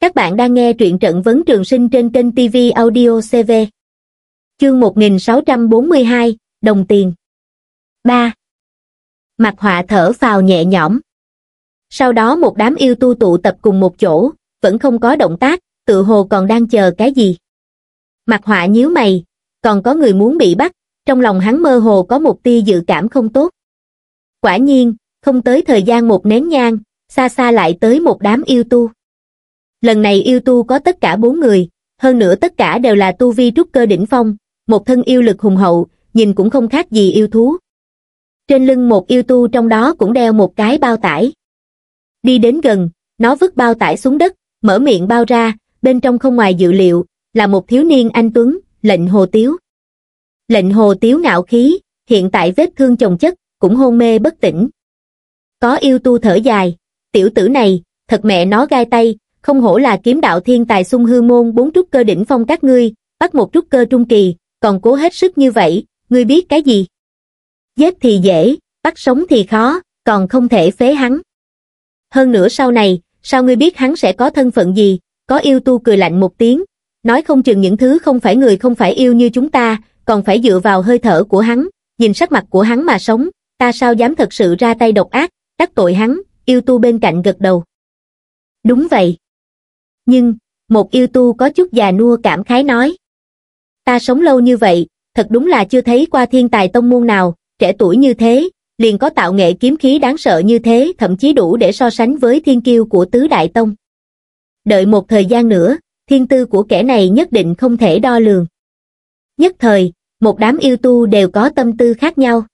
Các bạn đang nghe truyện trận vấn trường sinh trên kênh TV Audio CV. Chương 1642, Đồng Tiền 3. Mặt họa thở phào nhẹ nhõm. Sau đó một đám yêu tu tụ tập cùng một chỗ, vẫn không có động tác, tự hồ còn đang chờ cái gì. Mặt họa nhíu mày, còn có người muốn bị bắt, trong lòng hắn mơ hồ có một tia dự cảm không tốt. Quả nhiên, không tới thời gian một nén nhang, xa xa lại tới một đám yêu tu lần này yêu tu có tất cả bốn người hơn nữa tất cả đều là tu vi trúc cơ đỉnh phong một thân yêu lực hùng hậu nhìn cũng không khác gì yêu thú trên lưng một yêu tu trong đó cũng đeo một cái bao tải đi đến gần nó vứt bao tải xuống đất mở miệng bao ra bên trong không ngoài dự liệu là một thiếu niên anh tuấn lệnh hồ tiếu lệnh hồ tiếu ngạo khí hiện tại vết thương chồng chất cũng hôn mê bất tỉnh có yêu tu thở dài tiểu tử này thật mẹ nó gai tay không hổ là kiếm đạo thiên tài sung hư môn bốn trúc cơ đỉnh phong các ngươi, bắt một trúc cơ trung kỳ, còn cố hết sức như vậy, ngươi biết cái gì? Giết thì dễ, bắt sống thì khó, còn không thể phế hắn. Hơn nữa sau này, sao ngươi biết hắn sẽ có thân phận gì, có yêu tu cười lạnh một tiếng, nói không chừng những thứ không phải người không phải yêu như chúng ta, còn phải dựa vào hơi thở của hắn, nhìn sắc mặt của hắn mà sống, ta sao dám thật sự ra tay độc ác, đắc tội hắn, yêu tu bên cạnh gật đầu. Đúng vậy nhưng một yêu tu có chút già nua cảm khái nói ta sống lâu như vậy thật đúng là chưa thấy qua thiên tài tông môn nào trẻ tuổi như thế liền có tạo nghệ kiếm khí đáng sợ như thế thậm chí đủ để so sánh với thiên kiêu của tứ đại tông đợi một thời gian nữa thiên tư của kẻ này nhất định không thể đo lường nhất thời một đám yêu tu đều có tâm tư khác nhau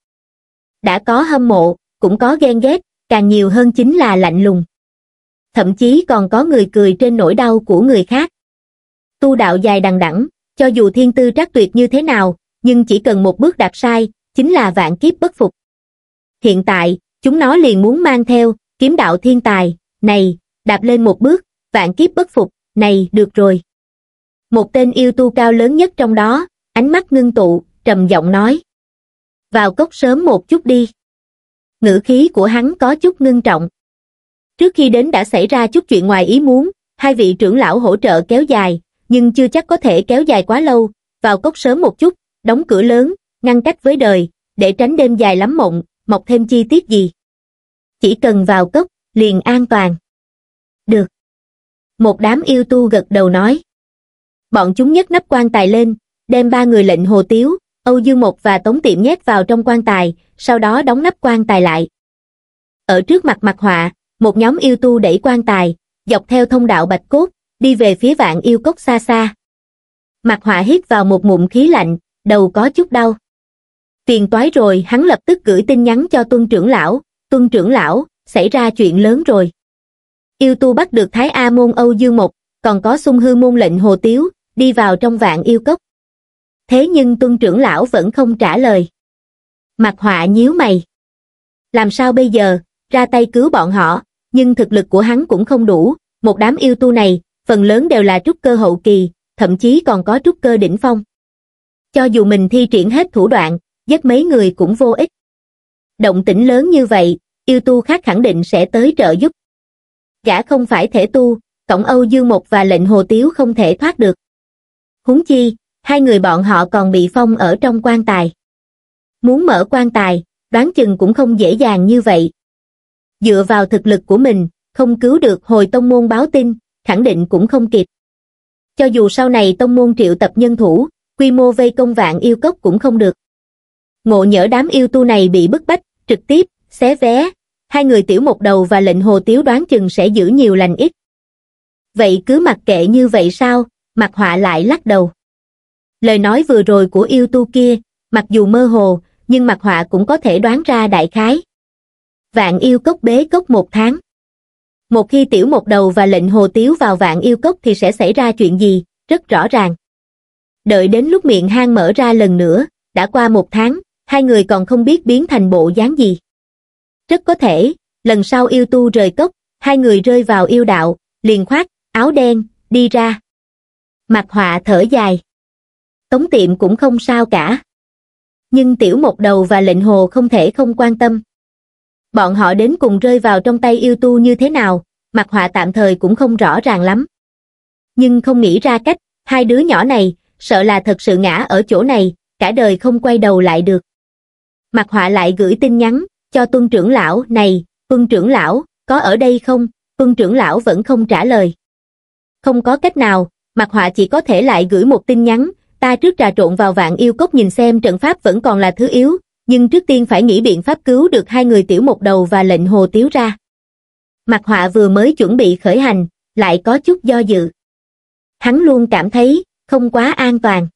đã có hâm mộ cũng có ghen ghét càng nhiều hơn chính là lạnh lùng thậm chí còn có người cười trên nỗi đau của người khác. Tu đạo dài đằng đẵng, cho dù thiên tư trắc tuyệt như thế nào, nhưng chỉ cần một bước đạp sai, chính là vạn kiếp bất phục. Hiện tại, chúng nó liền muốn mang theo, kiếm đạo thiên tài, này, đạp lên một bước, vạn kiếp bất phục, này, được rồi. Một tên yêu tu cao lớn nhất trong đó, ánh mắt ngưng tụ, trầm giọng nói. Vào cốc sớm một chút đi. Ngữ khí của hắn có chút ngưng trọng trước khi đến đã xảy ra chút chuyện ngoài ý muốn hai vị trưởng lão hỗ trợ kéo dài nhưng chưa chắc có thể kéo dài quá lâu vào cốc sớm một chút đóng cửa lớn ngăn cách với đời để tránh đêm dài lắm mộng mọc thêm chi tiết gì chỉ cần vào cốc liền an toàn được một đám yêu tu gật đầu nói bọn chúng nhấc nắp quan tài lên đem ba người lệnh hồ tiếu âu dương mộc và tống tiệm nhét vào trong quan tài sau đó đóng nắp quan tài lại ở trước mặt mặt họa một nhóm yêu tu đẩy quan tài, dọc theo thông đạo bạch cốt, đi về phía vạn yêu cốc xa xa. Mặt họa hít vào một ngụm khí lạnh, đầu có chút đau. Tiền toái rồi hắn lập tức gửi tin nhắn cho tuân trưởng lão, tuân trưởng lão, xảy ra chuyện lớn rồi. Yêu tu bắt được Thái A môn Âu Dương Mộc, còn có sung hư môn lệnh Hồ Tiếu, đi vào trong vạn yêu cốc. Thế nhưng tuân trưởng lão vẫn không trả lời. Mặt họa nhíu mày. Làm sao bây giờ, ra tay cứu bọn họ, nhưng thực lực của hắn cũng không đủ, một đám yêu tu này, phần lớn đều là trúc cơ hậu kỳ, thậm chí còn có trúc cơ đỉnh phong. Cho dù mình thi triển hết thủ đoạn, giết mấy người cũng vô ích. Động tĩnh lớn như vậy, yêu tu khác khẳng định sẽ tới trợ giúp. Gã không phải thể tu, cổng Âu Dương Mộc và lệnh Hồ Tiếu không thể thoát được. Huống chi, hai người bọn họ còn bị phong ở trong quan tài. Muốn mở quan tài, đoán chừng cũng không dễ dàng như vậy, dựa vào thực lực của mình, không cứu được hồi tông môn báo tin, khẳng định cũng không kịp. Cho dù sau này tông môn triệu tập nhân thủ, quy mô vây công vạn yêu cốc cũng không được. Ngộ nhỡ đám yêu tu này bị bức bách, trực tiếp, xé vé, hai người tiểu một đầu và lệnh hồ tiếu đoán chừng sẽ giữ nhiều lành ít. Vậy cứ mặc kệ như vậy sao, mặt họa lại lắc đầu. Lời nói vừa rồi của yêu tu kia, mặc dù mơ hồ, nhưng mặt họa cũng có thể đoán ra đại khái vạn yêu cốc bế cốc một tháng. Một khi tiểu một đầu và lệnh hồ tiếu vào vạn yêu cốc thì sẽ xảy ra chuyện gì, rất rõ ràng. Đợi đến lúc miệng hang mở ra lần nữa, đã qua một tháng, hai người còn không biết biến thành bộ dáng gì. Rất có thể, lần sau yêu tu rời cốc, hai người rơi vào yêu đạo, liền khoác, áo đen, đi ra. Mặt họa thở dài. Tống tiệm cũng không sao cả. Nhưng tiểu một đầu và lệnh hồ không thể không quan tâm bọn họ đến cùng rơi vào trong tay yêu tu như thế nào, mặt họa tạm thời cũng không rõ ràng lắm. Nhưng không nghĩ ra cách, hai đứa nhỏ này, sợ là thật sự ngã ở chỗ này, cả đời không quay đầu lại được. Mặt họa lại gửi tin nhắn, cho tuân trưởng lão, này, tuân trưởng lão, có ở đây không? Tuân trưởng lão vẫn không trả lời. Không có cách nào, mặt họa chỉ có thể lại gửi một tin nhắn, ta trước trà trộn vào vạn yêu cốc nhìn xem trận pháp vẫn còn là thứ yếu, nhưng trước tiên phải nghĩ biện pháp cứu được hai người tiểu một đầu và lệnh hồ tiếu ra. Mặt họa vừa mới chuẩn bị khởi hành, lại có chút do dự. Hắn luôn cảm thấy không quá an toàn.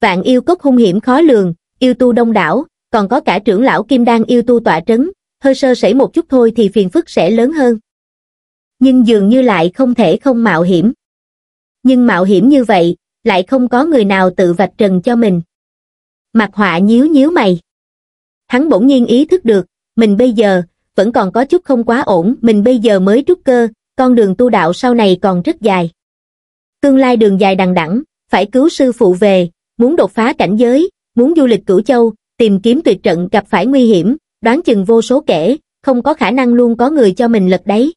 Vạn yêu cốc hung hiểm khó lường, yêu tu đông đảo, còn có cả trưởng lão kim đan yêu tu tọa trấn, hơi sơ sẩy một chút thôi thì phiền phức sẽ lớn hơn. Nhưng dường như lại không thể không mạo hiểm. Nhưng mạo hiểm như vậy, lại không có người nào tự vạch trần cho mình. Mặt họa nhíu nhíu mày hắn bỗng nhiên ý thức được, mình bây giờ, vẫn còn có chút không quá ổn, mình bây giờ mới trúc cơ, con đường tu đạo sau này còn rất dài. Tương lai đường dài đằng đẵng, phải cứu sư phụ về, muốn đột phá cảnh giới, muốn du lịch cửu châu, tìm kiếm tuyệt trận gặp phải nguy hiểm, đoán chừng vô số kể, không có khả năng luôn có người cho mình lật đấy.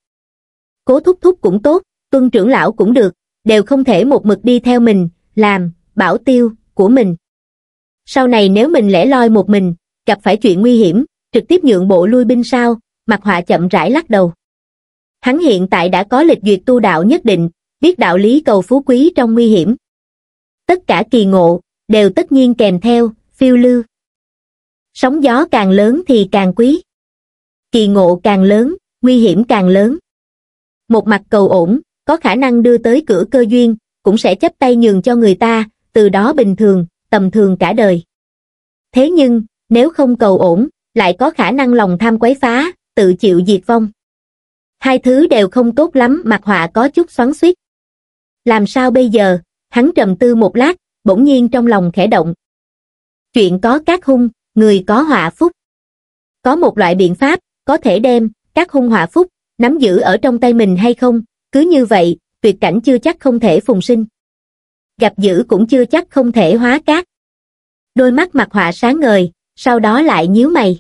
Cố thúc thúc cũng tốt, tuân trưởng lão cũng được, đều không thể một mực đi theo mình, làm, bảo tiêu, của mình. Sau này nếu mình lẻ loi một mình, gặp phải chuyện nguy hiểm, trực tiếp nhượng bộ lui binh sao, mặt họa chậm rãi lắc đầu. Hắn hiện tại đã có lịch duyệt tu đạo nhất định, biết đạo lý cầu phú quý trong nguy hiểm. Tất cả kỳ ngộ, đều tất nhiên kèm theo, phiêu lưu. Sóng gió càng lớn thì càng quý. Kỳ ngộ càng lớn, nguy hiểm càng lớn. Một mặt cầu ổn, có khả năng đưa tới cửa cơ duyên, cũng sẽ chấp tay nhường cho người ta, từ đó bình thường, tầm thường cả đời. Thế nhưng, nếu không cầu ổn, lại có khả năng lòng tham quấy phá, tự chịu diệt vong. Hai thứ đều không tốt lắm mặt họa có chút xoắn xuýt. Làm sao bây giờ, hắn trầm tư một lát, bỗng nhiên trong lòng khẽ động. Chuyện có các hung, người có họa phúc. Có một loại biện pháp, có thể đem, các hung họa phúc, nắm giữ ở trong tay mình hay không, cứ như vậy, tuyệt cảnh chưa chắc không thể phùng sinh. Gặp dữ cũng chưa chắc không thể hóa cát. Đôi mắt mặt họa sáng ngời, sau đó lại nhíu mày.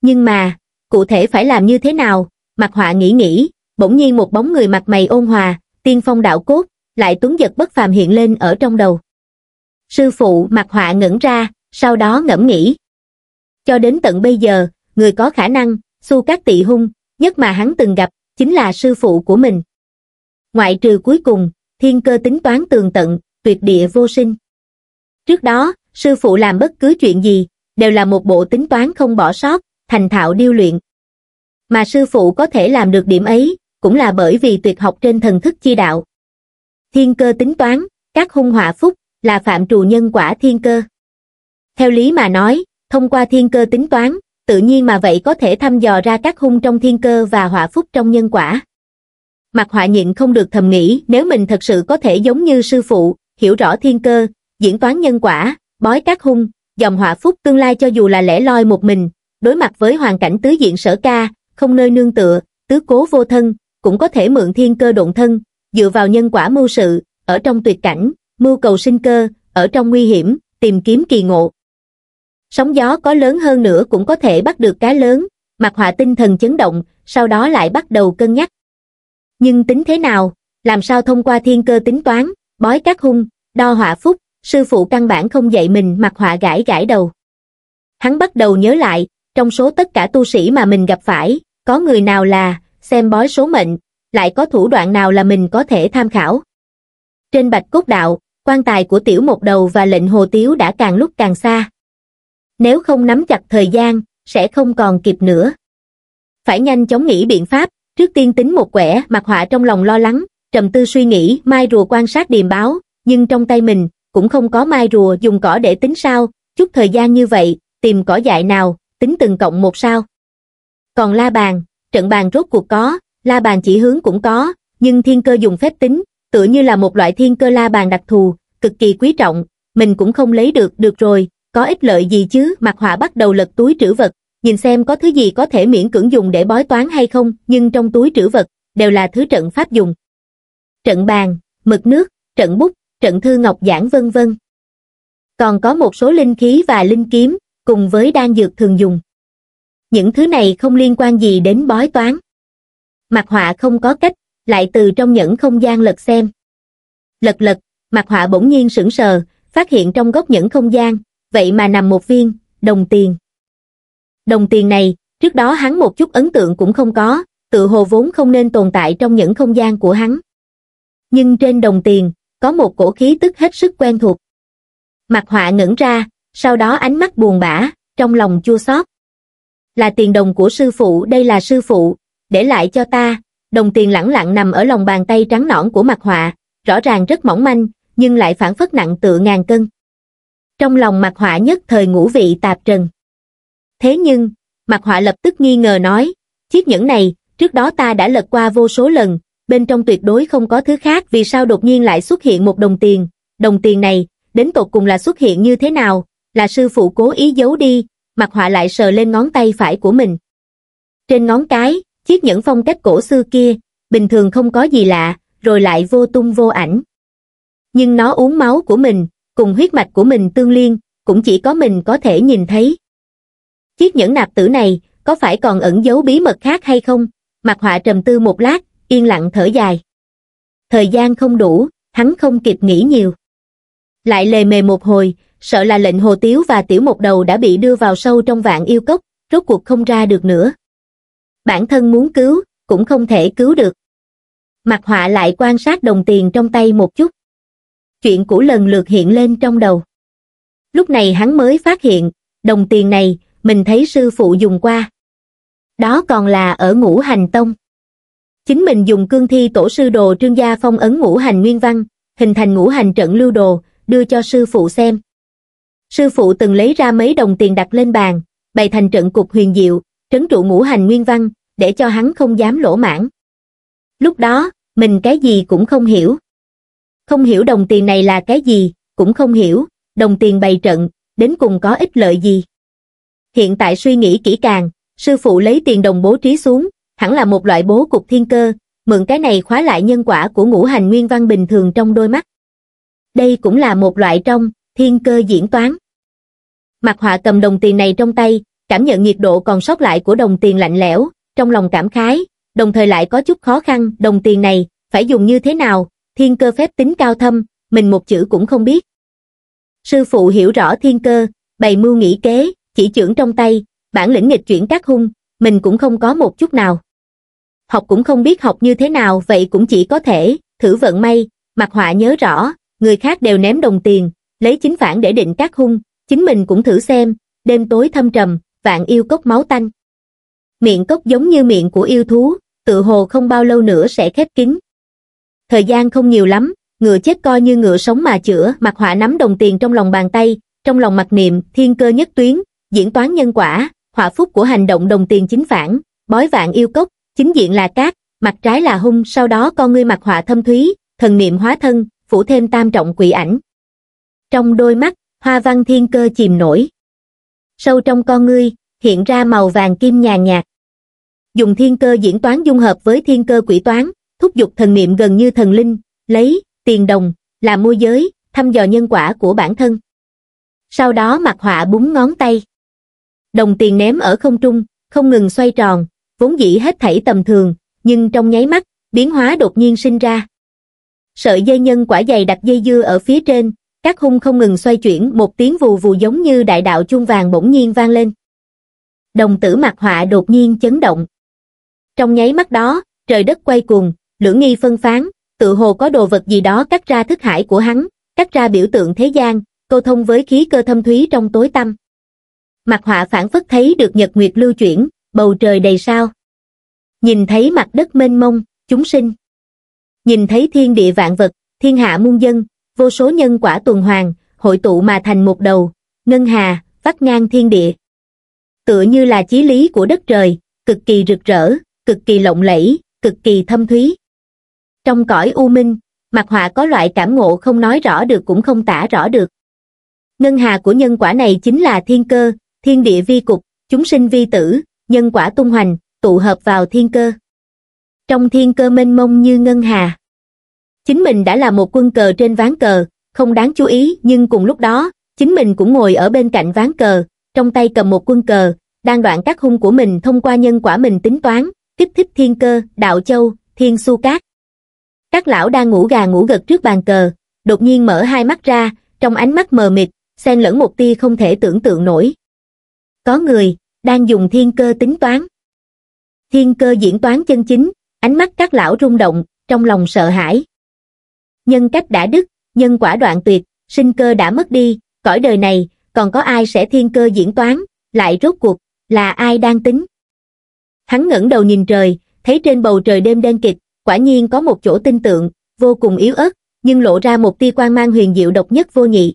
Nhưng mà, cụ thể phải làm như thế nào? Mặt họa nghĩ nghĩ, bỗng nhiên một bóng người mặt mày ôn hòa, tiên phong đạo cốt, lại tuấn giật bất phàm hiện lên ở trong đầu. Sư phụ mặt họa ngẩn ra, sau đó ngẫm nghĩ. Cho đến tận bây giờ, người có khả năng, su các tị hung, nhất mà hắn từng gặp, chính là sư phụ của mình. Ngoại trừ cuối cùng, thiên cơ tính toán tường tận, tuyệt địa vô sinh. Trước đó, sư phụ làm bất cứ chuyện gì, đều là một bộ tính toán không bỏ sót, thành thạo điêu luyện. Mà sư phụ có thể làm được điểm ấy, cũng là bởi vì tuyệt học trên thần thức chi đạo. Thiên cơ tính toán, các hung họa phúc, là phạm trù nhân quả thiên cơ. Theo lý mà nói, thông qua thiên cơ tính toán, tự nhiên mà vậy có thể thăm dò ra các hung trong thiên cơ và họa phúc trong nhân quả. Mặt họa nhịn không được thầm nghĩ nếu mình thật sự có thể giống như sư phụ, hiểu rõ thiên cơ, diễn toán nhân quả, bói các hung, dòng họa phúc tương lai cho dù là lẻ loi một mình, đối mặt với hoàn cảnh tứ diện sở ca, không nơi nương tựa, tứ cố vô thân, cũng có thể mượn thiên cơ động thân, dựa vào nhân quả mưu sự, ở trong tuyệt cảnh, mưu cầu sinh cơ, ở trong nguy hiểm, tìm kiếm kỳ ngộ. Sóng gió có lớn hơn nữa cũng có thể bắt được cá lớn, mặt họa tinh thần chấn động, sau đó lại bắt đầu cân nhắc. Nhưng tính thế nào, làm sao thông qua thiên cơ tính toán, bói các hung, đo họa phúc, sư phụ căn bản không dạy mình mặc họa gãi gãi đầu. Hắn bắt đầu nhớ lại, trong số tất cả tu sĩ mà mình gặp phải, có người nào là, xem bói số mệnh, lại có thủ đoạn nào là mình có thể tham khảo. Trên bạch cốt đạo, quan tài của tiểu một đầu và lệnh hồ tiếu đã càng lúc càng xa. Nếu không nắm chặt thời gian, sẽ không còn kịp nữa. Phải nhanh chóng nghĩ biện pháp, trước tiên tính một quẻ mặc họa trong lòng lo lắng, trầm tư suy nghĩ mai rùa quan sát điềm báo, nhưng trong tay mình, cũng không có mai rùa dùng cỏ để tính sao, chút thời gian như vậy, tìm cỏ dại nào, tính từng cộng một sao. Còn la bàn, trận bàn rốt cuộc có, la bàn chỉ hướng cũng có, nhưng thiên cơ dùng phép tính, tựa như là một loại thiên cơ la bàn đặc thù, cực kỳ quý trọng, mình cũng không lấy được được rồi, có ích lợi gì chứ, mặt họa bắt đầu lật túi trữ vật, nhìn xem có thứ gì có thể miễn cưỡng dùng để bói toán hay không, nhưng trong túi trữ vật, đều là thứ trận pháp dùng. Trận bàn, mực nước, trận bút, trận thư ngọc giảng vân vân. Còn có một số linh khí và linh kiếm, cùng với đan dược thường dùng. Những thứ này không liên quan gì đến bói toán. Mặt họa không có cách, lại từ trong những không gian lật xem. Lật lật, mặt họa bỗng nhiên sững sờ, phát hiện trong góc những không gian, vậy mà nằm một viên, đồng tiền. Đồng tiền này, trước đó hắn một chút ấn tượng cũng không có, tự hồ vốn không nên tồn tại trong những không gian của hắn. Nhưng trên đồng tiền, có một cổ khí tức hết sức quen thuộc. Mặt họa ngẩn ra, sau đó ánh mắt buồn bã, trong lòng chua xót. Là tiền đồng của sư phụ, đây là sư phụ, để lại cho ta, đồng tiền lẳng lặng nằm ở lòng bàn tay trắng nõn của mặt họa, rõ ràng rất mỏng manh, nhưng lại phản phất nặng tựa ngàn cân. Trong lòng mặt họa nhất thời ngũ vị tạp trần. Thế nhưng, mặt họa lập tức nghi ngờ nói, chiếc nhẫn này, trước đó ta đã lật qua vô số lần, bên trong tuyệt đối không có thứ khác vì sao đột nhiên lại xuất hiện một đồng tiền, đồng tiền này, đến tột cùng là xuất hiện như thế nào, là sư phụ cố ý giấu đi, mặt họa lại sờ lên ngón tay phải của mình. Trên ngón cái, chiếc nhẫn phong cách cổ xưa kia, bình thường không có gì lạ, rồi lại vô tung vô ảnh. Nhưng nó uống máu của mình, cùng huyết mạch của mình tương liên, cũng chỉ có mình có thể nhìn thấy. Chiếc nhẫn nạp tử này, có phải còn ẩn giấu bí mật khác hay không? Mặt họa trầm tư một lát, yên lặng thở dài. Thời gian không đủ, hắn không kịp nghĩ nhiều. Lại lề mề một hồi, sợ là lệnh hồ tiếu và tiểu một đầu đã bị đưa vào sâu trong vạn yêu cốc, rốt cuộc không ra được nữa. Bản thân muốn cứu, cũng không thể cứu được. Mặt họa lại quan sát đồng tiền trong tay một chút. Chuyện cũ lần lượt hiện lên trong đầu. Lúc này hắn mới phát hiện, đồng tiền này, mình thấy sư phụ dùng qua. Đó còn là ở ngũ hành tông. Chính mình dùng cương thi tổ sư đồ trương gia phong ấn ngũ hành nguyên văn, hình thành ngũ hành trận lưu đồ, đưa cho sư phụ xem. Sư phụ từng lấy ra mấy đồng tiền đặt lên bàn, bày thành trận cục huyền diệu, trấn trụ ngũ hành nguyên văn, để cho hắn không dám lỗ mãn. Lúc đó, mình cái gì cũng không hiểu. Không hiểu đồng tiền này là cái gì, cũng không hiểu, đồng tiền bày trận, đến cùng có ích lợi gì. Hiện tại suy nghĩ kỹ càng, sư phụ lấy tiền đồng bố trí xuống, hẳn là một loại bố cục thiên cơ, mượn cái này khóa lại nhân quả của ngũ hành nguyên văn bình thường trong đôi mắt. Đây cũng là một loại trong, thiên cơ diễn toán. Mặt họa cầm đồng tiền này trong tay, cảm nhận nhiệt độ còn sót lại của đồng tiền lạnh lẽo, trong lòng cảm khái, đồng thời lại có chút khó khăn, đồng tiền này, phải dùng như thế nào, thiên cơ phép tính cao thâm, mình một chữ cũng không biết. Sư phụ hiểu rõ thiên cơ, bày mưu nghĩ kế, chỉ trưởng trong tay, bản lĩnh nghịch chuyển các hung, mình cũng không có một chút nào. Học cũng không biết học như thế nào vậy cũng chỉ có thể, thử vận may, mặt họa nhớ rõ, người khác đều ném đồng tiền, lấy chính phản để định các hung, chính mình cũng thử xem, đêm tối thâm trầm, vạn yêu cốc máu tanh. Miệng cốc giống như miệng của yêu thú, tự hồ không bao lâu nữa sẽ khép kín. Thời gian không nhiều lắm, ngựa chết coi như ngựa sống mà chữa, mặt họa nắm đồng tiền trong lòng bàn tay, trong lòng mặt niệm, thiên cơ nhất tuyến, diễn toán nhân quả, họa phúc của hành động đồng tiền chính phản, bói vạn yêu cốc, chính diện là cát, mặt trái là hung, sau đó con ngươi mặt họa thâm thúy, thần niệm hóa thân, phủ thêm tam trọng quỷ ảnh. Trong đôi mắt, hoa văn thiên cơ chìm nổi. Sâu trong con ngươi, hiện ra màu vàng kim nhàn nhạt. Dùng thiên cơ diễn toán dung hợp với thiên cơ quỷ toán, thúc giục thần niệm gần như thần linh, lấy, tiền đồng, làm môi giới, thăm dò nhân quả của bản thân. Sau đó mặt họa búng ngón tay. Đồng tiền ném ở không trung, không ngừng xoay tròn, vốn dĩ hết thảy tầm thường, nhưng trong nháy mắt, biến hóa đột nhiên sinh ra. Sợi dây nhân quả dày đặt dây dưa ở phía trên, các hung không ngừng xoay chuyển một tiếng vù vù giống như đại đạo chung vàng bỗng nhiên vang lên. Đồng tử mặt họa đột nhiên chấn động. Trong nháy mắt đó, trời đất quay cuồng, lưỡng nghi phân phán, tự hồ có đồ vật gì đó cắt ra thức hải của hắn, cắt ra biểu tượng thế gian, câu thông với khí cơ thâm thúy trong tối tâm mặt họa phản phất thấy được nhật nguyệt lưu chuyển, bầu trời đầy sao. Nhìn thấy mặt đất mênh mông, chúng sinh. Nhìn thấy thiên địa vạn vật, thiên hạ muôn dân, vô số nhân quả tuần hoàn, hội tụ mà thành một đầu, ngân hà, vắt ngang thiên địa. Tựa như là chí lý của đất trời, cực kỳ rực rỡ, cực kỳ lộng lẫy, cực kỳ thâm thúy. Trong cõi u minh, mặt họa có loại cảm ngộ không nói rõ được cũng không tả rõ được. Ngân hà của nhân quả này chính là thiên cơ, thiên địa vi cục, chúng sinh vi tử, nhân quả tung hoành, tụ hợp vào thiên cơ. Trong thiên cơ mênh mông như ngân hà. Chính mình đã là một quân cờ trên ván cờ, không đáng chú ý nhưng cùng lúc đó, chính mình cũng ngồi ở bên cạnh ván cờ, trong tay cầm một quân cờ, đang đoạn các hung của mình thông qua nhân quả mình tính toán, kích thích thiên cơ, đạo châu, thiên su cát. Các lão đang ngủ gà ngủ gật trước bàn cờ, đột nhiên mở hai mắt ra, trong ánh mắt mờ mịt, xen lẫn một tia không thể tưởng tượng nổi có người đang dùng thiên cơ tính toán thiên cơ diễn toán chân chính ánh mắt các lão rung động trong lòng sợ hãi nhân cách đã đứt nhân quả đoạn tuyệt sinh cơ đã mất đi cõi đời này còn có ai sẽ thiên cơ diễn toán lại rốt cuộc là ai đang tính hắn ngẩng đầu nhìn trời thấy trên bầu trời đêm đen kịch quả nhiên có một chỗ tinh tượng vô cùng yếu ớt nhưng lộ ra một tia quang mang huyền diệu độc nhất vô nhị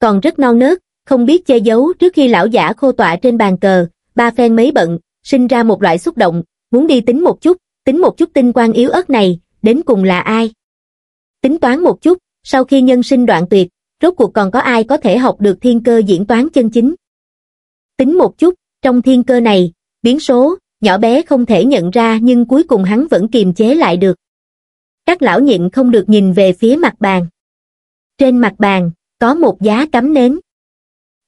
còn rất non nớt không biết che giấu trước khi lão giả khô tọa trên bàn cờ, ba phen mấy bận, sinh ra một loại xúc động, muốn đi tính một chút, tính một chút tinh quan yếu ớt này, đến cùng là ai. Tính toán một chút, sau khi nhân sinh đoạn tuyệt, rốt cuộc còn có ai có thể học được thiên cơ diễn toán chân chính. Tính một chút, trong thiên cơ này, biến số, nhỏ bé không thể nhận ra nhưng cuối cùng hắn vẫn kiềm chế lại được. Các lão nhịn không được nhìn về phía mặt bàn. Trên mặt bàn, có một giá cắm nến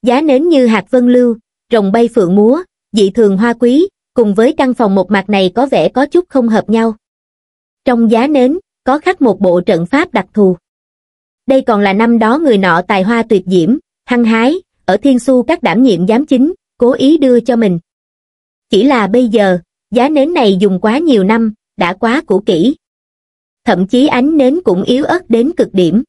giá nến như hạt vân lưu rồng bay phượng múa dị thường hoa quý cùng với căn phòng một mặt này có vẻ có chút không hợp nhau trong giá nến có khắc một bộ trận pháp đặc thù đây còn là năm đó người nọ tài hoa tuyệt diễm hăng hái ở thiên su các đảm nhiệm giám chính cố ý đưa cho mình chỉ là bây giờ giá nến này dùng quá nhiều năm đã quá cũ kỹ thậm chí ánh nến cũng yếu ớt đến cực điểm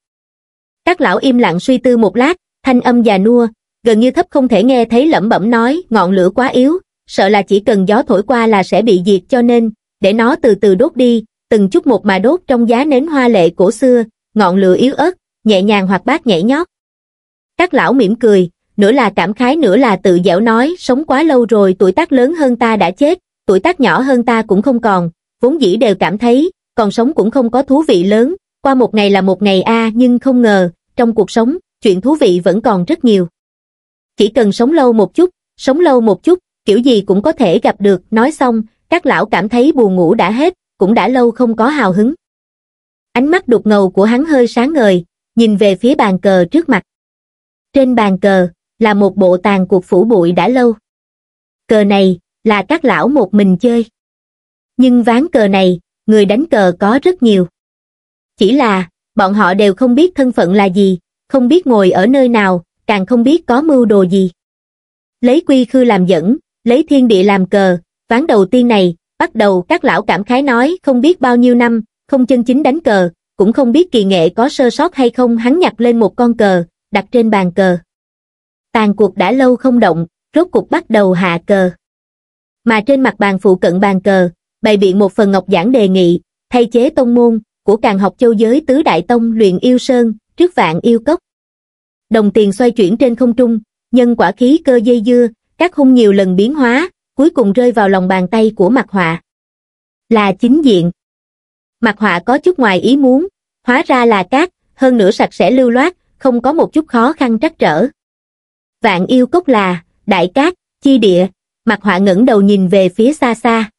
các lão im lặng suy tư một lát thanh âm già nua gần như thấp không thể nghe thấy lẩm bẩm nói ngọn lửa quá yếu, sợ là chỉ cần gió thổi qua là sẽ bị diệt cho nên, để nó từ từ đốt đi, từng chút một mà đốt trong giá nến hoa lệ cổ xưa, ngọn lửa yếu ớt, nhẹ nhàng hoặc bát nhảy nhót. Các lão mỉm cười, nửa là cảm khái nửa là tự dẻo nói sống quá lâu rồi tuổi tác lớn hơn ta đã chết, tuổi tác nhỏ hơn ta cũng không còn, vốn dĩ đều cảm thấy, còn sống cũng không có thú vị lớn, qua một ngày là một ngày a à, nhưng không ngờ, trong cuộc sống, chuyện thú vị vẫn còn rất nhiều chỉ cần sống lâu một chút, sống lâu một chút, kiểu gì cũng có thể gặp được, nói xong, các lão cảm thấy buồn ngủ đã hết, cũng đã lâu không có hào hứng. Ánh mắt đục ngầu của hắn hơi sáng ngời, nhìn về phía bàn cờ trước mặt. Trên bàn cờ, là một bộ tàn cuộc phủ bụi đã lâu. Cờ này, là các lão một mình chơi. Nhưng ván cờ này, người đánh cờ có rất nhiều. Chỉ là, bọn họ đều không biết thân phận là gì, không biết ngồi ở nơi nào, càng không biết có mưu đồ gì. Lấy quy khư làm dẫn, lấy thiên địa làm cờ, ván đầu tiên này, bắt đầu các lão cảm khái nói không biết bao nhiêu năm, không chân chính đánh cờ, cũng không biết kỳ nghệ có sơ sót hay không hắn nhặt lên một con cờ, đặt trên bàn cờ. Tàn cuộc đã lâu không động, rốt cuộc bắt đầu hạ cờ. Mà trên mặt bàn phụ cận bàn cờ, bày biện một phần ngọc giảng đề nghị, thay chế tông môn, của càng học châu giới tứ đại tông luyện yêu sơn, trước vạn yêu cốc đồng tiền xoay chuyển trên không trung, nhân quả khí cơ dây dưa, các hung nhiều lần biến hóa, cuối cùng rơi vào lòng bàn tay của mặt họa. Là chính diện. Mặt họa có chút ngoài ý muốn, hóa ra là cát, hơn nữa sạch sẽ lưu loát, không có một chút khó khăn trắc trở. Vạn yêu cốc là, đại cát, chi địa, mặt họa ngẩng đầu nhìn về phía xa xa.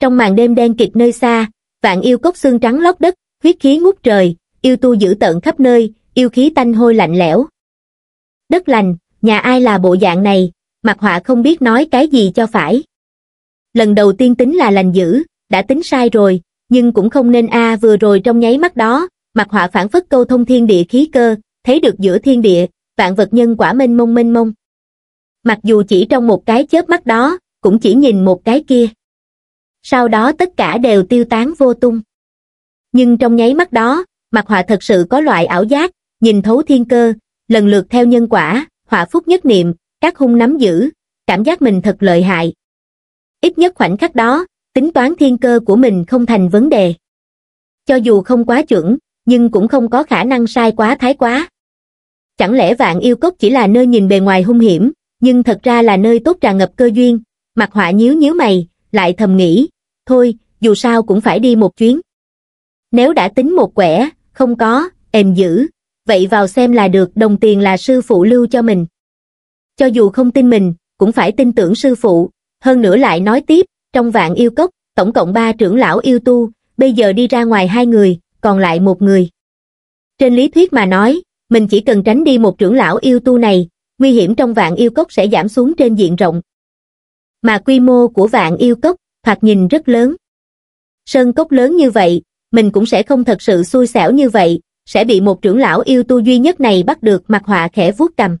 Trong màn đêm đen kịt nơi xa, vạn yêu cốc xương trắng lóc đất, huyết khí ngút trời, yêu tu dữ tận khắp nơi, yêu khí tanh hôi lạnh lẽo. Đất lành, nhà ai là bộ dạng này, mặt họa không biết nói cái gì cho phải. Lần đầu tiên tính là lành dữ, đã tính sai rồi, nhưng cũng không nên a à vừa rồi trong nháy mắt đó, mặt họa phản phất câu thông thiên địa khí cơ, thấy được giữa thiên địa, vạn vật nhân quả mênh mông mênh mông. Mặc dù chỉ trong một cái chớp mắt đó, cũng chỉ nhìn một cái kia. Sau đó tất cả đều tiêu tán vô tung. Nhưng trong nháy mắt đó, mặt họa thật sự có loại ảo giác, nhìn thấu thiên cơ, lần lượt theo nhân quả, họa phúc nhất niệm, các hung nắm giữ, cảm giác mình thật lợi hại. Ít nhất khoảnh khắc đó, tính toán thiên cơ của mình không thành vấn đề. Cho dù không quá chuẩn, nhưng cũng không có khả năng sai quá thái quá. Chẳng lẽ vạn yêu cốc chỉ là nơi nhìn bề ngoài hung hiểm, nhưng thật ra là nơi tốt tràn ngập cơ duyên, mặt họa nhíu nhíu mày, lại thầm nghĩ, thôi, dù sao cũng phải đi một chuyến. Nếu đã tính một quẻ, không có, ềm giữ vậy vào xem là được đồng tiền là sư phụ lưu cho mình. Cho dù không tin mình, cũng phải tin tưởng sư phụ, hơn nữa lại nói tiếp, trong vạn yêu cốc, tổng cộng ba trưởng lão yêu tu, bây giờ đi ra ngoài hai người, còn lại một người. Trên lý thuyết mà nói, mình chỉ cần tránh đi một trưởng lão yêu tu này, nguy hiểm trong vạn yêu cốc sẽ giảm xuống trên diện rộng. Mà quy mô của vạn yêu cốc, thoạt nhìn rất lớn. Sơn cốc lớn như vậy, mình cũng sẽ không thật sự xui xẻo như vậy, sẽ bị một trưởng lão yêu tu duy nhất này bắt được mặt họa khẽ vuốt cầm.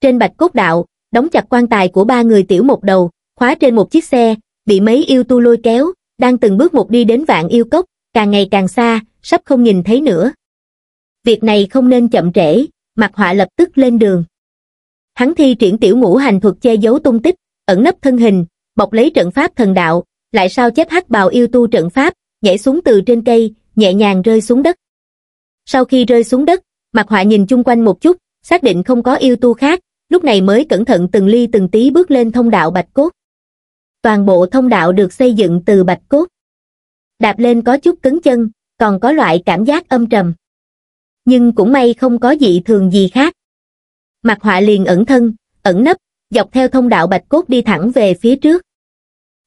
Trên bạch cốt đạo, đóng chặt quan tài của ba người tiểu một đầu, khóa trên một chiếc xe, bị mấy yêu tu lôi kéo, đang từng bước một đi đến vạn yêu cốc, càng ngày càng xa, sắp không nhìn thấy nữa. Việc này không nên chậm trễ, mặt họa lập tức lên đường. Hắn thi triển tiểu ngũ hành thuật che giấu tung tích, ẩn nấp thân hình, bọc lấy trận pháp thần đạo, lại sao chép hắc bào yêu tu trận pháp, nhảy xuống từ trên cây, nhẹ nhàng rơi xuống đất sau khi rơi xuống đất mặt họa nhìn chung quanh một chút xác định không có yêu tu khác lúc này mới cẩn thận từng ly từng tí bước lên thông đạo bạch cốt toàn bộ thông đạo được xây dựng từ bạch cốt đạp lên có chút cứng chân còn có loại cảm giác âm trầm nhưng cũng may không có dị thường gì khác mặt họa liền ẩn thân ẩn nấp dọc theo thông đạo bạch cốt đi thẳng về phía trước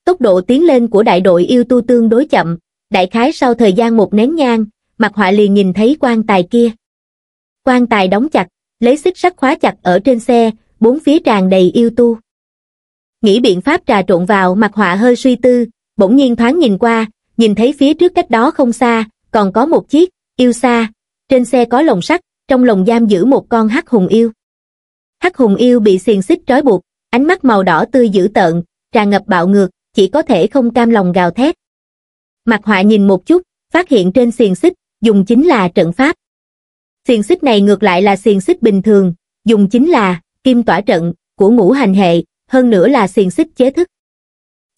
tốc độ tiến lên của đại đội yêu tu tương đối chậm đại khái sau thời gian một nén nhang mặt họa liền nhìn thấy quan tài kia. Quan tài đóng chặt, lấy xích sắt khóa chặt ở trên xe, bốn phía tràn đầy yêu tu. Nghĩ biện pháp trà trộn vào mặt họa hơi suy tư, bỗng nhiên thoáng nhìn qua, nhìn thấy phía trước cách đó không xa, còn có một chiếc, yêu xa. Trên xe có lồng sắt, trong lồng giam giữ một con hắc hùng yêu. Hắc hùng yêu bị xiềng xích trói buộc, ánh mắt màu đỏ tươi dữ tợn, tràn ngập bạo ngược, chỉ có thể không cam lòng gào thét. Mặt họa nhìn một chút, phát hiện trên xiềng xích dùng chính là trận pháp. Xiềng xích này ngược lại là xiềng xích bình thường, dùng chính là kim tỏa trận của ngũ hành hệ, hơn nữa là xiềng xích chế thức.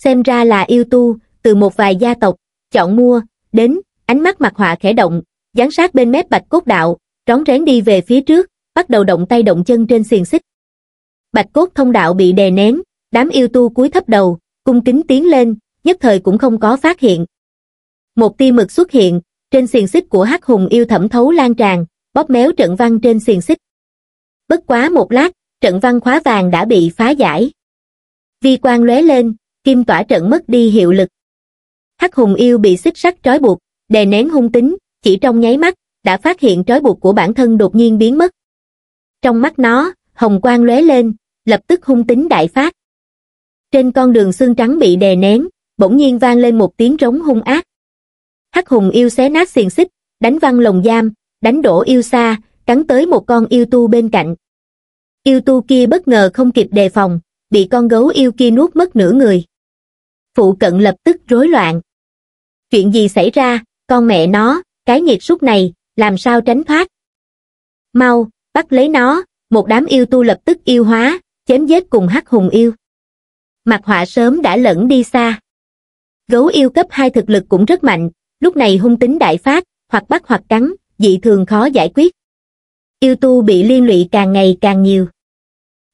Xem ra là yêu tu, từ một vài gia tộc, chọn mua, đến, ánh mắt mặt họa khẽ động, gián sát bên mép bạch cốt đạo, rón rén đi về phía trước, bắt đầu động tay động chân trên xiềng xích. Bạch cốt thông đạo bị đè nén, đám yêu tu cúi thấp đầu, cung kính tiến lên, nhất thời cũng không có phát hiện. Một tia mực xuất hiện, trên xiềng xích của hắc hùng yêu thẩm thấu lan tràn, bóp méo trận văn trên xiềng xích. Bất quá một lát, trận văn khóa vàng đã bị phá giải. Vi quang lóe lên, kim tỏa trận mất đi hiệu lực. Hắc hùng yêu bị xích sắt trói buộc, đè nén hung tính, chỉ trong nháy mắt, đã phát hiện trói buộc của bản thân đột nhiên biến mất. Trong mắt nó, hồng quang lóe lên, lập tức hung tính đại phát. Trên con đường xương trắng bị đè nén, bỗng nhiên vang lên một tiếng rống hung ác hắc hùng yêu xé nát xiềng xích, đánh văng lồng giam, đánh đổ yêu xa, cắn tới một con yêu tu bên cạnh. Yêu tu kia bất ngờ không kịp đề phòng, bị con gấu yêu kia nuốt mất nửa người. Phụ cận lập tức rối loạn. Chuyện gì xảy ra, con mẹ nó, cái nhiệt súc này, làm sao tránh thoát? Mau, bắt lấy nó, một đám yêu tu lập tức yêu hóa, chém giết cùng hắc hùng yêu. Mặt họa sớm đã lẫn đi xa. Gấu yêu cấp 2 thực lực cũng rất mạnh, lúc này hung tính đại phát hoặc bắt hoặc cắn dị thường khó giải quyết yêu tu bị liên lụy càng ngày càng nhiều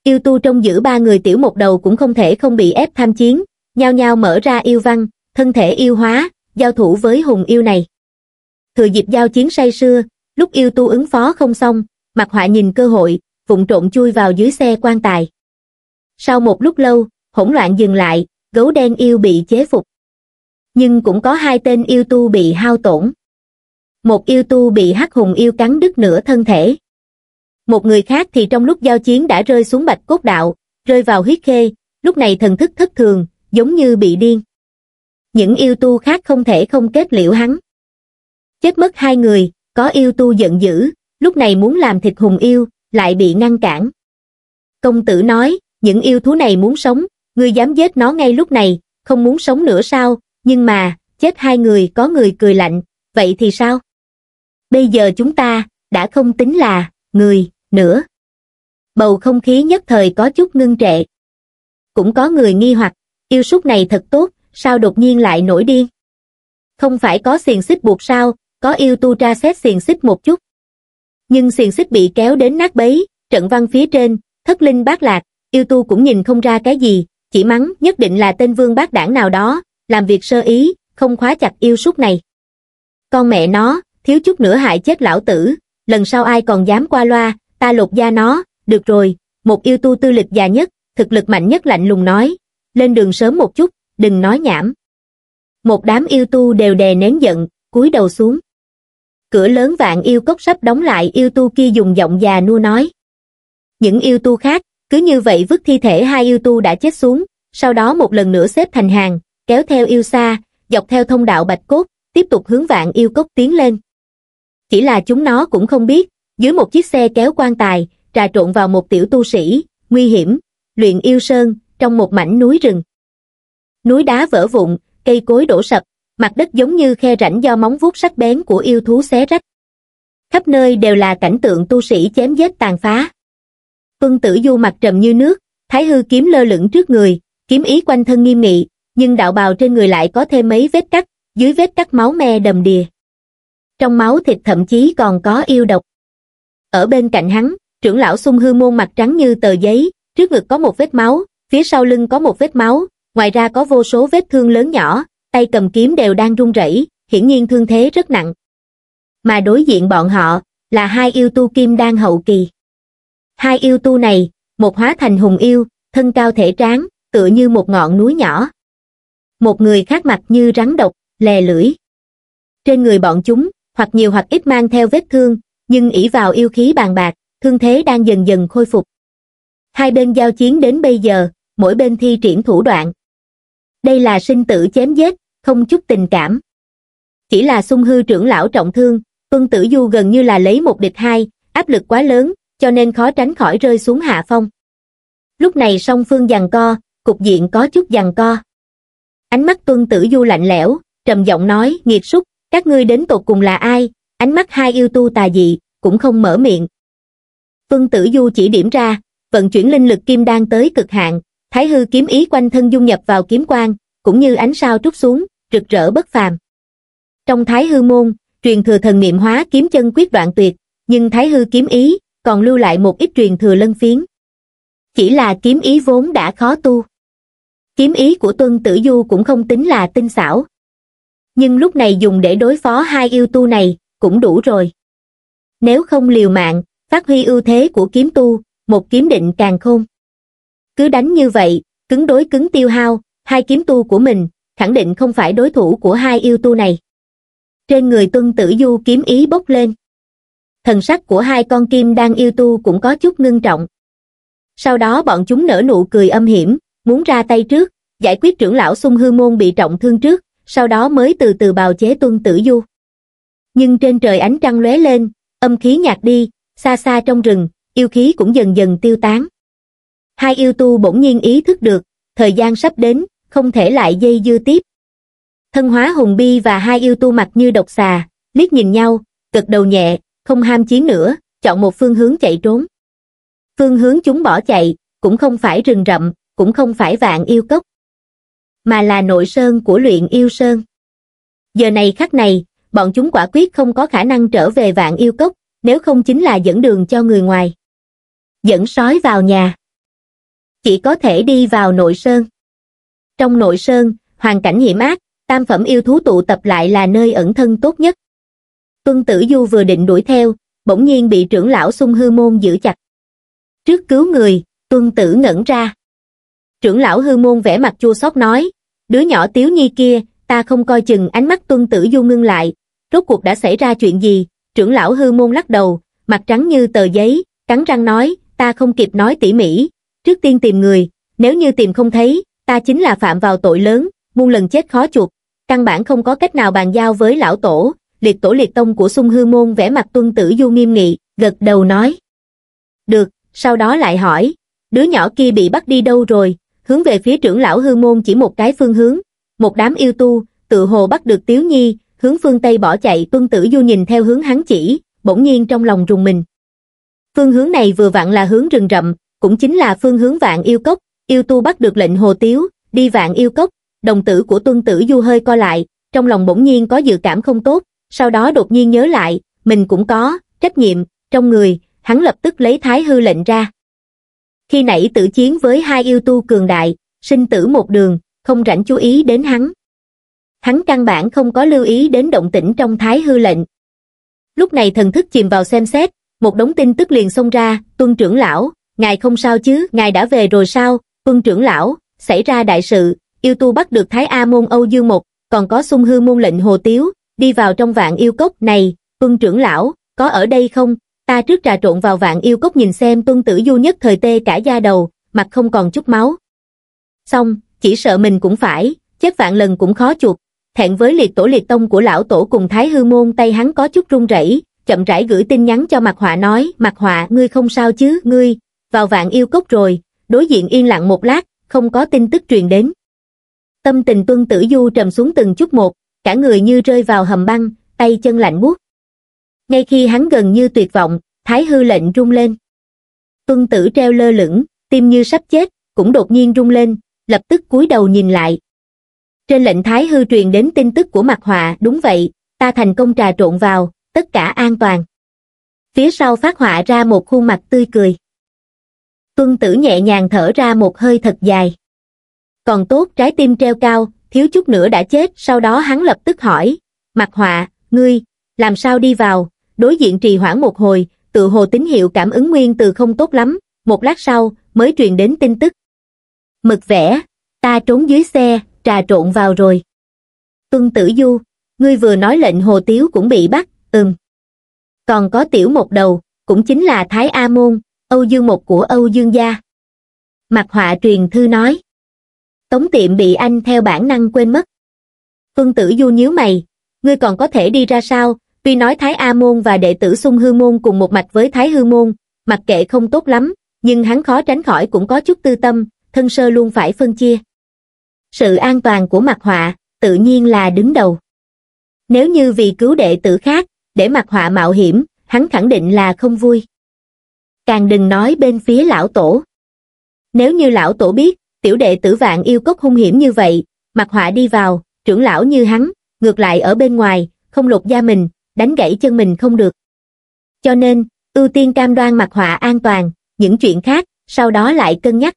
yêu tu trong giữ ba người tiểu một đầu cũng không thể không bị ép tham chiến nhao nhau mở ra yêu văn thân thể yêu hóa giao thủ với hùng yêu này thừa dịp giao chiến say sưa lúc yêu tu ứng phó không xong mặt họa nhìn cơ hội vụng trộn chui vào dưới xe quan tài sau một lúc lâu hỗn loạn dừng lại gấu đen yêu bị chế phục nhưng cũng có hai tên yêu tu bị hao tổn một yêu tu bị hắc hùng yêu cắn đứt nửa thân thể một người khác thì trong lúc giao chiến đã rơi xuống bạch cốt đạo rơi vào huyết khê lúc này thần thức thất thường giống như bị điên những yêu tu khác không thể không kết liễu hắn chết mất hai người có yêu tu giận dữ lúc này muốn làm thịt hùng yêu lại bị ngăn cản công tử nói những yêu thú này muốn sống ngươi dám giết nó ngay lúc này không muốn sống nữa sao nhưng mà, chết hai người có người cười lạnh, vậy thì sao? Bây giờ chúng ta đã không tính là người nữa. Bầu không khí nhất thời có chút ngưng trệ. Cũng có người nghi hoặc, yêu súc này thật tốt, sao đột nhiên lại nổi điên? Không phải có xiềng xích buộc sao, có yêu tu tra xét xiềng xích một chút. Nhưng xiềng xích bị kéo đến nát bấy, trận văn phía trên, thất linh bát lạc, yêu tu cũng nhìn không ra cái gì, chỉ mắng nhất định là tên vương bác đảng nào đó, làm việc sơ ý, không khóa chặt yêu súc này. Con mẹ nó, thiếu chút nữa hại chết lão tử, lần sau ai còn dám qua loa, ta lột da nó, được rồi, một yêu tu tư lịch già nhất, thực lực mạnh nhất lạnh lùng nói, lên đường sớm một chút, đừng nói nhảm. Một đám yêu tu đều đè nén giận, cúi đầu xuống. Cửa lớn vạn yêu cốc sắp đóng lại yêu tu kia dùng giọng già nua nói. Những yêu tu khác, cứ như vậy vứt thi thể hai yêu tu đã chết xuống, sau đó một lần nữa xếp thành hàng, kéo theo yêu xa, dọc theo thông đạo bạch cốt, tiếp tục hướng vạn yêu cốc tiến lên. Chỉ là chúng nó cũng không biết, dưới một chiếc xe kéo quan tài, trà trộn vào một tiểu tu sĩ, nguy hiểm, luyện yêu sơn, trong một mảnh núi rừng. Núi đá vỡ vụn, cây cối đổ sập, mặt đất giống như khe rãnh do móng vuốt sắc bén của yêu thú xé rách. Khắp nơi đều là cảnh tượng tu sĩ chém giết tàn phá. Tuân tử du mặt trầm như nước, thái hư kiếm lơ lửng trước người, kiếm ý quanh thân nghiêm nghị, nhưng đạo bào trên người lại có thêm mấy vết cắt, dưới vết cắt máu me đầm đìa. Trong máu thịt thậm chí còn có yêu độc. Ở bên cạnh hắn, trưởng lão sung hư môn mặt trắng như tờ giấy, trước ngực có một vết máu, phía sau lưng có một vết máu, ngoài ra có vô số vết thương lớn nhỏ, tay cầm kiếm đều đang run rẩy, hiển nhiên thương thế rất nặng. Mà đối diện bọn họ là hai yêu tu kim đang hậu kỳ. Hai yêu tu này, một hóa thành hùng yêu, thân cao thể tráng, tựa như một ngọn núi nhỏ, một người khác mặt như rắn độc lè lưỡi trên người bọn chúng hoặc nhiều hoặc ít mang theo vết thương nhưng ỷ vào yêu khí bàn bạc thương thế đang dần dần khôi phục hai bên giao chiến đến bây giờ mỗi bên thi triển thủ đoạn đây là sinh tử chém giết không chút tình cảm chỉ là sung hư trưởng lão trọng thương tuân tử du gần như là lấy một địch hai áp lực quá lớn cho nên khó tránh khỏi rơi xuống hạ phong lúc này song phương giằng co cục diện có chút giằng co Ánh mắt tuân tử du lạnh lẽo, trầm giọng nói, nghiệt súc, các ngươi đến tột cùng là ai? Ánh mắt hai yêu tu tà dị, cũng không mở miệng. Tuân tử du chỉ điểm ra, vận chuyển linh lực kim đang tới cực hạn, thái hư kiếm ý quanh thân dung nhập vào kiếm quang, cũng như ánh sao trút xuống, rực rỡ bất phàm. Trong thái hư môn, truyền thừa thần niệm hóa kiếm chân quyết đoạn tuyệt, nhưng thái hư kiếm ý còn lưu lại một ít truyền thừa lân phiến. Chỉ là kiếm ý vốn đã khó tu kiếm ý của tuân tử du cũng không tính là tinh xảo. Nhưng lúc này dùng để đối phó hai yêu tu này, cũng đủ rồi. Nếu không liều mạng, phát huy ưu thế của kiếm tu, một kiếm định càng khôn. Cứ đánh như vậy, cứng đối cứng tiêu hao, hai kiếm tu của mình, khẳng định không phải đối thủ của hai yêu tu này. Trên người tuân tử du kiếm ý bốc lên. Thần sắc của hai con kim đang yêu tu cũng có chút ngưng trọng. Sau đó bọn chúng nở nụ cười âm hiểm, muốn ra tay trước, giải quyết trưởng lão sung hư môn bị trọng thương trước, sau đó mới từ từ bào chế tuân tử du. Nhưng trên trời ánh trăng lóe lên, âm khí nhạt đi, xa xa trong rừng, yêu khí cũng dần dần tiêu tán. Hai yêu tu bỗng nhiên ý thức được, thời gian sắp đến, không thể lại dây dưa tiếp. Thân hóa hùng bi và hai yêu tu mặt như độc xà, liếc nhìn nhau, cực đầu nhẹ, không ham chiến nữa, chọn một phương hướng chạy trốn. Phương hướng chúng bỏ chạy, cũng không phải rừng rậm, cũng không phải vạn yêu cốc, mà là nội sơn của luyện yêu sơn. Giờ này khắc này, bọn chúng quả quyết không có khả năng trở về vạn yêu cốc, nếu không chính là dẫn đường cho người ngoài. Dẫn sói vào nhà. Chỉ có thể đi vào nội sơn. Trong nội sơn, hoàn cảnh hiểm ác, tam phẩm yêu thú tụ tập lại là nơi ẩn thân tốt nhất. Tuân Tử Du vừa định đuổi theo, bỗng nhiên bị trưởng lão xung hư môn giữ chặt. Trước cứu người, Tuân Tử ngẩn ra trưởng lão hư môn vẻ mặt chua xót nói, đứa nhỏ tiếu nhi kia, ta không coi chừng ánh mắt tuân tử du ngưng lại, rốt cuộc đã xảy ra chuyện gì, trưởng lão hư môn lắc đầu, mặt trắng như tờ giấy, cắn răng nói, ta không kịp nói tỉ mỉ, trước tiên tìm người, nếu như tìm không thấy, ta chính là phạm vào tội lớn, muôn lần chết khó chuộc, căn bản không có cách nào bàn giao với lão tổ, liệt tổ liệt tông của sung hư môn vẻ mặt tuân tử du nghiêm nghị, gật đầu nói. Được, sau đó lại hỏi, đứa nhỏ kia bị bắt đi đâu rồi, hướng về phía trưởng lão hư môn chỉ một cái phương hướng, một đám yêu tu, tự hồ bắt được Tiếu Nhi, hướng phương Tây bỏ chạy tuân tử du nhìn theo hướng hắn chỉ, bỗng nhiên trong lòng rùng mình. Phương hướng này vừa vặn là hướng rừng rậm, cũng chính là phương hướng vạn yêu cốc, yêu tu bắt được lệnh hồ tiếu, đi vạn yêu cốc, đồng tử của tuân tử du hơi co lại, trong lòng bỗng nhiên có dự cảm không tốt, sau đó đột nhiên nhớ lại, mình cũng có, trách nhiệm, trong người, hắn lập tức lấy thái hư lệnh ra khi nãy tử chiến với hai yêu tu cường đại, sinh tử một đường, không rảnh chú ý đến hắn. Hắn căn bản không có lưu ý đến động tĩnh trong thái hư lệnh. Lúc này thần thức chìm vào xem xét, một đống tin tức liền xông ra, tuân trưởng lão, ngài không sao chứ, ngài đã về rồi sao, tuân trưởng lão, xảy ra đại sự, yêu tu bắt được thái A môn Âu Dương Mục, còn có sung hư môn lệnh Hồ Tiếu, đi vào trong vạn yêu cốc này, tuân trưởng lão, có ở đây không, Ta trước trà trộn vào vạn yêu cốc nhìn xem tuân tử du nhất thời tê cả da đầu, mặt không còn chút máu. Xong, chỉ sợ mình cũng phải, chết vạn lần cũng khó chuột. Thẹn với liệt tổ liệt tông của lão tổ cùng thái hư môn tay hắn có chút run rẩy, chậm rãi gửi tin nhắn cho mặt họa nói, mặt họa, ngươi không sao chứ, ngươi, vào vạn yêu cốc rồi, đối diện yên lặng một lát, không có tin tức truyền đến. Tâm tình tuân tử du trầm xuống từng chút một, cả người như rơi vào hầm băng, tay chân lạnh buốt ngay khi hắn gần như tuyệt vọng, Thái hư lệnh rung lên. Tuân tử treo lơ lửng, tim như sắp chết, cũng đột nhiên rung lên, lập tức cúi đầu nhìn lại. Trên lệnh Thái hư truyền đến tin tức của mặt họa, đúng vậy, ta thành công trà trộn vào, tất cả an toàn. Phía sau phát họa ra một khuôn mặt tươi cười. Tuân tử nhẹ nhàng thở ra một hơi thật dài. Còn tốt trái tim treo cao, thiếu chút nữa đã chết, sau đó hắn lập tức hỏi, mặt họa, ngươi, làm sao đi vào, đối diện trì hoãn một hồi, tự hồ tín hiệu cảm ứng nguyên từ không tốt lắm, một lát sau, mới truyền đến tin tức. Mực vẽ, ta trốn dưới xe, trà trộn vào rồi. Tuân tử du, ngươi vừa nói lệnh hồ tiếu cũng bị bắt, ừm. Còn có tiểu một đầu, cũng chính là Thái A Môn, Âu Dương một của Âu Dương gia. Mặt họa truyền thư nói. Tống tiệm bị anh theo bản năng quên mất. Tuân tử du nhíu mày, ngươi còn có thể đi ra sao, tuy nói Thái A Môn và đệ tử Xung Hư Môn cùng một mạch với Thái Hư Môn, mặc kệ không tốt lắm, nhưng hắn khó tránh khỏi cũng có chút tư tâm, thân sơ luôn phải phân chia. Sự an toàn của mặt họa, tự nhiên là đứng đầu. Nếu như vì cứu đệ tử khác, để mặt họa mạo hiểm, hắn khẳng định là không vui. Càng đừng nói bên phía lão tổ. Nếu như lão tổ biết, tiểu đệ tử vạn yêu cốc hung hiểm như vậy, mặt họa đi vào, trưởng lão như hắn, ngược lại ở bên ngoài, không lột da mình, đánh gãy chân mình không được. Cho nên, ưu tiên cam đoan mặt họa an toàn, những chuyện khác, sau đó lại cân nhắc.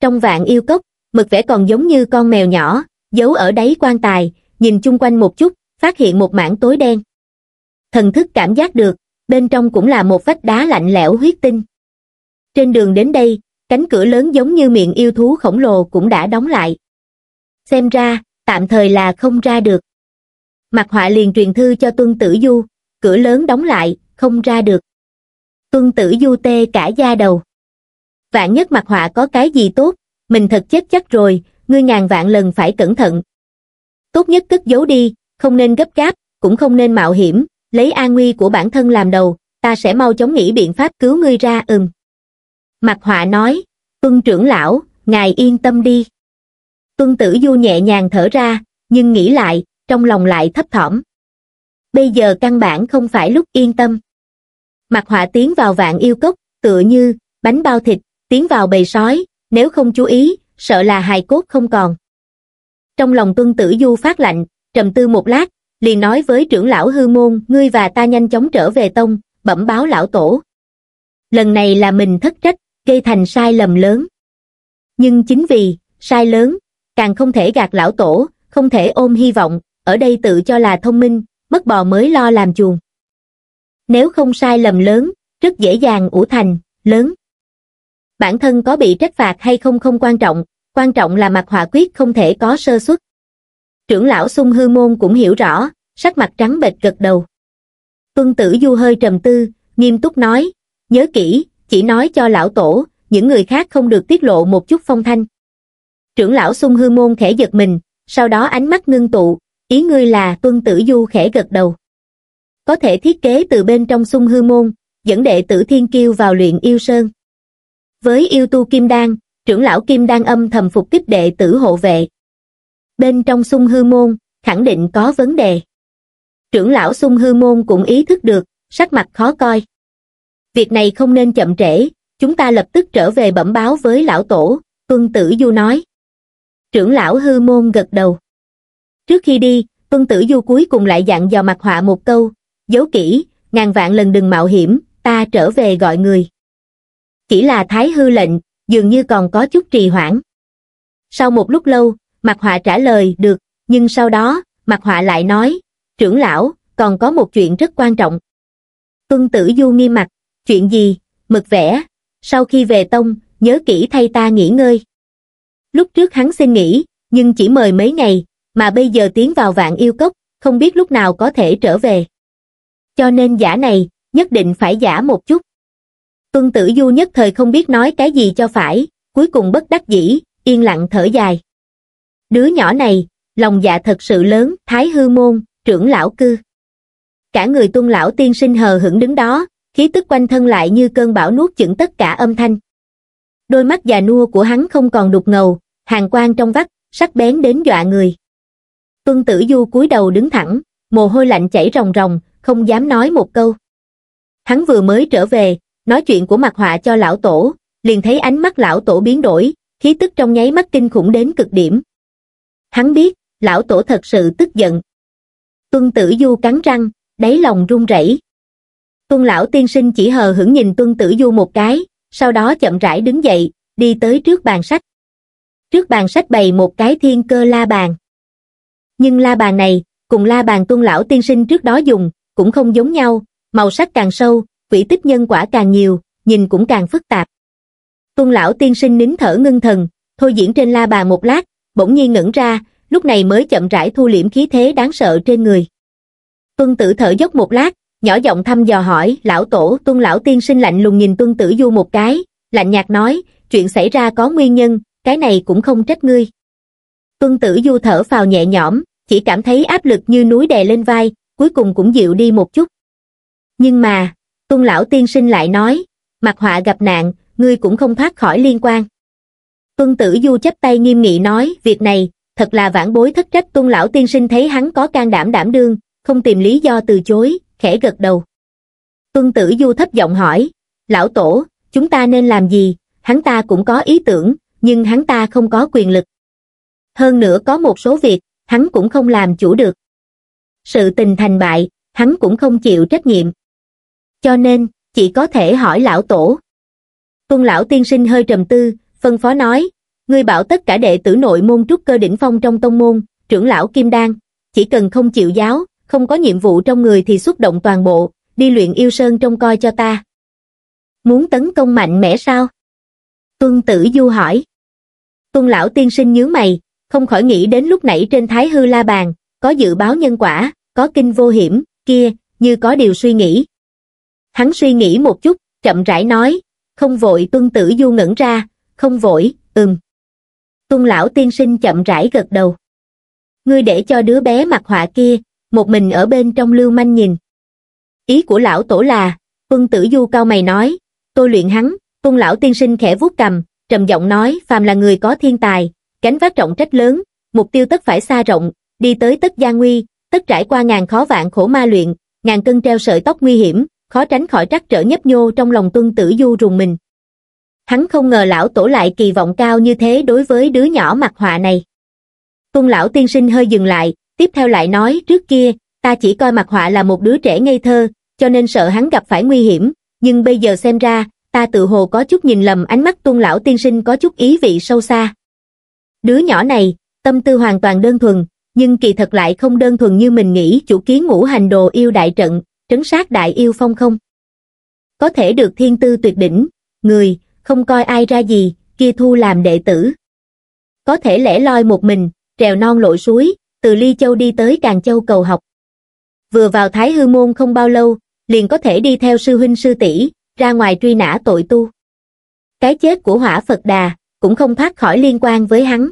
Trong vạn yêu cốc, mực vẽ còn giống như con mèo nhỏ, giấu ở đáy quan tài, nhìn chung quanh một chút, phát hiện một mảng tối đen. Thần thức cảm giác được, bên trong cũng là một vách đá lạnh lẽo huyết tinh. Trên đường đến đây, cánh cửa lớn giống như miệng yêu thú khổng lồ cũng đã đóng lại. Xem ra, tạm thời là không ra được. Mạc Họa liền truyền thư cho Tuân Tử Du, cửa lớn đóng lại, không ra được. Tuân Tử Du tê cả da đầu. Vạn nhất Mạc Họa có cái gì tốt, mình thật chết chắc rồi, ngươi ngàn vạn lần phải cẩn thận. Tốt nhất cất giấu đi, không nên gấp gáp, cũng không nên mạo hiểm, lấy an nguy của bản thân làm đầu, ta sẽ mau chóng nghĩ biện pháp cứu ngươi ra ừm. Mạc Họa nói, tuân trưởng lão, ngài yên tâm đi. Tuân tử du nhẹ nhàng thở ra, nhưng nghĩ lại, trong lòng lại thấp thỏm bây giờ căn bản không phải lúc yên tâm mặt họa tiến vào vạn yêu cốc tựa như bánh bao thịt tiến vào bầy sói nếu không chú ý sợ là hài cốt không còn trong lòng tuân tử du phát lạnh trầm tư một lát liền nói với trưởng lão hư môn ngươi và ta nhanh chóng trở về tông bẩm báo lão tổ lần này là mình thất trách gây thành sai lầm lớn nhưng chính vì sai lớn càng không thể gạt lão tổ không thể ôm hy vọng ở đây tự cho là thông minh, mất bò mới lo làm chuồng. Nếu không sai lầm lớn, rất dễ dàng ủ thành, lớn. Bản thân có bị trách phạt hay không không quan trọng, quan trọng là mặt họa quyết không thể có sơ suất. Trưởng lão sung hư môn cũng hiểu rõ, sắc mặt trắng bệch gật đầu. Tuân tử du hơi trầm tư, nghiêm túc nói, nhớ kỹ, chỉ nói cho lão tổ, những người khác không được tiết lộ một chút phong thanh. Trưởng lão sung hư môn khẽ giật mình, sau đó ánh mắt ngưng tụ, ý ngươi là tuân tử du khẽ gật đầu có thể thiết kế từ bên trong sung hư môn dẫn đệ tử thiên kiêu vào luyện yêu sơn với yêu tu kim đan trưởng lão kim đan âm thầm phục kích đệ tử hộ vệ bên trong sung hư môn khẳng định có vấn đề trưởng lão sung hư môn cũng ý thức được sắc mặt khó coi việc này không nên chậm trễ chúng ta lập tức trở về bẩm báo với lão tổ tuân tử du nói trưởng lão hư môn gật đầu Trước khi đi, tuân tử du cuối cùng lại dặn dò mặt họa một câu, giấu kỹ, ngàn vạn lần đừng mạo hiểm, ta trở về gọi người. Chỉ là thái hư lệnh, dường như còn có chút trì hoãn. Sau một lúc lâu, mặt họa trả lời được, nhưng sau đó, mặt họa lại nói, trưởng lão, còn có một chuyện rất quan trọng. Tuân tử du nghi mặt, chuyện gì, mực vẽ, sau khi về tông, nhớ kỹ thay ta nghỉ ngơi. Lúc trước hắn xin nghỉ, nhưng chỉ mời mấy ngày, mà bây giờ tiến vào vạn yêu cốc, không biết lúc nào có thể trở về. Cho nên giả này, nhất định phải giả một chút. Tuân tử du nhất thời không biết nói cái gì cho phải, cuối cùng bất đắc dĩ, yên lặng thở dài. Đứa nhỏ này, lòng dạ thật sự lớn, thái hư môn, trưởng lão cư. Cả người tuân lão tiên sinh hờ hững đứng đó, khí tức quanh thân lại như cơn bão nuốt chửng tất cả âm thanh. Đôi mắt già nua của hắn không còn đục ngầu, hàng quang trong vắt, sắc bén đến dọa người. Tuân tử du cúi đầu đứng thẳng, mồ hôi lạnh chảy ròng ròng, không dám nói một câu. Hắn vừa mới trở về, nói chuyện của mặt họa cho lão tổ, liền thấy ánh mắt lão tổ biến đổi, khí tức trong nháy mắt kinh khủng đến cực điểm. Hắn biết, lão tổ thật sự tức giận. Tuân tử du cắn răng, đáy lòng run rẩy. Tuân lão tiên sinh chỉ hờ hững nhìn tuân tử du một cái, sau đó chậm rãi đứng dậy, đi tới trước bàn sách. Trước bàn sách bày một cái thiên cơ la bàn nhưng la bàn này, cùng la bàn tuân lão tiên sinh trước đó dùng, cũng không giống nhau, màu sắc càng sâu, quỷ tích nhân quả càng nhiều, nhìn cũng càng phức tạp. tuân lão tiên sinh nín thở ngưng thần, thôi diễn trên la bàn một lát, bỗng nhiên ngẩn ra, lúc này mới chậm rãi thu liễm khí thế đáng sợ trên người. Tuân tử thở dốc một lát, nhỏ giọng thăm dò hỏi, lão tổ, tuân lão tiên sinh lạnh lùng nhìn tuân tử du một cái, lạnh nhạt nói, chuyện xảy ra có nguyên nhân, cái này cũng không trách ngươi. Tuân tử du thở phào nhẹ nhõm, chỉ cảm thấy áp lực như núi đè lên vai cuối cùng cũng dịu đi một chút nhưng mà tuân lão tiên sinh lại nói mặt họa gặp nạn ngươi cũng không thoát khỏi liên quan tuân tử du chấp tay nghiêm nghị nói việc này thật là vãn bối thất trách tuân lão tiên sinh thấy hắn có can đảm đảm đương không tìm lý do từ chối khẽ gật đầu tuân tử du thấp giọng hỏi lão tổ chúng ta nên làm gì hắn ta cũng có ý tưởng nhưng hắn ta không có quyền lực hơn nữa có một số việc hắn cũng không làm chủ được. Sự tình thành bại, hắn cũng không chịu trách nhiệm. Cho nên, chỉ có thể hỏi lão tổ. Tuân lão tiên sinh hơi trầm tư, phân phó nói, ngươi bảo tất cả đệ tử nội môn trúc cơ đỉnh phong trong tông môn, trưởng lão Kim Đan, chỉ cần không chịu giáo, không có nhiệm vụ trong người thì xúc động toàn bộ, đi luyện yêu sơn trông coi cho ta. Muốn tấn công mạnh mẽ sao? Tuân tử du hỏi. Tuân lão tiên sinh nhớ mày, không khỏi nghĩ đến lúc nãy trên Thái Hư La Bàn, có dự báo nhân quả, có kinh vô hiểm, kia, như có điều suy nghĩ. Hắn suy nghĩ một chút, chậm rãi nói, không vội tuân tử du ngẩn ra, không vội, ừm. Tuân lão tiên sinh chậm rãi gật đầu. Ngươi để cho đứa bé mặc họa kia, một mình ở bên trong lưu manh nhìn. Ý của lão tổ là, tuân tử du cao mày nói, tôi luyện hắn, tuân lão tiên sinh khẽ vuốt cầm, trầm giọng nói phàm là người có thiên tài, gánh vác trọng trách lớn, mục tiêu tất phải xa rộng, đi tới tất gia nguy, tất trải qua ngàn khó vạn khổ ma luyện, ngàn cân treo sợi tóc nguy hiểm, khó tránh khỏi trắc trở nhấp nhô trong lòng tuân tử du rùng mình. Hắn không ngờ lão tổ lại kỳ vọng cao như thế đối với đứa nhỏ mặt họa này. Tuân lão tiên sinh hơi dừng lại, tiếp theo lại nói trước kia, ta chỉ coi mặt họa là một đứa trẻ ngây thơ, cho nên sợ hắn gặp phải nguy hiểm, nhưng bây giờ xem ra, ta tự hồ có chút nhìn lầm ánh mắt tuân lão tiên sinh có chút ý vị sâu xa, Đứa nhỏ này, tâm tư hoàn toàn đơn thuần, nhưng kỳ thật lại không đơn thuần như mình nghĩ chủ kiến ngũ hành đồ yêu đại trận, trấn sát đại yêu phong không. Có thể được thiên tư tuyệt đỉnh, người, không coi ai ra gì, kia thu làm đệ tử. Có thể lẻ loi một mình, trèo non lội suối, từ Ly Châu đi tới Càng Châu cầu học. Vừa vào Thái Hư Môn không bao lâu, liền có thể đi theo sư huynh sư tỷ ra ngoài truy nã tội tu. Cái chết của hỏa Phật Đà cũng không thoát khỏi liên quan với hắn.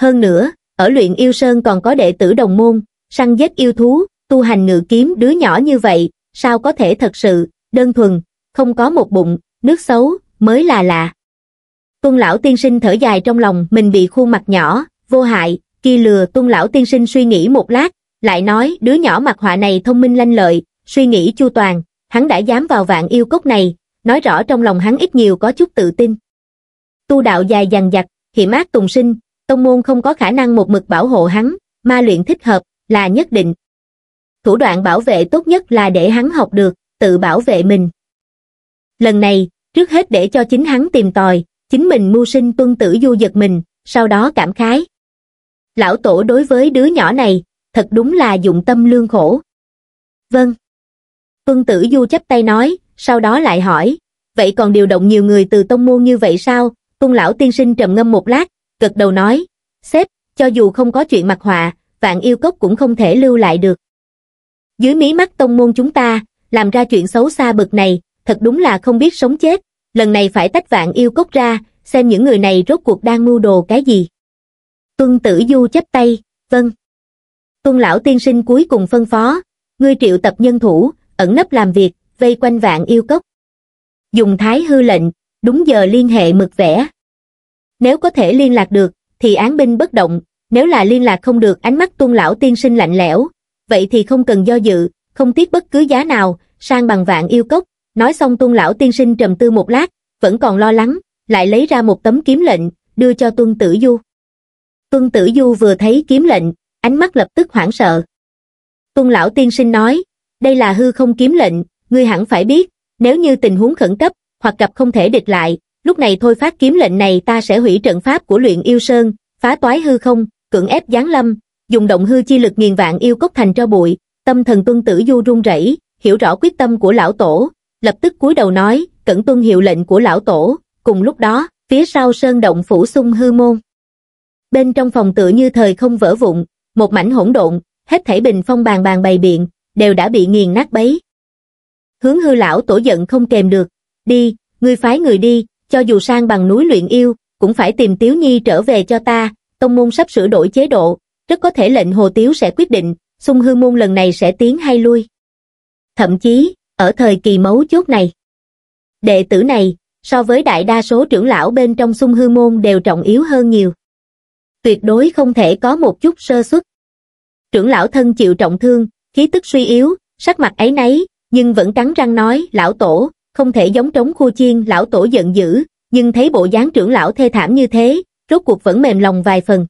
Hơn nữa, ở luyện yêu sơn còn có đệ tử đồng môn, săn giết yêu thú, tu hành ngự kiếm đứa nhỏ như vậy, sao có thể thật sự, đơn thuần, không có một bụng, nước xấu, mới là lạ. Tuân lão tiên sinh thở dài trong lòng mình bị khuôn mặt nhỏ, vô hại, khi lừa tuân lão tiên sinh suy nghĩ một lát, lại nói đứa nhỏ mặt họa này thông minh lanh lợi, suy nghĩ chu toàn, hắn đã dám vào vạn yêu cốc này, nói rõ trong lòng hắn ít nhiều có chút tự tin. Tu đạo dài dằng dặc, hiểm ác tùng sinh, tông môn không có khả năng một mực bảo hộ hắn, ma luyện thích hợp, là nhất định. Thủ đoạn bảo vệ tốt nhất là để hắn học được, tự bảo vệ mình. Lần này, trước hết để cho chính hắn tìm tòi, chính mình mưu sinh tuân tử du giật mình, sau đó cảm khái. Lão tổ đối với đứa nhỏ này, thật đúng là dụng tâm lương khổ. Vâng. Tuân tử du chấp tay nói, sau đó lại hỏi, vậy còn điều động nhiều người từ tông môn như vậy sao? Tuân lão tiên sinh trầm ngâm một lát, gật đầu nói, sếp, cho dù không có chuyện mặt họa, vạn yêu cốc cũng không thể lưu lại được. Dưới mí mắt tông môn chúng ta, làm ra chuyện xấu xa bực này, thật đúng là không biết sống chết, lần này phải tách vạn yêu cốc ra, xem những người này rốt cuộc đang mưu đồ cái gì. Tuân tử du chấp tay, vâng. Tuân lão tiên sinh cuối cùng phân phó, ngươi triệu tập nhân thủ, ẩn nấp làm việc, vây quanh vạn yêu cốc. Dùng thái hư lệnh, đúng giờ liên hệ mực vẽ, nếu có thể liên lạc được, thì án binh bất động, nếu là liên lạc không được ánh mắt tuân lão tiên sinh lạnh lẽo, vậy thì không cần do dự, không tiếc bất cứ giá nào, sang bằng vạn yêu cốc, nói xong tuân lão tiên sinh trầm tư một lát, vẫn còn lo lắng, lại lấy ra một tấm kiếm lệnh, đưa cho tuân tử du. Tuân tử du vừa thấy kiếm lệnh, ánh mắt lập tức hoảng sợ. Tuân lão tiên sinh nói, đây là hư không kiếm lệnh, ngươi hẳn phải biết, nếu như tình huống khẩn cấp, hoặc gặp không thể địch lại, lúc này thôi phát kiếm lệnh này ta sẽ hủy trận pháp của luyện yêu sơn, phá toái hư không, cưỡng ép giáng lâm, dùng động hư chi lực nghiền vạn yêu cốc thành cho bụi, tâm thần tuân tử du run rẩy, hiểu rõ quyết tâm của lão tổ, lập tức cúi đầu nói, cẩn tuân hiệu lệnh của lão tổ, cùng lúc đó, phía sau sơn động phủ sung hư môn. Bên trong phòng tựa như thời không vỡ vụn, một mảnh hỗn độn, hết thảy bình phong bàn bàn bày biện, đều đã bị nghiền nát bấy. Hướng hư lão tổ giận không kèm được, đi, ngươi phái người đi, cho dù sang bằng núi luyện yêu, cũng phải tìm Tiếu Nhi trở về cho ta, tông môn sắp sửa đổi chế độ, rất có thể lệnh Hồ Tiếu sẽ quyết định, xung hư môn lần này sẽ tiến hay lui. Thậm chí, ở thời kỳ mấu chốt này, đệ tử này, so với đại đa số trưởng lão bên trong xung hư môn đều trọng yếu hơn nhiều. Tuyệt đối không thể có một chút sơ suất. Trưởng lão thân chịu trọng thương, khí tức suy yếu, sắc mặt ấy nấy, nhưng vẫn cắn răng nói, lão tổ, không thể giống trống khu chiên lão tổ giận dữ, nhưng thấy bộ dáng trưởng lão thê thảm như thế, rốt cuộc vẫn mềm lòng vài phần.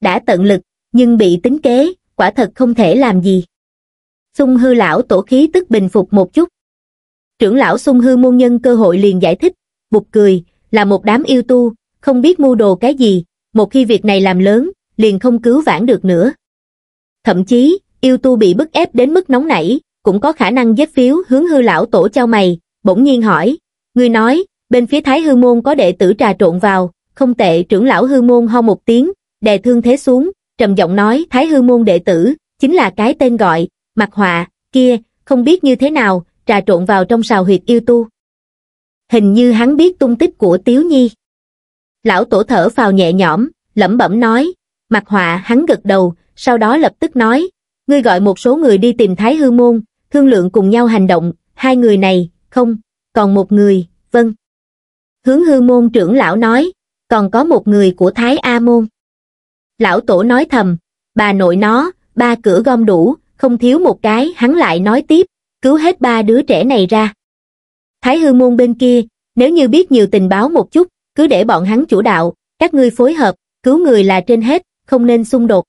Đã tận lực, nhưng bị tính kế, quả thật không thể làm gì. Xung hư lão tổ khí tức bình phục một chút. Trưởng lão xung hư môn nhân cơ hội liền giải thích, bục cười, là một đám yêu tu, không biết mua đồ cái gì, một khi việc này làm lớn, liền không cứu vãn được nữa. Thậm chí, yêu tu bị bức ép đến mức nóng nảy, cũng có khả năng dết phiếu hướng hư lão tổ trao mày, bỗng nhiên hỏi, ngươi nói, bên phía Thái Hư Môn có đệ tử trà trộn vào, không tệ trưởng lão Hư Môn ho một tiếng, đè thương thế xuống, trầm giọng nói Thái Hư Môn đệ tử, chính là cái tên gọi, mặt họa, kia, không biết như thế nào, trà trộn vào trong sào huyệt yêu tu. Hình như hắn biết tung tích của Tiếu Nhi. Lão tổ thở phào nhẹ nhõm, lẩm bẩm nói, mặt họa hắn gật đầu, sau đó lập tức nói, ngươi gọi một số người đi tìm Thái Hư Môn, thương lượng cùng nhau hành động, hai người này, không, còn một người, vâng. Hướng hư môn trưởng lão nói, còn có một người của Thái A môn. Lão tổ nói thầm, bà nội nó, ba cửa gom đủ, không thiếu một cái, hắn lại nói tiếp, cứu hết ba đứa trẻ này ra. Thái hư môn bên kia, nếu như biết nhiều tình báo một chút, cứ để bọn hắn chủ đạo, các ngươi phối hợp, cứu người là trên hết, không nên xung đột.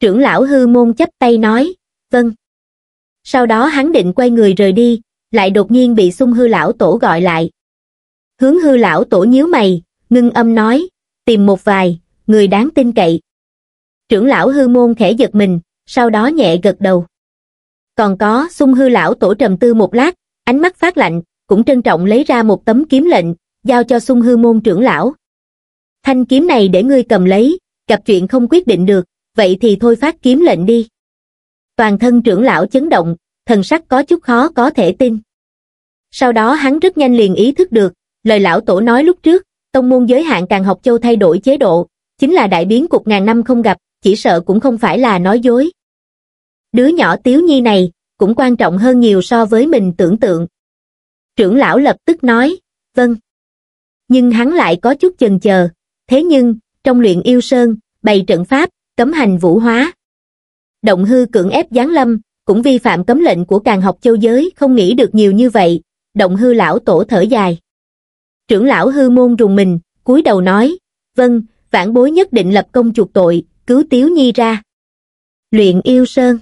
Trưởng lão hư môn chấp tay nói, vâng. Sau đó hắn định quay người rời đi, lại đột nhiên bị sung hư lão tổ gọi lại. Hướng hư lão tổ nhíu mày, ngưng âm nói, tìm một vài, người đáng tin cậy. Trưởng lão hư môn khẽ giật mình, sau đó nhẹ gật đầu. Còn có sung hư lão tổ trầm tư một lát, ánh mắt phát lạnh, cũng trân trọng lấy ra một tấm kiếm lệnh, giao cho sung hư môn trưởng lão. Thanh kiếm này để ngươi cầm lấy, gặp chuyện không quyết định được, vậy thì thôi phát kiếm lệnh đi. Toàn thân trưởng lão chấn động, thần sắc có chút khó có thể tin. Sau đó hắn rất nhanh liền ý thức được, lời lão tổ nói lúc trước, tông môn giới hạn càng học châu thay đổi chế độ, chính là đại biến cục ngàn năm không gặp, chỉ sợ cũng không phải là nói dối. Đứa nhỏ tiếu nhi này, cũng quan trọng hơn nhiều so với mình tưởng tượng. Trưởng lão lập tức nói, vâng. Nhưng hắn lại có chút chần chờ, thế nhưng, trong luyện yêu sơn, bày trận pháp, cấm hành vũ hóa. Động hư cưỡng ép giáng lâm, cũng vi phạm cấm lệnh của càng học châu giới không nghĩ được nhiều như vậy, động hư lão tổ thở dài. Trưởng lão hư môn rùng mình, cúi đầu nói, vâng, vãn bối nhất định lập công chuộc tội, cứu Tiếu Nhi ra. Luyện yêu sơn.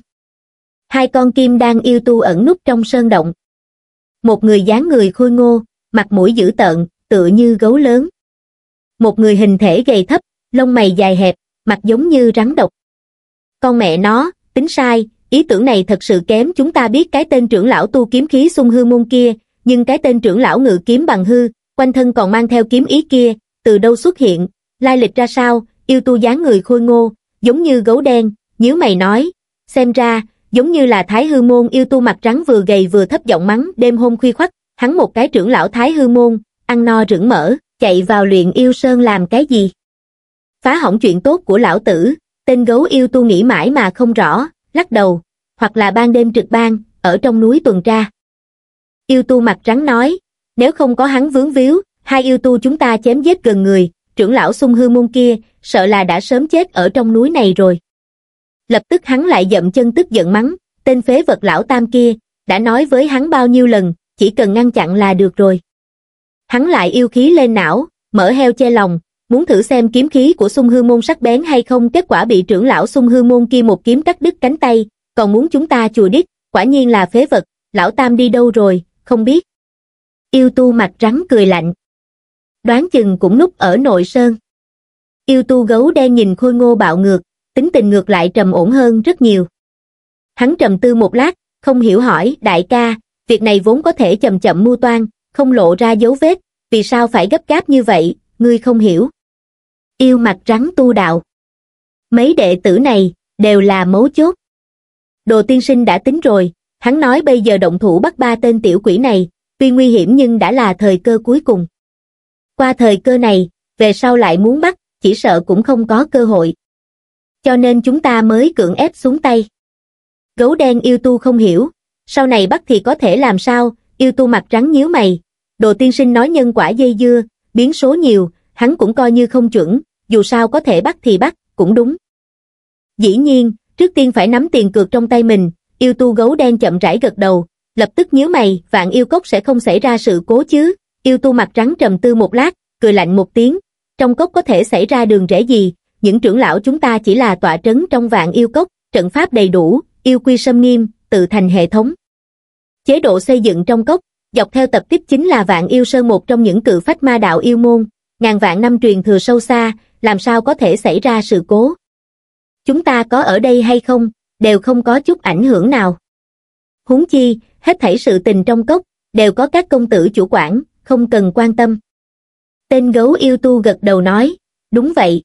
Hai con kim đang yêu tu ẩn nút trong sơn động. Một người dáng người khôi ngô, mặt mũi dữ tợn, tựa như gấu lớn. Một người hình thể gầy thấp, lông mày dài hẹp, mặt giống như rắn độc. Con mẹ nó, tính sai, ý tưởng này thật sự kém chúng ta biết cái tên trưởng lão tu kiếm khí xung hư môn kia, nhưng cái tên trưởng lão ngự kiếm bằng hư, quanh thân còn mang theo kiếm ý kia, từ đâu xuất hiện, lai lịch ra sao, yêu tu dáng người khôi ngô, giống như gấu đen, nhíu mày nói, xem ra, giống như là thái hư môn yêu tu mặt trắng vừa gầy vừa thấp giọng mắng, đêm hôm khuya khoắt, hắn một cái trưởng lão thái hư môn, ăn no rửng mỡ, chạy vào luyện yêu sơn làm cái gì? Phá hỏng chuyện tốt của lão tử, tên gấu yêu tu nghĩ mãi mà không rõ, lắc đầu, hoặc là ban đêm trực ban, ở trong núi tuần tra. Yêu tu mặt trắng nói, nếu không có hắn vướng víu, hai yêu tu chúng ta chém giết gần người, trưởng lão sung hư môn kia, sợ là đã sớm chết ở trong núi này rồi. Lập tức hắn lại dậm chân tức giận mắng, tên phế vật lão tam kia, đã nói với hắn bao nhiêu lần, chỉ cần ngăn chặn là được rồi. Hắn lại yêu khí lên não, mở heo che lòng, muốn thử xem kiếm khí của sung hư môn sắc bén hay không kết quả bị trưởng lão sung hư môn kia một kiếm cắt đứt cánh tay, còn muốn chúng ta chùa đít, quả nhiên là phế vật, lão tam đi đâu rồi, không biết. Yêu tu mặt rắn cười lạnh. Đoán chừng cũng núp ở nội sơn. Yêu tu gấu đen nhìn khôi ngô bạo ngược, tính tình ngược lại trầm ổn hơn rất nhiều. Hắn trầm tư một lát, không hiểu hỏi, đại ca, việc này vốn có thể chậm chậm mua toan, không lộ ra dấu vết, vì sao phải gấp gáp như vậy, ngươi không hiểu yêu mặt rắn tu đạo mấy đệ tử này đều là mấu chốt đồ tiên sinh đã tính rồi hắn nói bây giờ động thủ bắt ba tên tiểu quỷ này tuy nguy hiểm nhưng đã là thời cơ cuối cùng qua thời cơ này về sau lại muốn bắt chỉ sợ cũng không có cơ hội cho nên chúng ta mới cưỡng ép xuống tay gấu đen yêu tu không hiểu sau này bắt thì có thể làm sao yêu tu mặt rắn nhíu mày đồ tiên sinh nói nhân quả dây dưa biến số nhiều hắn cũng coi như không chuẩn, dù sao có thể bắt thì bắt, cũng đúng. Dĩ nhiên, trước tiên phải nắm tiền cược trong tay mình, yêu tu gấu đen chậm rãi gật đầu, lập tức nhíu mày, vạn yêu cốc sẽ không xảy ra sự cố chứ, yêu tu mặt trắng trầm tư một lát, cười lạnh một tiếng, trong cốc có thể xảy ra đường rẽ gì, những trưởng lão chúng ta chỉ là tọa trấn trong vạn yêu cốc, trận pháp đầy đủ, yêu quy sâm nghiêm, tự thành hệ thống. Chế độ xây dựng trong cốc, dọc theo tập tiếp chính là vạn yêu sơn một trong những cự phách ma đạo yêu môn, ngàn vạn năm truyền thừa sâu xa, làm sao có thể xảy ra sự cố. Chúng ta có ở đây hay không, đều không có chút ảnh hưởng nào. Huống chi, hết thảy sự tình trong cốc, đều có các công tử chủ quản, không cần quan tâm. Tên gấu yêu tu gật đầu nói, đúng vậy.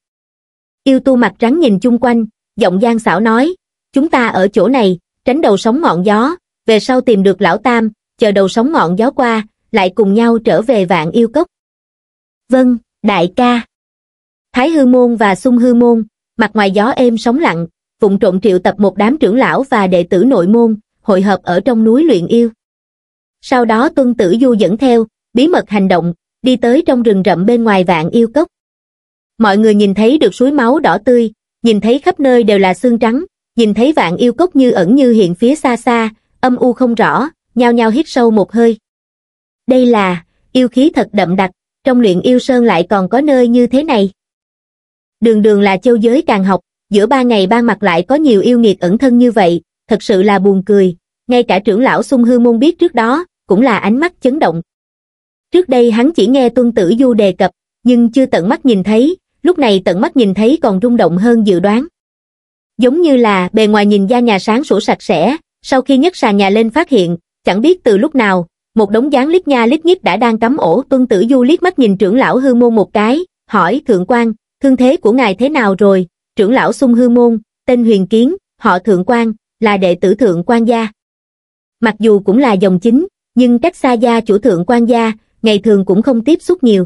Yêu tu mặt trắng nhìn chung quanh, giọng gian xảo nói, chúng ta ở chỗ này, tránh đầu sóng ngọn gió, về sau tìm được lão tam, chờ đầu sóng ngọn gió qua, lại cùng nhau trở về vạn yêu cốc. Vâng đại ca. Thái Hư Môn và sung Hư Môn, mặt ngoài gió êm sóng lặng, vụng trộn triệu tập một đám trưởng lão và đệ tử nội môn, hội hợp ở trong núi luyện yêu. Sau đó tuân tử du dẫn theo, bí mật hành động, đi tới trong rừng rậm bên ngoài vạn yêu cốc. Mọi người nhìn thấy được suối máu đỏ tươi, nhìn thấy khắp nơi đều là xương trắng, nhìn thấy vạn yêu cốc như ẩn như hiện phía xa xa, âm u không rõ, nhao nhao hít sâu một hơi. Đây là yêu khí thật đậm đặc, trong luyện yêu sơn lại còn có nơi như thế này. Đường đường là châu giới càng học, giữa ba ngày ban mặt lại có nhiều yêu nghiệt ẩn thân như vậy, thật sự là buồn cười, ngay cả trưởng lão sung hư môn biết trước đó, cũng là ánh mắt chấn động. Trước đây hắn chỉ nghe tuân tử du đề cập, nhưng chưa tận mắt nhìn thấy, lúc này tận mắt nhìn thấy còn rung động hơn dự đoán. Giống như là bề ngoài nhìn ra nhà sáng sủa sạch sẽ, sau khi nhấc sàn nhà lên phát hiện, chẳng biết từ lúc nào, một đống dáng lít nha lít nhít đã đang cắm ổ tuân tử du liếc mắt nhìn trưởng lão hư môn một cái hỏi thượng quan thương thế của ngài thế nào rồi trưởng lão sung hư môn tên huyền kiến họ thượng quan là đệ tử thượng quan gia mặc dù cũng là dòng chính nhưng cách xa gia chủ thượng quan gia ngày thường cũng không tiếp xúc nhiều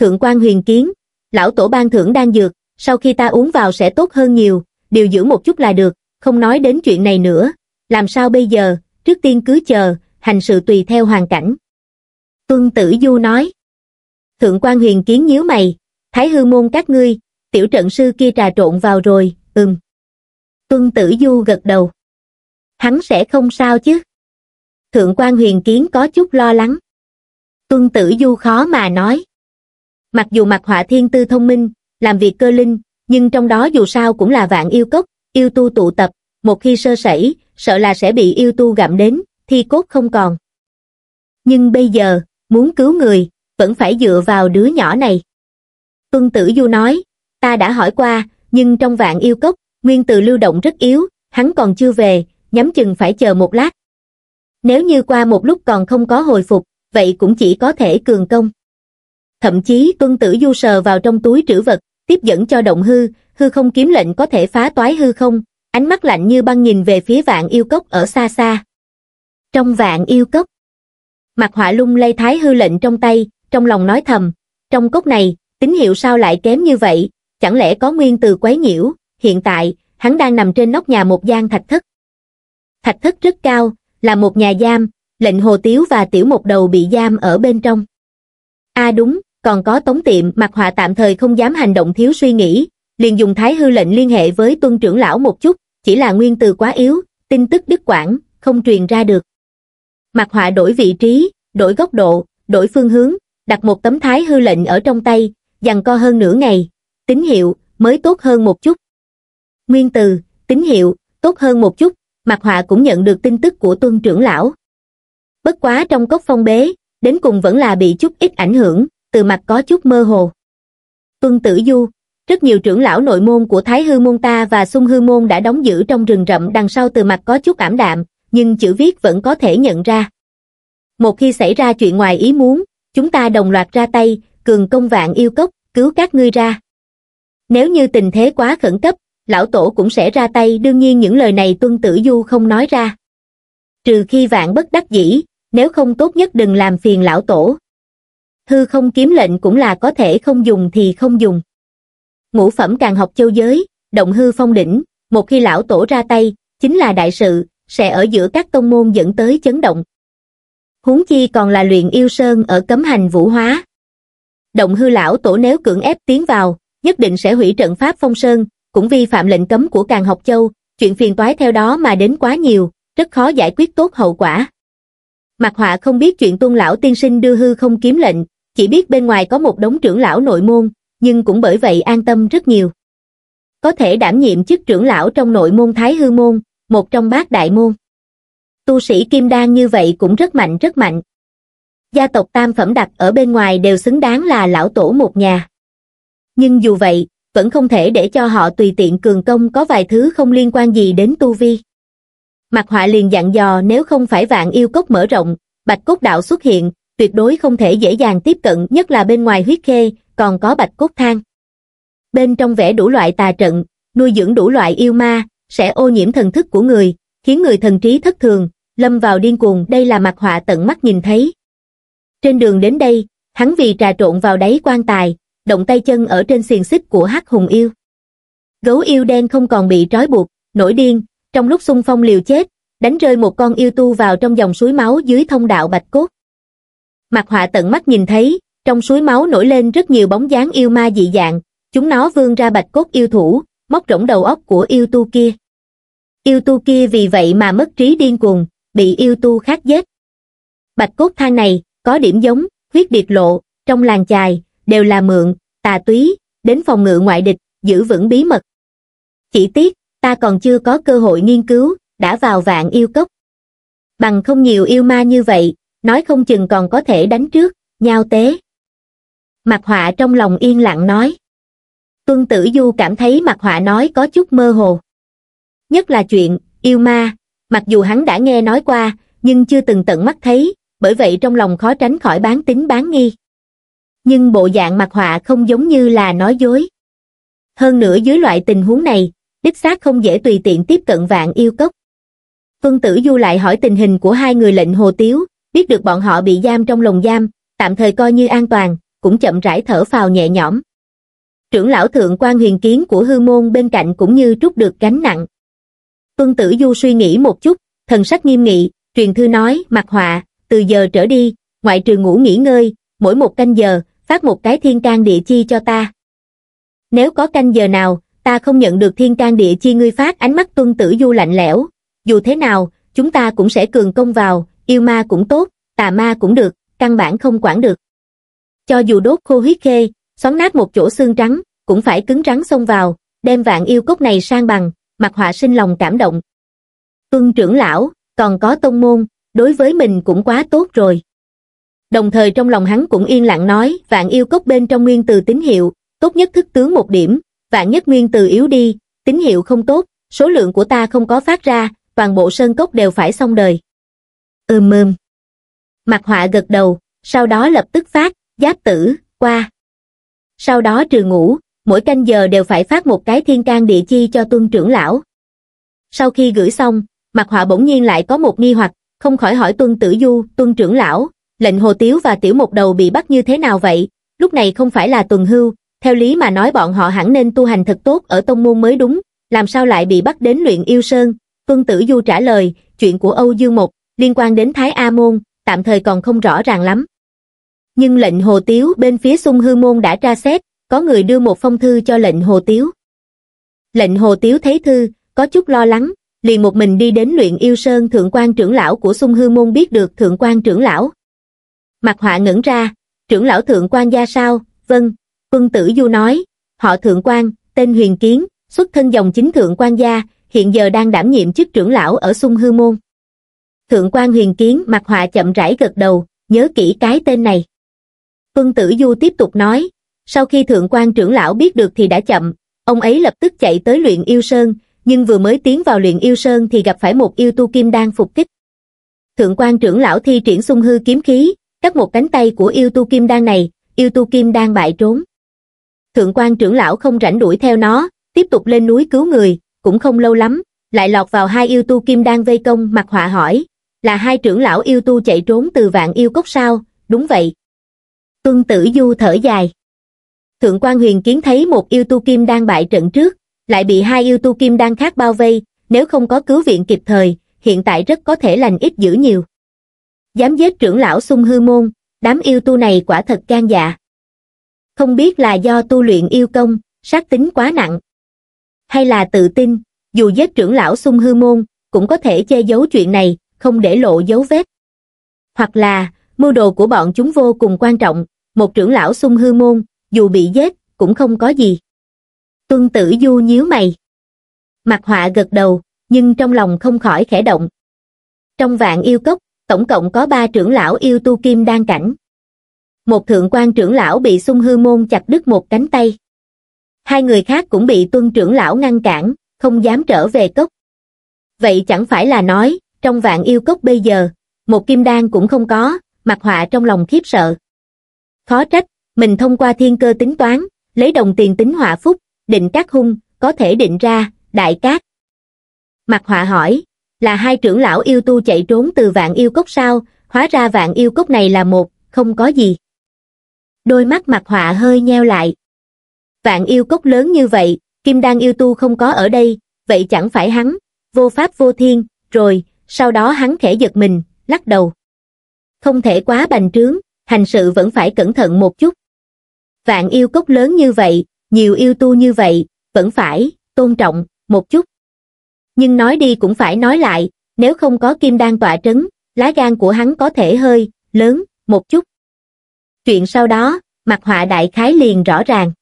thượng quan huyền kiến lão tổ ban thưởng đang dược sau khi ta uống vào sẽ tốt hơn nhiều điều dưỡng một chút là được không nói đến chuyện này nữa làm sao bây giờ trước tiên cứ chờ hành sự tùy theo hoàn cảnh. Tuân Tử Du nói, Thượng quan huyền kiến nhíu mày, Thái hư môn các ngươi, tiểu trận sư kia trà trộn vào rồi, ừm. Tuân Tử Du gật đầu. Hắn sẽ không sao chứ. Thượng quan huyền kiến có chút lo lắng. Tuân Tử Du khó mà nói. Mặc dù mặt họa thiên tư thông minh, làm việc cơ linh, nhưng trong đó dù sao cũng là vạn yêu cốc, yêu tu tụ tập, một khi sơ sẩy, sợ là sẽ bị yêu tu gặm đến, thi cốt không còn. Nhưng bây giờ, muốn cứu người, vẫn phải dựa vào đứa nhỏ này. Tuân Tử Du nói, ta đã hỏi qua, nhưng trong vạn yêu cốc, nguyên từ lưu động rất yếu, hắn còn chưa về, nhắm chừng phải chờ một lát. Nếu như qua một lúc còn không có hồi phục, vậy cũng chỉ có thể cường công. Thậm chí tuân tử du sờ vào trong túi trữ vật, tiếp dẫn cho động hư, hư không kiếm lệnh có thể phá toái hư không, ánh mắt lạnh như băng nhìn về phía vạn yêu cốc ở xa xa trong vạn yêu cốc mặt họa lung lay thái hư lệnh trong tay trong lòng nói thầm trong cốc này tín hiệu sao lại kém như vậy chẳng lẽ có nguyên từ quấy nhiễu hiện tại hắn đang nằm trên nóc nhà một gian thạch thất thạch thất rất cao là một nhà giam lệnh hồ tiếu và tiểu một đầu bị giam ở bên trong a à đúng còn có tống tiệm mặt họa tạm thời không dám hành động thiếu suy nghĩ liền dùng thái hư lệnh liên hệ với tuân trưởng lão một chút chỉ là nguyên từ quá yếu tin tức đứt quãng không truyền ra được Mặt họa đổi vị trí, đổi góc độ, đổi phương hướng, đặt một tấm thái hư lệnh ở trong tay, dằn co hơn nửa ngày, tín hiệu mới tốt hơn một chút. Nguyên từ, tín hiệu, tốt hơn một chút, mặt họa cũng nhận được tin tức của tuân trưởng lão. Bất quá trong cốc phong bế, đến cùng vẫn là bị chút ít ảnh hưởng, từ mặt có chút mơ hồ. Tuân tử du, rất nhiều trưởng lão nội môn của Thái Hư Môn ta và Xung Hư Môn đã đóng giữ trong rừng rậm đằng sau từ mặt có chút ảm đạm, nhưng chữ viết vẫn có thể nhận ra. Một khi xảy ra chuyện ngoài ý muốn, chúng ta đồng loạt ra tay, cường công vạn yêu cốc, cứu các ngươi ra. Nếu như tình thế quá khẩn cấp, lão tổ cũng sẽ ra tay đương nhiên những lời này tuân tử du không nói ra. Trừ khi vạn bất đắc dĩ, nếu không tốt nhất đừng làm phiền lão tổ. Hư không kiếm lệnh cũng là có thể không dùng thì không dùng. Ngũ phẩm càng học châu giới, động hư phong đỉnh, một khi lão tổ ra tay, chính là đại sự, sẽ ở giữa các tông môn dẫn tới chấn động. Huống chi còn là luyện yêu sơn ở cấm hành vũ hóa. Động hư lão tổ nếu cưỡng ép tiến vào, nhất định sẽ hủy trận pháp phong sơn, cũng vi phạm lệnh cấm của Càng Học Châu, chuyện phiền toái theo đó mà đến quá nhiều, rất khó giải quyết tốt hậu quả. Mặt họa không biết chuyện tôn lão tiên sinh đưa hư không kiếm lệnh, chỉ biết bên ngoài có một đống trưởng lão nội môn, nhưng cũng bởi vậy an tâm rất nhiều. Có thể đảm nhiệm chức trưởng lão trong nội môn Thái Hư Môn, một trong bát đại môn. Tu sĩ kim đan như vậy cũng rất mạnh rất mạnh. Gia tộc tam phẩm đặt ở bên ngoài đều xứng đáng là lão tổ một nhà. Nhưng dù vậy, vẫn không thể để cho họ tùy tiện cường công có vài thứ không liên quan gì đến tu vi. Mặt họa liền dặn dò nếu không phải vạn yêu cốc mở rộng, bạch cốt đạo xuất hiện, tuyệt đối không thể dễ dàng tiếp cận nhất là bên ngoài huyết khê, còn có bạch cốt thang. Bên trong vẽ đủ loại tà trận, nuôi dưỡng đủ loại yêu ma, sẽ ô nhiễm thần thức của người, khiến người thần trí thất thường, lâm vào điên cuồng đây là mặt họa tận mắt nhìn thấy. Trên đường đến đây, hắn vì trà trộn vào đáy quan tài, động tay chân ở trên xiềng xích của hắc hùng yêu. Gấu yêu đen không còn bị trói buộc, nổi điên, trong lúc xung phong liều chết, đánh rơi một con yêu tu vào trong dòng suối máu dưới thông đạo bạch cốt. Mặt họa tận mắt nhìn thấy, trong suối máu nổi lên rất nhiều bóng dáng yêu ma dị dạng, chúng nó vươn ra bạch cốt yêu thủ, móc rỗng đầu óc của yêu tu kia. Yêu tu kia vì vậy mà mất trí điên cuồng, bị yêu tu khác giết. Bạch cốt thang này, có điểm giống, huyết điệt lộ, trong làng chài, đều là mượn, tà túy, đến phòng ngự ngoại địch, giữ vững bí mật. Chỉ tiếc, ta còn chưa có cơ hội nghiên cứu, đã vào vạn yêu cốc. Bằng không nhiều yêu ma như vậy, nói không chừng còn có thể đánh trước, nhau tế. Mặt họa trong lòng yên lặng nói tuân tử du cảm thấy mặt họa nói có chút mơ hồ nhất là chuyện yêu ma mặc dù hắn đã nghe nói qua nhưng chưa từng tận mắt thấy bởi vậy trong lòng khó tránh khỏi bán tính bán nghi nhưng bộ dạng mặt họa không giống như là nói dối hơn nữa dưới loại tình huống này đích xác không dễ tùy tiện tiếp cận vạn yêu cốc tuân tử du lại hỏi tình hình của hai người lệnh hồ tiếu biết được bọn họ bị giam trong lồng giam tạm thời coi như an toàn cũng chậm rãi thở phào nhẹ nhõm trưởng lão thượng quan huyền kiến của hư môn bên cạnh cũng như trút được gánh nặng. Tuân tử du suy nghĩ một chút, thần sắc nghiêm nghị, truyền thư nói, mặt họa, từ giờ trở đi, ngoại trừ ngủ nghỉ ngơi, mỗi một canh giờ, phát một cái thiên can địa chi cho ta. Nếu có canh giờ nào, ta không nhận được thiên can địa chi ngươi phát ánh mắt tuân tử du lạnh lẽo, dù thế nào, chúng ta cũng sẽ cường công vào, yêu ma cũng tốt, tà ma cũng được, căn bản không quản được. Cho dù đốt khô huyết khê, xóm nát một chỗ xương trắng, cũng phải cứng rắn xông vào, đem vạn yêu cốt này sang bằng, mặt họa sinh lòng cảm động. Tuân trưởng lão, còn có tông môn, đối với mình cũng quá tốt rồi. Đồng thời trong lòng hắn cũng yên lặng nói, vạn yêu cốt bên trong nguyên từ tín hiệu, tốt nhất thức tướng một điểm, vạn nhất nguyên từ yếu đi, tín hiệu không tốt, số lượng của ta không có phát ra, toàn bộ sơn cốc đều phải xong đời. Ừm ừm. Mặt họa gật đầu, sau đó lập tức phát, giáp tử, qua sau đó trừ ngủ, mỗi canh giờ đều phải phát một cái thiên can địa chi cho tuân trưởng lão. Sau khi gửi xong, mặt họa bỗng nhiên lại có một nghi hoặc, không khỏi hỏi tuân tử du, tuân trưởng lão, lệnh hồ tiếu và tiểu một đầu bị bắt như thế nào vậy, lúc này không phải là tuần hưu, theo lý mà nói bọn họ hẳn nên tu hành thật tốt ở tông môn mới đúng, làm sao lại bị bắt đến luyện yêu sơn, tuân tử du trả lời, chuyện của Âu Dương Một, liên quan đến Thái A Môn, tạm thời còn không rõ ràng lắm nhưng lệnh Hồ Tiếu bên phía sung hư môn đã tra xét, có người đưa một phong thư cho lệnh Hồ Tiếu. Lệnh Hồ Tiếu thấy thư, có chút lo lắng, liền một mình đi đến luyện yêu sơn thượng quan trưởng lão của sung hư môn biết được thượng quan trưởng lão. Mặt họa ngẩn ra, trưởng lão thượng quan gia sao, vâng, quân tử du nói, họ thượng quan, tên huyền kiến, xuất thân dòng chính thượng quan gia, hiện giờ đang đảm nhiệm chức trưởng lão ở sung hư môn. Thượng quan huyền kiến mặt họa chậm rãi gật đầu, nhớ kỹ cái tên này. Tuân Tử Du tiếp tục nói, sau khi thượng quan trưởng lão biết được thì đã chậm, ông ấy lập tức chạy tới luyện yêu sơn, nhưng vừa mới tiến vào luyện yêu sơn thì gặp phải một yêu tu kim đang phục kích. Thượng quan trưởng lão thi triển sung hư kiếm khí, cắt một cánh tay của yêu tu kim đang này, yêu tu kim đang bại trốn. Thượng quan trưởng lão không rảnh đuổi theo nó, tiếp tục lên núi cứu người, cũng không lâu lắm, lại lọt vào hai yêu tu kim đang vây công mặt họa hỏi, là hai trưởng lão yêu tu chạy trốn từ vạn yêu cốc sao, đúng vậy, Tuân Tử Du thở dài. Thượng quan huyền kiến thấy một yêu tu kim đang bại trận trước, lại bị hai yêu tu kim đang khác bao vây, nếu không có cứu viện kịp thời, hiện tại rất có thể lành ít dữ nhiều. giám giết trưởng lão sung hư môn, đám yêu tu này quả thật gan dạ. Không biết là do tu luyện yêu công, sát tính quá nặng. Hay là tự tin, dù giết trưởng lão sung hư môn, cũng có thể che giấu chuyện này, không để lộ dấu vết. Hoặc là, mưu đồ của bọn chúng vô cùng quan trọng, một trưởng lão xung hư môn, dù bị giết, cũng không có gì. Tuân tử du nhíu mày. Mặt họa gật đầu, nhưng trong lòng không khỏi khẽ động. Trong vạn yêu cốc, tổng cộng có ba trưởng lão yêu tu kim đang cảnh. Một thượng quan trưởng lão bị xung hư môn chặt đứt một cánh tay. Hai người khác cũng bị tuân trưởng lão ngăn cản, không dám trở về cốc. Vậy chẳng phải là nói, trong vạn yêu cốc bây giờ, một kim đan cũng không có, mặt họa trong lòng khiếp sợ khó trách mình thông qua thiên cơ tính toán lấy đồng tiền tính họa phúc định các hung có thể định ra đại cát mặt họa hỏi là hai trưởng lão yêu tu chạy trốn từ vạn yêu cốc sao hóa ra vạn yêu cốc này là một không có gì đôi mắt mặt họa hơi nheo lại vạn yêu cốc lớn như vậy kim đan yêu tu không có ở đây vậy chẳng phải hắn vô pháp vô thiên rồi sau đó hắn khẽ giật mình lắc đầu không thể quá bành trướng hành sự vẫn phải cẩn thận một chút. Vạn yêu cốc lớn như vậy, nhiều yêu tu như vậy, vẫn phải, tôn trọng, một chút. Nhưng nói đi cũng phải nói lại, nếu không có kim đan tỏa trấn, lá gan của hắn có thể hơi, lớn, một chút. Chuyện sau đó, mặt họa đại khái liền rõ ràng.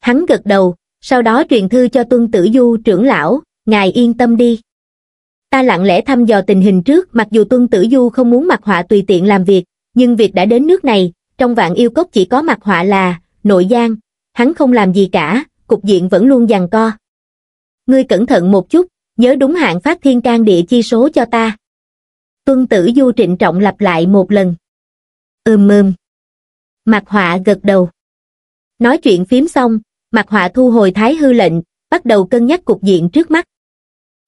Hắn gật đầu, sau đó truyền thư cho tuân tử du trưởng lão, ngài yên tâm đi. Ta lặng lẽ thăm dò tình hình trước mặc dù tuân tử du không muốn mặt họa tùy tiện làm việc, nhưng việc đã đến nước này, trong vạn yêu cốc chỉ có mặt họa là, nội gian, hắn không làm gì cả, cục diện vẫn luôn giằng co. Ngươi cẩn thận một chút, nhớ đúng hạn phát thiên can địa chi số cho ta. Tuân tử du trịnh trọng lặp lại một lần. Ừm ừm. Mặt họa gật đầu. Nói chuyện phím xong, mặt họa thu hồi thái hư lệnh, bắt đầu cân nhắc cục diện trước mắt.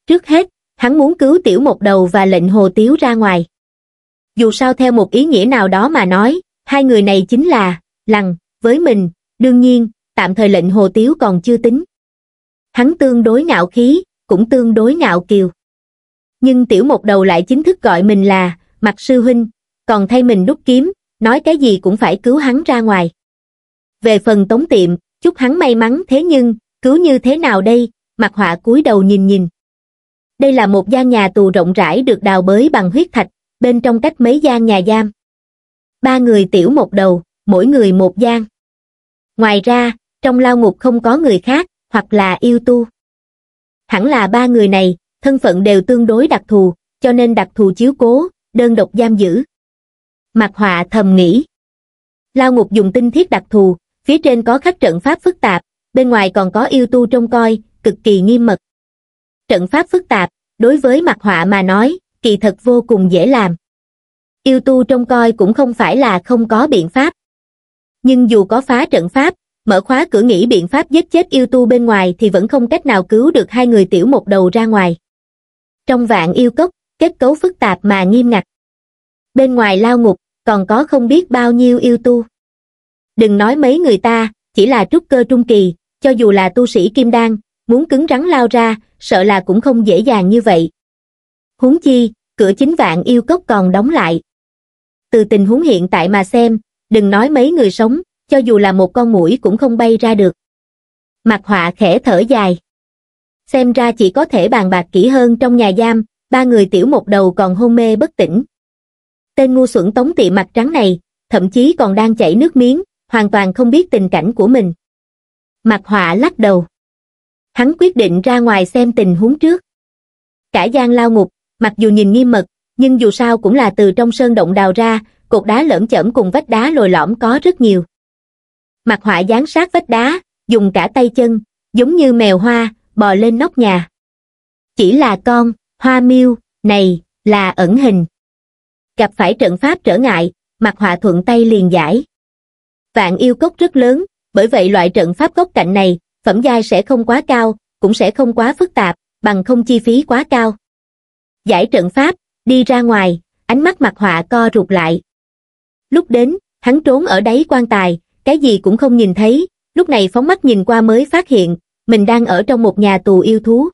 Trước hết, hắn muốn cứu tiểu một đầu và lệnh hồ tiếu ra ngoài dù sao theo một ý nghĩa nào đó mà nói, hai người này chính là, lằng, với mình, đương nhiên, tạm thời lệnh Hồ Tiếu còn chưa tính. Hắn tương đối ngạo khí, cũng tương đối ngạo kiều. Nhưng tiểu một đầu lại chính thức gọi mình là, mặt sư huynh, còn thay mình đúc kiếm, nói cái gì cũng phải cứu hắn ra ngoài. Về phần tống tiệm, chúc hắn may mắn thế nhưng, cứu như thế nào đây, mặt họa cúi đầu nhìn nhìn. Đây là một gian nhà tù rộng rãi được đào bới bằng huyết thạch, bên trong cách mấy gian nhà giam ba người tiểu một đầu mỗi người một gian ngoài ra trong lao ngục không có người khác hoặc là yêu tu hẳn là ba người này thân phận đều tương đối đặc thù cho nên đặc thù chiếu cố đơn độc giam giữ mặt họa thầm nghĩ lao ngục dùng tinh thiết đặc thù phía trên có khắc trận pháp phức tạp bên ngoài còn có yêu tu trông coi cực kỳ nghiêm mật trận pháp phức tạp đối với mặt họa mà nói kỳ thật vô cùng dễ làm. Yêu tu trông coi cũng không phải là không có biện pháp. Nhưng dù có phá trận pháp, mở khóa cửa nghĩ biện pháp giết chết yêu tu bên ngoài thì vẫn không cách nào cứu được hai người tiểu một đầu ra ngoài. Trong vạn yêu cốc, kết cấu phức tạp mà nghiêm ngặt. Bên ngoài lao ngục, còn có không biết bao nhiêu yêu tu. Đừng nói mấy người ta, chỉ là trúc cơ trung kỳ, cho dù là tu sĩ kim đan, muốn cứng rắn lao ra, sợ là cũng không dễ dàng như vậy, huống chi cửa chính vạn yêu cốc còn đóng lại từ tình huống hiện tại mà xem đừng nói mấy người sống cho dù là một con mũi cũng không bay ra được mặt họa khẽ thở dài xem ra chỉ có thể bàn bạc kỹ hơn trong nhà giam ba người tiểu một đầu còn hôn mê bất tỉnh tên ngu xuẩn tống tị mặt trắng này thậm chí còn đang chảy nước miếng hoàn toàn không biết tình cảnh của mình mặt họa lắc đầu hắn quyết định ra ngoài xem tình huống trước cả gian lao ngục mặc dù nhìn nghiêm mật, nhưng dù sao cũng là từ trong sơn động đào ra, cột đá lởn chởm cùng vách đá lồi lõm có rất nhiều. Mặt họa dán sát vách đá, dùng cả tay chân, giống như mèo hoa, bò lên nóc nhà. Chỉ là con, hoa miêu, này, là ẩn hình. Gặp phải trận pháp trở ngại, mặt họa thuận tay liền giải. Vạn yêu cốc rất lớn, bởi vậy loại trận pháp gốc cạnh này, phẩm giai sẽ không quá cao, cũng sẽ không quá phức tạp, bằng không chi phí quá cao giải trận pháp, đi ra ngoài, ánh mắt mặt họa co rụt lại. Lúc đến, hắn trốn ở đáy quan tài, cái gì cũng không nhìn thấy, lúc này phóng mắt nhìn qua mới phát hiện, mình đang ở trong một nhà tù yêu thú.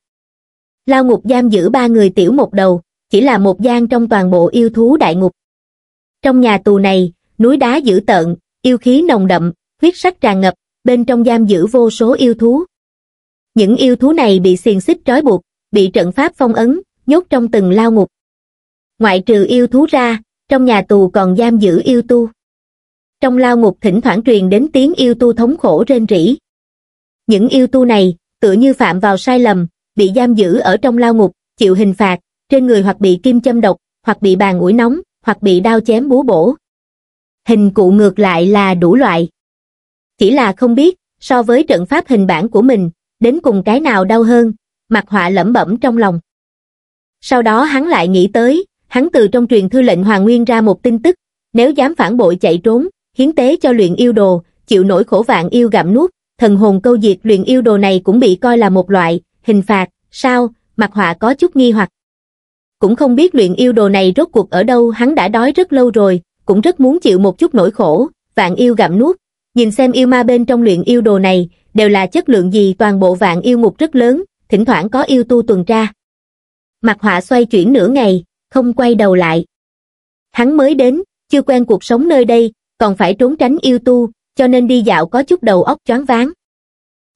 Lao ngục giam giữ ba người tiểu một đầu, chỉ là một gian trong toàn bộ yêu thú đại ngục. Trong nhà tù này, núi đá dữ tợn, yêu khí nồng đậm, huyết sắc tràn ngập, bên trong giam giữ vô số yêu thú. Những yêu thú này bị xiềng xích trói buộc, bị trận pháp phong ấn, nhốt trong từng lao ngục. Ngoại trừ yêu thú ra, trong nhà tù còn giam giữ yêu tu. Trong lao ngục thỉnh thoảng truyền đến tiếng yêu tu thống khổ rên rỉ. Những yêu tu này, tựa như phạm vào sai lầm, bị giam giữ ở trong lao ngục, chịu hình phạt, trên người hoặc bị kim châm độc, hoặc bị bàn ủi nóng, hoặc bị đao chém búa bổ. Hình cụ ngược lại là đủ loại. Chỉ là không biết, so với trận pháp hình bản của mình, đến cùng cái nào đau hơn, mặt họa lẩm bẩm trong lòng. Sau đó hắn lại nghĩ tới, hắn từ trong truyền thư lệnh Hoàng Nguyên ra một tin tức, nếu dám phản bội chạy trốn, hiến tế cho luyện yêu đồ, chịu nổi khổ vạn yêu gặm nuốt, thần hồn câu diệt luyện yêu đồ này cũng bị coi là một loại, hình phạt, sao, mặt họa có chút nghi hoặc. Cũng không biết luyện yêu đồ này rốt cuộc ở đâu hắn đã đói rất lâu rồi, cũng rất muốn chịu một chút nỗi khổ, vạn yêu gặm nuốt, nhìn xem yêu ma bên trong luyện yêu đồ này, đều là chất lượng gì toàn bộ vạn yêu ngục rất lớn, thỉnh thoảng có yêu tu tuần tra. Mặt họa xoay chuyển nửa ngày, không quay đầu lại. Hắn mới đến, chưa quen cuộc sống nơi đây, còn phải trốn tránh yêu tu, cho nên đi dạo có chút đầu óc choáng váng.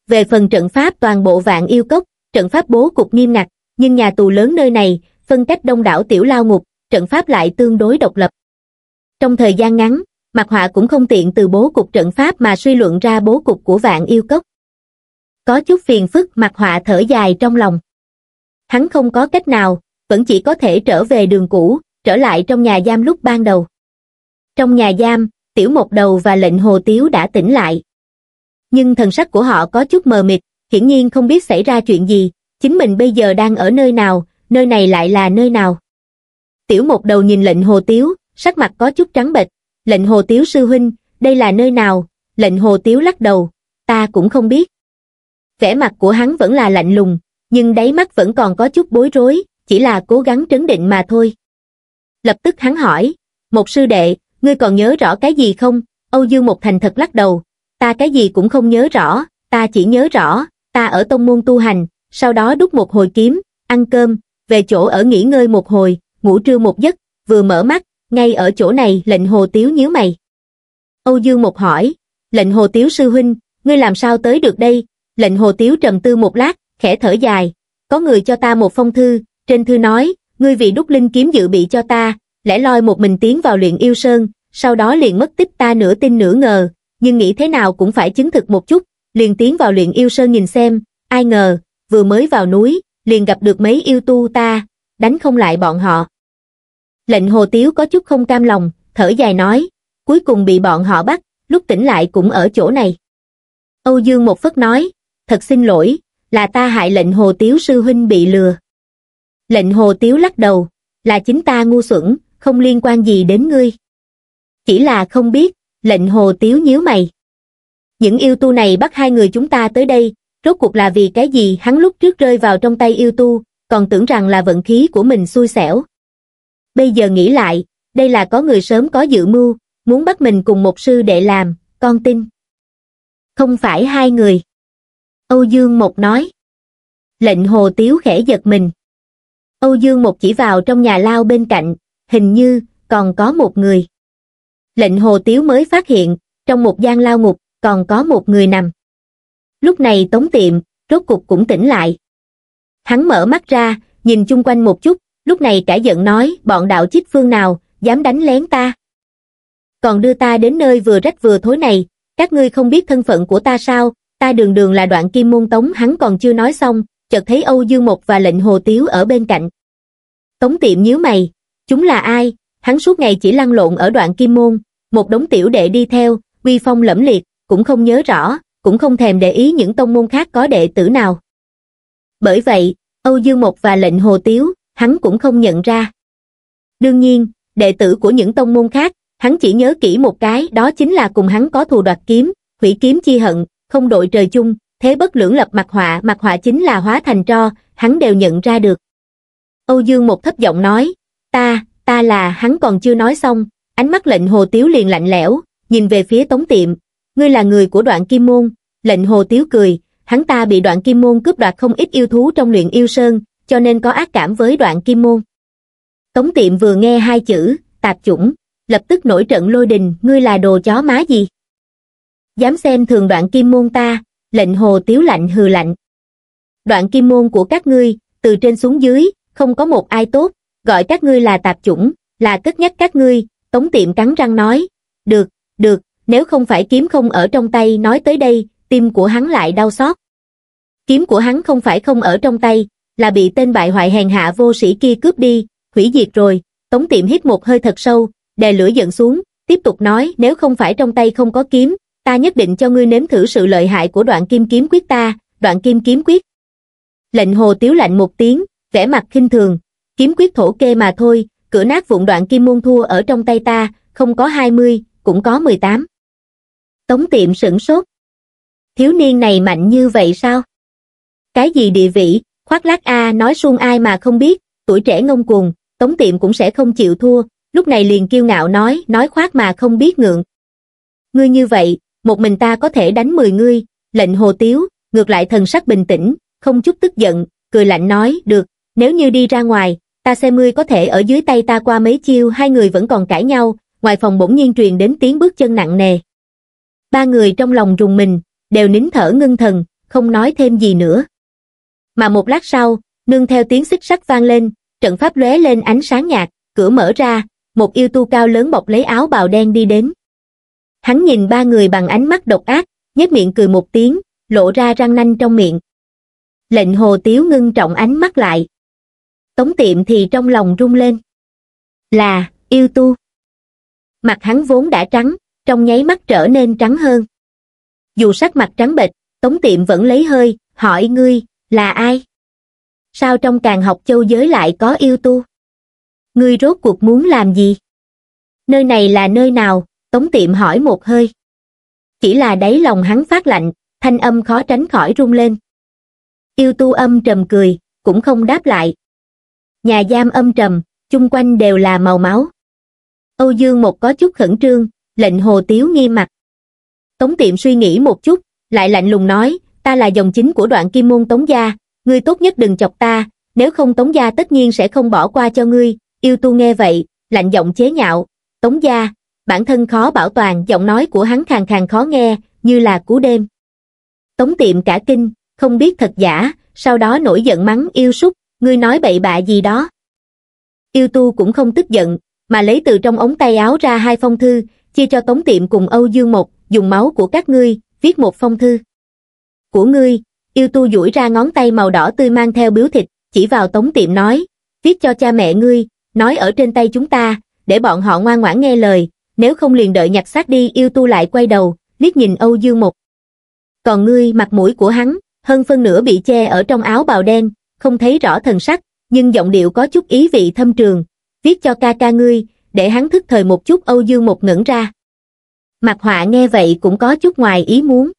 Về phần trận pháp toàn bộ vạn yêu cốc, trận pháp bố cục nghiêm ngặt, nhưng nhà tù lớn nơi này, phân cách đông đảo tiểu lao ngục, trận pháp lại tương đối độc lập. Trong thời gian ngắn, Mạc Họa cũng không tiện từ bố cục trận pháp mà suy luận ra bố cục của vạn yêu cốc. Có chút phiền phức Mạc Họa thở dài trong lòng hắn không có cách nào, vẫn chỉ có thể trở về đường cũ, trở lại trong nhà giam lúc ban đầu. Trong nhà giam, Tiểu Một Đầu và lệnh Hồ Tiếu đã tỉnh lại. Nhưng thần sắc của họ có chút mờ mịt, hiển nhiên không biết xảy ra chuyện gì, chính mình bây giờ đang ở nơi nào, nơi này lại là nơi nào. Tiểu Một Đầu nhìn lệnh Hồ Tiếu, sắc mặt có chút trắng bệch, lệnh Hồ Tiếu sư huynh, đây là nơi nào, lệnh Hồ Tiếu lắc đầu, ta cũng không biết. Vẻ mặt của hắn vẫn là lạnh lùng, nhưng đáy mắt vẫn còn có chút bối rối chỉ là cố gắng trấn định mà thôi lập tức hắn hỏi một sư đệ ngươi còn nhớ rõ cái gì không âu dương một thành thật lắc đầu ta cái gì cũng không nhớ rõ ta chỉ nhớ rõ ta ở tông môn tu hành sau đó đúc một hồi kiếm ăn cơm về chỗ ở nghỉ ngơi một hồi ngủ trưa một giấc vừa mở mắt ngay ở chỗ này lệnh hồ tiếu nhíu mày âu dương một hỏi lệnh hồ tiếu sư huynh ngươi làm sao tới được đây lệnh hồ tiếu trầm tư một lát khẽ thở dài, có người cho ta một phong thư, trên thư nói, ngươi vị đúc linh kiếm dự bị cho ta, lẽ loi một mình tiến vào luyện yêu sơn, sau đó liền mất tích ta nửa tin nửa ngờ, nhưng nghĩ thế nào cũng phải chứng thực một chút, liền tiến vào luyện yêu sơn nhìn xem, ai ngờ, vừa mới vào núi, liền gặp được mấy yêu tu ta, đánh không lại bọn họ. Lệnh hồ tiếu có chút không cam lòng, thở dài nói, cuối cùng bị bọn họ bắt, lúc tỉnh lại cũng ở chỗ này. Âu Dương một phất nói, thật xin lỗi, là ta hại lệnh hồ tiếu sư huynh bị lừa. Lệnh hồ tiếu lắc đầu, là chính ta ngu xuẩn, không liên quan gì đến ngươi. Chỉ là không biết, lệnh hồ tiếu nhíu mày. Những yêu tu này bắt hai người chúng ta tới đây, rốt cuộc là vì cái gì hắn lúc trước rơi vào trong tay yêu tu, còn tưởng rằng là vận khí của mình xui xẻo. Bây giờ nghĩ lại, đây là có người sớm có dự mưu, muốn bắt mình cùng một sư đệ làm, con tin. Không phải hai người. Âu Dương Mộc nói. Lệnh Hồ Tiếu khẽ giật mình. Âu Dương Mộc chỉ vào trong nhà lao bên cạnh, hình như còn có một người. Lệnh Hồ Tiếu mới phát hiện, trong một gian lao ngục còn có một người nằm. Lúc này Tống Tiệm, rốt cục cũng tỉnh lại. Hắn mở mắt ra, nhìn chung quanh một chút, lúc này cả giận nói bọn đạo chích phương nào, dám đánh lén ta. Còn đưa ta đến nơi vừa rách vừa thối này, các ngươi không biết thân phận của ta sao, ta đường đường là đoạn kim môn tống hắn còn chưa nói xong, chợt thấy Âu Dương Mộc và lệnh Hồ Tiếu ở bên cạnh. Tống tiệm nhíu mày, chúng là ai, hắn suốt ngày chỉ lăn lộn ở đoạn kim môn, một đống tiểu đệ đi theo, uy phong lẫm liệt, cũng không nhớ rõ, cũng không thèm để ý những tông môn khác có đệ tử nào. Bởi vậy, Âu Dương Mộc và lệnh Hồ Tiếu, hắn cũng không nhận ra. Đương nhiên, đệ tử của những tông môn khác, hắn chỉ nhớ kỹ một cái đó chính là cùng hắn có thù đoạt kiếm, hủy kiếm chi hận, không đội trời chung, thế bất lưỡng lập mặt họa, mặt họa chính là hóa thành tro, hắn đều nhận ra được. Âu Dương một thấp giọng nói, ta, ta là hắn còn chưa nói xong, ánh mắt lệnh hồ tiếu liền lạnh lẽo, nhìn về phía tống tiệm, ngươi là người của đoạn kim môn, lệnh hồ tiếu cười, hắn ta bị đoạn kim môn cướp đoạt không ít yêu thú trong luyện yêu sơn, cho nên có ác cảm với đoạn kim môn. Tống tiệm vừa nghe hai chữ, tạp chủng, lập tức nổi trận lôi đình, ngươi là đồ chó má gì? dám xem thường đoạn kim môn ta lệnh hồ tiếu lạnh hừ lạnh đoạn kim môn của các ngươi từ trên xuống dưới không có một ai tốt gọi các ngươi là tạp chủng là cất nhắc các ngươi tống tiệm cắn răng nói được được nếu không phải kiếm không ở trong tay nói tới đây tim của hắn lại đau xót kiếm của hắn không phải không ở trong tay là bị tên bại hoại hèn hạ vô sĩ kia cướp đi hủy diệt rồi tống tiệm hít một hơi thật sâu đè lửa giận xuống tiếp tục nói nếu không phải trong tay không có kiếm ta nhất định cho ngươi nếm thử sự lợi hại của đoạn kim kiếm quyết ta, đoạn kim kiếm quyết. Lệnh hồ tiếu lạnh một tiếng, vẻ mặt khinh thường, kiếm quyết thổ kê mà thôi, cửa nát vụn đoạn kim môn thua ở trong tay ta, không có 20, cũng có 18. Tống tiệm sửng sốt. Thiếu niên này mạnh như vậy sao? Cái gì địa vị, khoác lác A nói suông ai mà không biết, tuổi trẻ ngông cuồng, tống tiệm cũng sẽ không chịu thua, lúc này liền kiêu ngạo nói, nói khoác mà không biết ngượng. Ngươi như vậy, một mình ta có thể đánh mười ngươi, lệnh hồ tiếu, ngược lại thần sắc bình tĩnh, không chút tức giận, cười lạnh nói, được, nếu như đi ra ngoài, ta xem ngươi có thể ở dưới tay ta qua mấy chiêu hai người vẫn còn cãi nhau, ngoài phòng bỗng nhiên truyền đến tiếng bước chân nặng nề. Ba người trong lòng rùng mình, đều nín thở ngưng thần, không nói thêm gì nữa. Mà một lát sau, nương theo tiếng xích sắt vang lên, trận pháp lóe lên ánh sáng nhạt, cửa mở ra, một yêu tu cao lớn bọc lấy áo bào đen đi đến hắn nhìn ba người bằng ánh mắt độc ác nhếch miệng cười một tiếng lộ ra răng nanh trong miệng lệnh hồ tiếu ngưng trọng ánh mắt lại tống tiệm thì trong lòng rung lên là yêu tu mặt hắn vốn đã trắng trong nháy mắt trở nên trắng hơn dù sắc mặt trắng bệch tống tiệm vẫn lấy hơi hỏi ngươi là ai sao trong càng học châu giới lại có yêu tu ngươi rốt cuộc muốn làm gì nơi này là nơi nào Tống tiệm hỏi một hơi. Chỉ là đáy lòng hắn phát lạnh, thanh âm khó tránh khỏi rung lên. Yêu tu âm trầm cười, cũng không đáp lại. Nhà giam âm trầm, chung quanh đều là màu máu. Âu Dương một có chút khẩn trương, lệnh hồ tiếu nghi mặt. Tống tiệm suy nghĩ một chút, lại lạnh lùng nói, ta là dòng chính của đoạn kim môn Tống Gia, ngươi tốt nhất đừng chọc ta, nếu không Tống Gia tất nhiên sẽ không bỏ qua cho ngươi, yêu tu nghe vậy, lạnh giọng chế nhạo, Tống Gia, bản thân khó bảo toàn, giọng nói của hắn khàn khàn khó nghe, như là cú đêm. Tống tiệm cả kinh, không biết thật giả, sau đó nổi giận mắng yêu súc, ngươi nói bậy bạ gì đó. Yêu tu cũng không tức giận, mà lấy từ trong ống tay áo ra hai phong thư, chia cho tống tiệm cùng Âu Dương một, dùng máu của các ngươi, viết một phong thư. Của ngươi, yêu tu duỗi ra ngón tay màu đỏ tươi mang theo biếu thịt, chỉ vào tống tiệm nói, viết cho cha mẹ ngươi, nói ở trên tay chúng ta, để bọn họ ngoan ngoãn nghe lời, nếu không liền đợi nhặt xác đi yêu tu lại quay đầu, liếc nhìn Âu Dương một Còn ngươi mặt mũi của hắn, hơn phân nửa bị che ở trong áo bào đen, không thấy rõ thần sắc, nhưng giọng điệu có chút ý vị thâm trường, viết cho ca ca ngươi, để hắn thức thời một chút Âu Dương một ngẩn ra. Mặt họa nghe vậy cũng có chút ngoài ý muốn.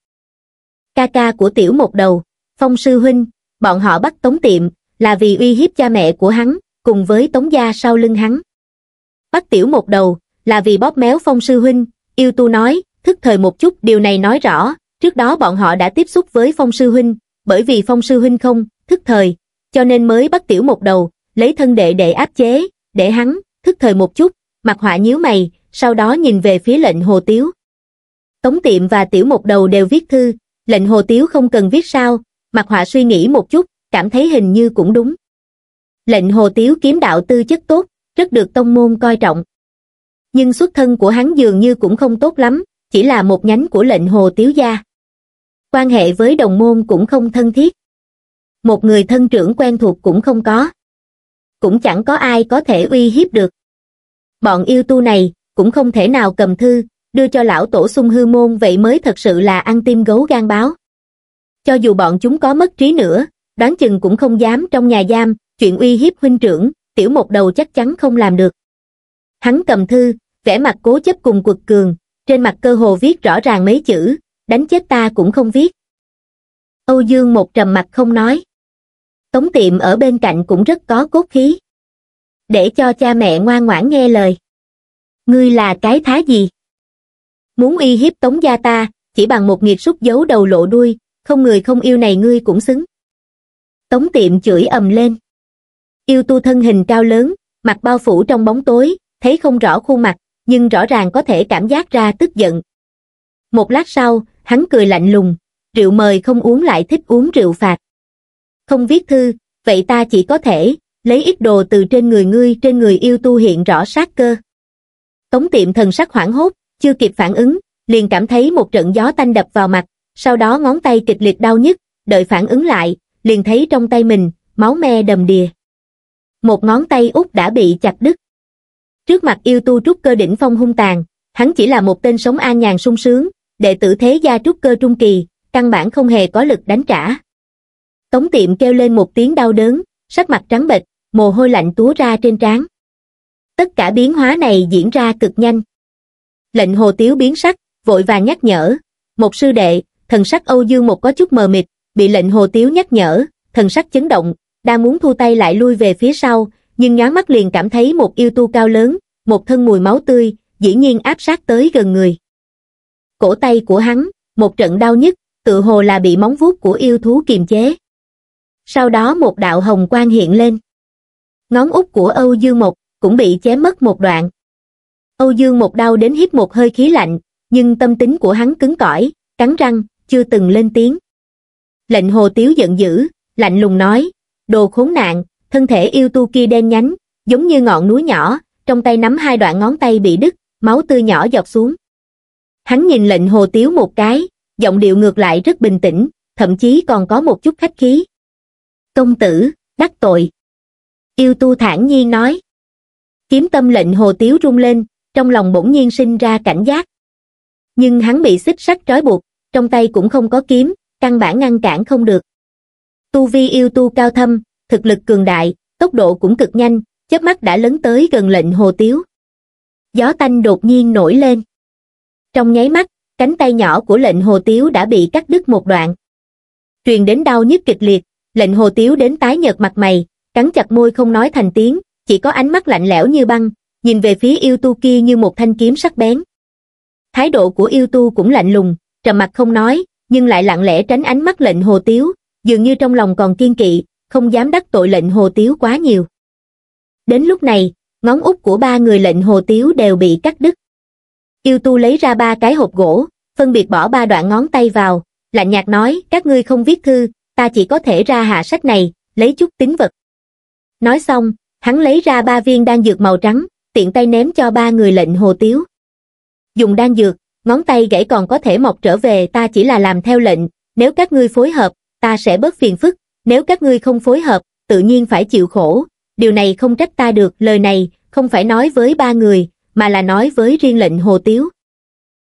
Ca ca của tiểu một đầu, phong sư huynh, bọn họ bắt tống tiệm, là vì uy hiếp cha mẹ của hắn, cùng với tống gia sau lưng hắn. Bắt tiểu một đầu, là vì bóp méo phong sư huynh, yêu tu nói, thức thời một chút điều này nói rõ, trước đó bọn họ đã tiếp xúc với phong sư huynh, bởi vì phong sư huynh không, thức thời, cho nên mới bắt tiểu một đầu, lấy thân đệ để áp chế, để hắn, thức thời một chút, mặt họa nhíu mày, sau đó nhìn về phía lệnh hồ tiếu. Tống tiệm và tiểu một đầu đều viết thư, lệnh hồ tiếu không cần viết sao, mặt họa suy nghĩ một chút, cảm thấy hình như cũng đúng. Lệnh hồ tiếu kiếm đạo tư chất tốt, rất được tông môn coi trọng nhưng xuất thân của hắn dường như cũng không tốt lắm, chỉ là một nhánh của lệnh hồ tiếu gia. Quan hệ với đồng môn cũng không thân thiết. Một người thân trưởng quen thuộc cũng không có. Cũng chẳng có ai có thể uy hiếp được. Bọn yêu tu này cũng không thể nào cầm thư, đưa cho lão tổ sung hư môn vậy mới thật sự là ăn tim gấu gan báo. Cho dù bọn chúng có mất trí nữa, đoán chừng cũng không dám trong nhà giam, chuyện uy hiếp huynh trưởng, tiểu một đầu chắc chắn không làm được. Hắn cầm thư, vẻ mặt cố chấp cùng quật cường trên mặt cơ hồ viết rõ ràng mấy chữ đánh chết ta cũng không viết âu dương một trầm mặt không nói tống tiệm ở bên cạnh cũng rất có cốt khí để cho cha mẹ ngoan ngoãn nghe lời ngươi là cái thá gì muốn uy hiếp tống gia ta chỉ bằng một nghiệt súc giấu đầu lộ đuôi không người không yêu này ngươi cũng xứng tống tiệm chửi ầm lên yêu tu thân hình cao lớn mặt bao phủ trong bóng tối thấy không rõ khuôn mặt nhưng rõ ràng có thể cảm giác ra tức giận. Một lát sau, hắn cười lạnh lùng, rượu mời không uống lại thích uống rượu phạt. Không viết thư, vậy ta chỉ có thể, lấy ít đồ từ trên người ngươi trên người yêu tu hiện rõ sát cơ. Tống tiệm thần sắc hoảng hốt, chưa kịp phản ứng, liền cảm thấy một trận gió tanh đập vào mặt, sau đó ngón tay kịch liệt đau nhức, đợi phản ứng lại, liền thấy trong tay mình, máu me đầm đìa. Một ngón tay út đã bị chặt đứt. Trước mặt yêu tu trúc cơ đỉnh phong hung tàn, hắn chỉ là một tên sống an nhàn sung sướng, đệ tử thế gia trúc cơ trung kỳ, căn bản không hề có lực đánh trả. Tống tiệm kêu lên một tiếng đau đớn, sắc mặt trắng bệch, mồ hôi lạnh túa ra trên trán. Tất cả biến hóa này diễn ra cực nhanh. Lệnh hồ tiếu biến sắc, vội vàng nhắc nhở. Một sư đệ, thần sắc Âu Dương một có chút mờ mịt, bị lệnh hồ tiếu nhắc nhở, thần sắc chấn động, đang muốn thu tay lại lui về phía sau, nhưng nhá mắt liền cảm thấy một yêu tu cao lớn, một thân mùi máu tươi, dĩ nhiên áp sát tới gần người. Cổ tay của hắn, một trận đau nhức, tự hồ là bị móng vuốt của yêu thú kiềm chế. Sau đó một đạo hồng quang hiện lên. Ngón út của Âu Dương Mộc cũng bị chém mất một đoạn. Âu Dương Mộc đau đến hít một hơi khí lạnh, nhưng tâm tính của hắn cứng cỏi, cắn răng, chưa từng lên tiếng. Lệnh hồ tiếu giận dữ, lạnh lùng nói, đồ khốn nạn, thân thể yêu tu kia đen nhánh giống như ngọn núi nhỏ trong tay nắm hai đoạn ngón tay bị đứt máu tươi nhỏ giọt xuống hắn nhìn lệnh hồ tiếu một cái giọng điệu ngược lại rất bình tĩnh thậm chí còn có một chút khách khí công tử đắc tội yêu tu thản nhiên nói kiếm tâm lệnh hồ tiếu rung lên trong lòng bỗng nhiên sinh ra cảnh giác nhưng hắn bị xích sắt trói buộc trong tay cũng không có kiếm căn bản ngăn cản không được tu vi yêu tu cao thâm thực lực cường đại, tốc độ cũng cực nhanh, chớp mắt đã lấn tới gần lệnh hồ tiếu. Gió tanh đột nhiên nổi lên. Trong nháy mắt, cánh tay nhỏ của lệnh hồ tiếu đã bị cắt đứt một đoạn. Truyền đến đau nhức kịch liệt, lệnh hồ tiếu đến tái nhợt mặt mày, cắn chặt môi không nói thành tiếng, chỉ có ánh mắt lạnh lẽo như băng, nhìn về phía yêu tu kia như một thanh kiếm sắc bén. Thái độ của yêu tu cũng lạnh lùng, trầm mặt không nói, nhưng lại lặng lẽ tránh ánh mắt lệnh hồ tiếu, dường như trong lòng còn kiên kỵ, không dám đắc tội lệnh hồ tiếu quá nhiều. Đến lúc này, ngón út của ba người lệnh hồ tiếu đều bị cắt đứt. Yêu tu lấy ra ba cái hộp gỗ, phân biệt bỏ ba đoạn ngón tay vào, lạnh nhạt nói, các ngươi không viết thư, ta chỉ có thể ra hạ sách này, lấy chút tính vật. Nói xong, hắn lấy ra ba viên đan dược màu trắng, tiện tay ném cho ba người lệnh hồ tiếu. Dùng đan dược, ngón tay gãy còn có thể mọc trở về ta chỉ là làm theo lệnh, nếu các ngươi phối hợp, ta sẽ bớt phiền phức, nếu các ngươi không phối hợp, tự nhiên phải chịu khổ, điều này không trách ta được, lời này không phải nói với ba người, mà là nói với riêng lệnh Hồ Tiếu.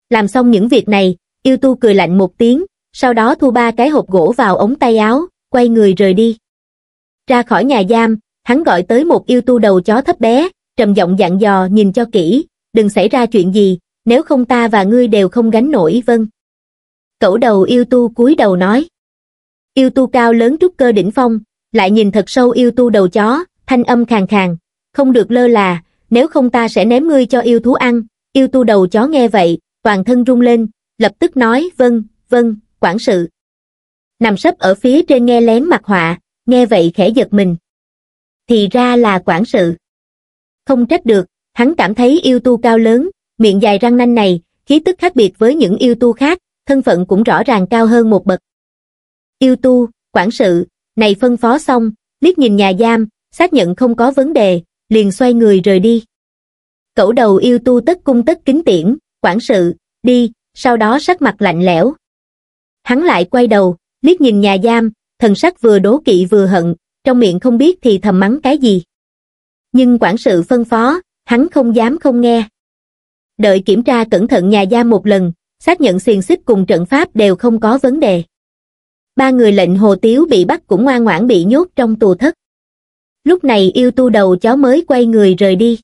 Làm xong những việc này, yêu tu cười lạnh một tiếng, sau đó thu ba cái hộp gỗ vào ống tay áo, quay người rời đi. Ra khỏi nhà giam, hắn gọi tới một yêu tu đầu chó thấp bé, trầm giọng dặn dò nhìn cho kỹ, đừng xảy ra chuyện gì, nếu không ta và ngươi đều không gánh nổi vân. Cẩu đầu yêu tu cúi đầu nói yêu tu cao lớn trúc cơ đỉnh phong, lại nhìn thật sâu yêu tu đầu chó, thanh âm khàn khàn, không được lơ là, nếu không ta sẽ ném ngươi cho yêu thú ăn, yêu tu đầu chó nghe vậy, toàn thân rung lên, lập tức nói vâng, vâng, quản sự. Nằm sấp ở phía trên nghe lén mặt họa, nghe vậy khẽ giật mình. Thì ra là quản sự. Không trách được, hắn cảm thấy yêu tu cao lớn, miệng dài răng nanh này, khí tức khác biệt với những yêu tu khác, thân phận cũng rõ ràng cao hơn một bậc yêu tu, quản sự, này phân phó xong, liếc nhìn nhà giam, xác nhận không có vấn đề, liền xoay người rời đi. Cẩu đầu yêu tu tất cung tất kính tiễn, quản sự, đi, sau đó sắc mặt lạnh lẽo. Hắn lại quay đầu, liếc nhìn nhà giam, thần sắc vừa đố kỵ vừa hận, trong miệng không biết thì thầm mắng cái gì. Nhưng quản sự phân phó, hắn không dám không nghe. Đợi kiểm tra cẩn thận nhà giam một lần, xác nhận xiềng xích cùng trận pháp đều không có vấn đề ba người lệnh hồ tiếu bị bắt cũng ngoan ngoãn bị nhốt trong tù thất lúc này yêu tu đầu chó mới quay người rời đi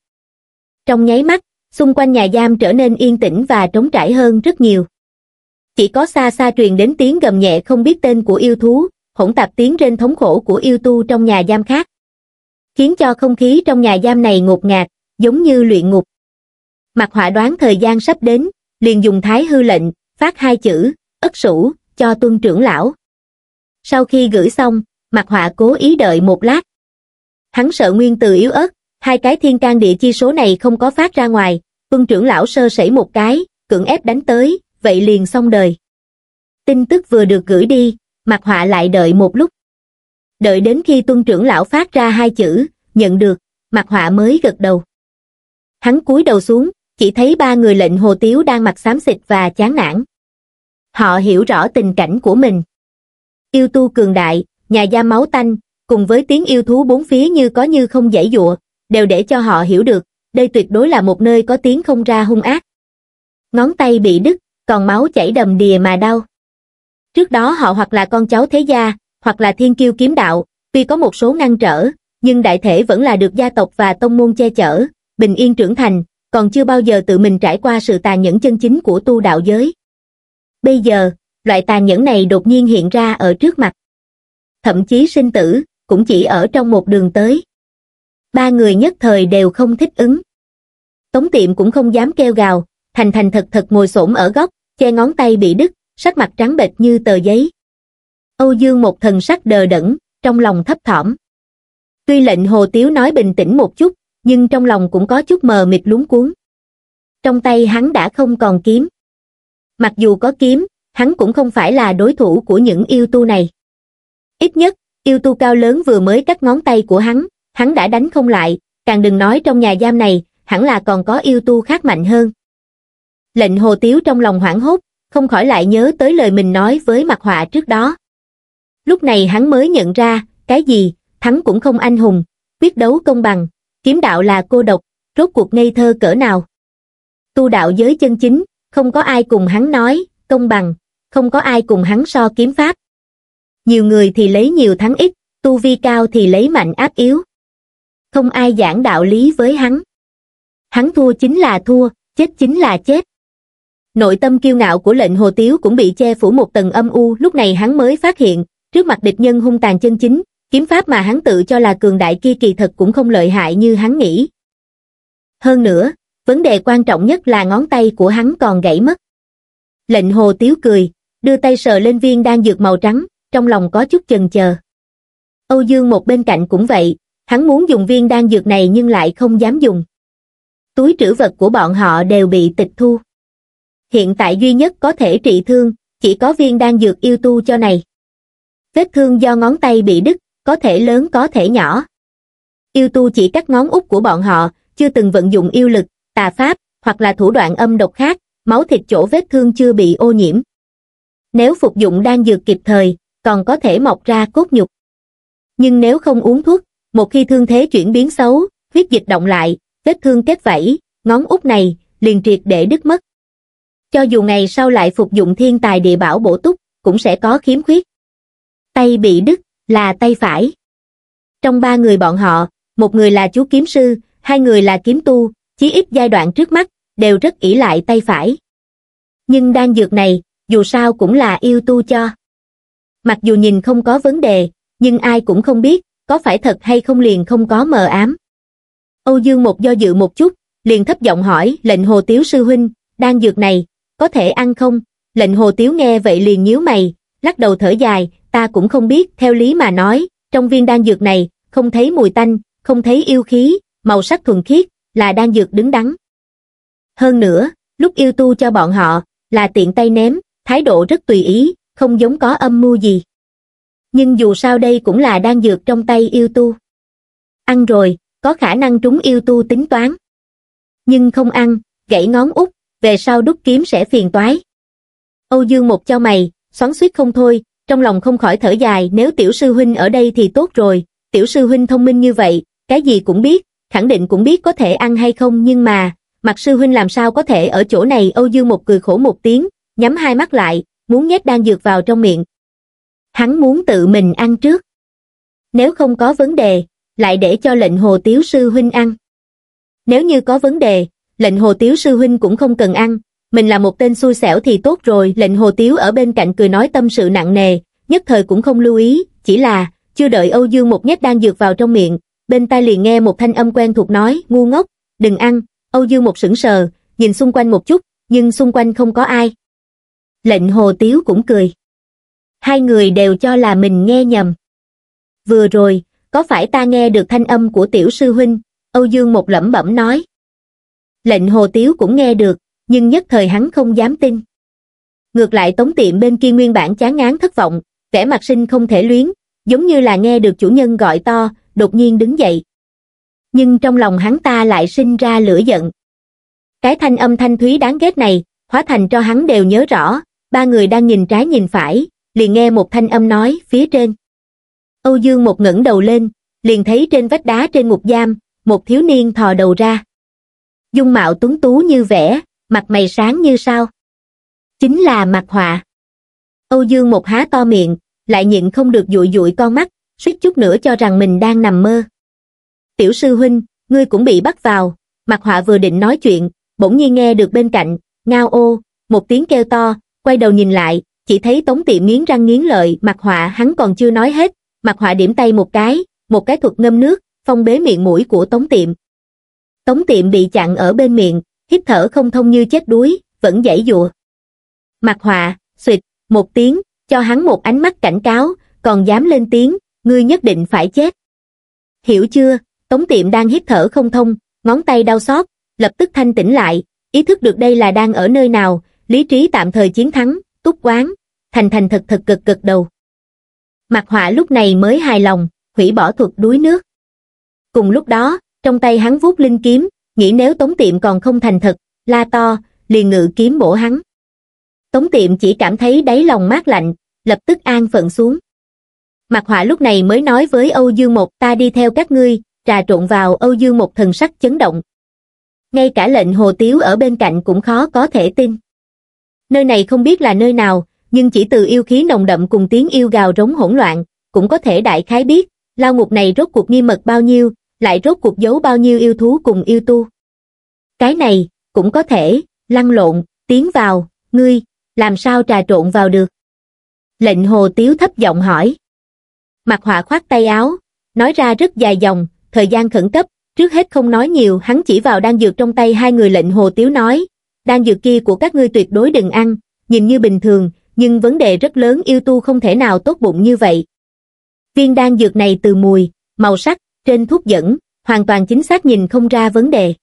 trong nháy mắt xung quanh nhà giam trở nên yên tĩnh và trống trải hơn rất nhiều chỉ có xa xa truyền đến tiếng gầm nhẹ không biết tên của yêu thú hỗn tạp tiếng trên thống khổ của yêu tu trong nhà giam khác khiến cho không khí trong nhà giam này ngột ngạt giống như luyện ngục mặt họa đoán thời gian sắp đến liền dùng thái hư lệnh phát hai chữ ất sủ cho tuân trưởng lão sau khi gửi xong mặt họa cố ý đợi một lát hắn sợ nguyên từ yếu ớt hai cái thiên can địa chi số này không có phát ra ngoài quân trưởng lão sơ sẩy một cái cưỡng ép đánh tới vậy liền xong đời tin tức vừa được gửi đi mặt họa lại đợi một lúc đợi đến khi tuân trưởng lão phát ra hai chữ nhận được mặt họa mới gật đầu hắn cúi đầu xuống chỉ thấy ba người lệnh hồ tiếu đang mặc xám xịt và chán nản họ hiểu rõ tình cảnh của mình yêu tu cường đại, nhà gia máu tanh, cùng với tiếng yêu thú bốn phía như có như không dãy dụa, đều để cho họ hiểu được, đây tuyệt đối là một nơi có tiếng không ra hung ác. Ngón tay bị đứt, còn máu chảy đầm đìa mà đau. Trước đó họ hoặc là con cháu thế gia, hoặc là thiên kiêu kiếm đạo, tuy có một số ngăn trở, nhưng đại thể vẫn là được gia tộc và tông môn che chở, bình yên trưởng thành, còn chưa bao giờ tự mình trải qua sự tàn nhẫn chân chính của tu đạo giới. Bây giờ, loại tàn nhẫn này đột nhiên hiện ra ở trước mặt thậm chí sinh tử cũng chỉ ở trong một đường tới ba người nhất thời đều không thích ứng tống tiệm cũng không dám kêu gào thành thành thật thật ngồi xổm ở góc che ngón tay bị đứt sắc mặt trắng bệch như tờ giấy âu dương một thần sắc đờ đẫn trong lòng thấp thỏm tuy lệnh hồ tiếu nói bình tĩnh một chút nhưng trong lòng cũng có chút mờ mịt luống cuốn. trong tay hắn đã không còn kiếm mặc dù có kiếm hắn cũng không phải là đối thủ của những yêu tu này. Ít nhất, yêu tu cao lớn vừa mới cắt ngón tay của hắn, hắn đã đánh không lại, càng đừng nói trong nhà giam này, hẳn là còn có yêu tu khác mạnh hơn. Lệnh hồ tiếu trong lòng hoảng hốt, không khỏi lại nhớ tới lời mình nói với mặt họa trước đó. Lúc này hắn mới nhận ra, cái gì, thắng cũng không anh hùng, quyết đấu công bằng, kiếm đạo là cô độc, rốt cuộc ngây thơ cỡ nào. Tu đạo giới chân chính, không có ai cùng hắn nói, công bằng, không có ai cùng hắn so kiếm pháp. Nhiều người thì lấy nhiều thắng ít, tu vi cao thì lấy mạnh áp yếu. Không ai giảng đạo lý với hắn. Hắn thua chính là thua, chết chính là chết. Nội tâm kiêu ngạo của lệnh hồ tiếu cũng bị che phủ một tầng âm u lúc này hắn mới phát hiện, trước mặt địch nhân hung tàn chân chính, kiếm pháp mà hắn tự cho là cường đại kia kỳ thật cũng không lợi hại như hắn nghĩ. Hơn nữa, vấn đề quan trọng nhất là ngón tay của hắn còn gãy mất. Lệnh hồ tiếu cười, đưa tay sờ lên viên đan dược màu trắng trong lòng có chút chần chờ âu dương một bên cạnh cũng vậy hắn muốn dùng viên đan dược này nhưng lại không dám dùng túi trữ vật của bọn họ đều bị tịch thu hiện tại duy nhất có thể trị thương chỉ có viên đan dược yêu tu cho này vết thương do ngón tay bị đứt có thể lớn có thể nhỏ yêu tu chỉ cắt ngón út của bọn họ chưa từng vận dụng yêu lực tà pháp hoặc là thủ đoạn âm độc khác máu thịt chỗ vết thương chưa bị ô nhiễm nếu phục dụng đan dược kịp thời, còn có thể mọc ra cốt nhục. Nhưng nếu không uống thuốc, một khi thương thế chuyển biến xấu, huyết dịch động lại, vết thương kết vảy, ngón út này, liền triệt để đứt mất. Cho dù ngày sau lại phục dụng thiên tài địa bảo bổ túc, cũng sẽ có khiếm khuyết. Tay bị đứt, là tay phải. Trong ba người bọn họ, một người là chú kiếm sư, hai người là kiếm tu, chí ít giai đoạn trước mắt, đều rất ỷ lại tay phải. Nhưng đan dược này, dù sao cũng là yêu tu cho. Mặc dù nhìn không có vấn đề, nhưng ai cũng không biết, có phải thật hay không liền không có mờ ám. Âu Dương một do dự một chút, liền thấp giọng hỏi lệnh hồ tiếu sư huynh, đang dược này, có thể ăn không? Lệnh hồ tiếu nghe vậy liền nhíu mày, lắc đầu thở dài, ta cũng không biết, theo lý mà nói, trong viên đan dược này, không thấy mùi tanh, không thấy yêu khí, màu sắc thuần khiết, là đan dược đứng đắn. Hơn nữa, lúc yêu tu cho bọn họ, là tiện tay ném, thái độ rất tùy ý, không giống có âm mưu gì. Nhưng dù sao đây cũng là đang dược trong tay yêu tu. Ăn rồi, có khả năng trúng yêu tu tính toán. Nhưng không ăn, gãy ngón út, về sau đúc kiếm sẽ phiền toái. Âu Dương một cho mày, xoắn suýt không thôi, trong lòng không khỏi thở dài nếu tiểu sư huynh ở đây thì tốt rồi, tiểu sư huynh thông minh như vậy, cái gì cũng biết, khẳng định cũng biết có thể ăn hay không nhưng mà, mặt sư huynh làm sao có thể ở chỗ này Âu Dương một cười khổ một tiếng, nhắm hai mắt lại, muốn nhét đan dược vào trong miệng. Hắn muốn tự mình ăn trước. Nếu không có vấn đề, lại để cho lệnh hồ tiếu sư huynh ăn. Nếu như có vấn đề, lệnh hồ tiếu sư huynh cũng không cần ăn, mình là một tên xui xẻo thì tốt rồi. Lệnh hồ tiếu ở bên cạnh cười nói tâm sự nặng nề, nhất thời cũng không lưu ý, chỉ là, chưa đợi Âu Dương một nhét đan dược vào trong miệng, bên tai liền nghe một thanh âm quen thuộc nói, ngu ngốc, đừng ăn, Âu Dương một sững sờ, nhìn xung quanh một chút, nhưng xung quanh không có ai lệnh hồ tiếu cũng cười. Hai người đều cho là mình nghe nhầm. Vừa rồi, có phải ta nghe được thanh âm của tiểu sư huynh, Âu Dương một lẩm bẩm nói. Lệnh hồ tiếu cũng nghe được, nhưng nhất thời hắn không dám tin. Ngược lại tống tiệm bên kia nguyên bản chán ngán thất vọng, vẻ mặt sinh không thể luyến, giống như là nghe được chủ nhân gọi to, đột nhiên đứng dậy. Nhưng trong lòng hắn ta lại sinh ra lửa giận. Cái thanh âm thanh thúy đáng ghét này, hóa thành cho hắn đều nhớ rõ, ba người đang nhìn trái nhìn phải, liền nghe một thanh âm nói phía trên. Âu Dương một ngẩng đầu lên, liền thấy trên vách đá trên ngục giam, một thiếu niên thò đầu ra. Dung mạo tuấn tú như vẻ, mặt mày sáng như sao. Chính là mặt họa. Âu Dương một há to miệng, lại nhịn không được dụi dụi con mắt, suýt chút nữa cho rằng mình đang nằm mơ. Tiểu sư huynh, ngươi cũng bị bắt vào, mặt họa vừa định nói chuyện, bỗng nhiên nghe được bên cạnh, ngao ô, một tiếng kêu to, quay đầu nhìn lại chỉ thấy tống tiệm nghiến răng nghiến lợi mặt họa hắn còn chưa nói hết mặt họa điểm tay một cái một cái thuật ngâm nước phong bế miệng mũi của tống tiệm tống tiệm bị chặn ở bên miệng hít thở không thông như chết đuối vẫn dãy dụa mặt họa suỵt một tiếng cho hắn một ánh mắt cảnh cáo còn dám lên tiếng ngươi nhất định phải chết hiểu chưa tống tiệm đang hít thở không thông ngón tay đau xót lập tức thanh tĩnh lại ý thức được đây là đang ở nơi nào lý trí tạm thời chiến thắng túc quán thành thành thật thật cực cực đầu mặt họa lúc này mới hài lòng hủy bỏ thuật đuối nước cùng lúc đó trong tay hắn vuốt linh kiếm nghĩ nếu tống tiệm còn không thành thật la to liền ngự kiếm bổ hắn tống tiệm chỉ cảm thấy đáy lòng mát lạnh lập tức an phận xuống mặt họa lúc này mới nói với âu dương một ta đi theo các ngươi trà trộn vào âu dương một thần sắc chấn động ngay cả lệnh hồ tiếu ở bên cạnh cũng khó có thể tin Nơi này không biết là nơi nào, nhưng chỉ từ yêu khí nồng đậm cùng tiếng yêu gào rống hỗn loạn, cũng có thể đại khái biết, lao ngục này rốt cuộc nghi mật bao nhiêu, lại rốt cuộc giấu bao nhiêu yêu thú cùng yêu tu. Cái này, cũng có thể, lăn lộn, tiến vào, ngươi, làm sao trà trộn vào được? Lệnh hồ tiếu thấp giọng hỏi. Mặt họa khoát tay áo, nói ra rất dài dòng, thời gian khẩn cấp, trước hết không nói nhiều, hắn chỉ vào đang dược trong tay hai người lệnh hồ tiếu nói, đang dược kia của các ngươi tuyệt đối đừng ăn, nhìn như bình thường, nhưng vấn đề rất lớn yêu tu không thể nào tốt bụng như vậy. Viên đan dược này từ mùi, màu sắc, trên thuốc dẫn, hoàn toàn chính xác nhìn không ra vấn đề.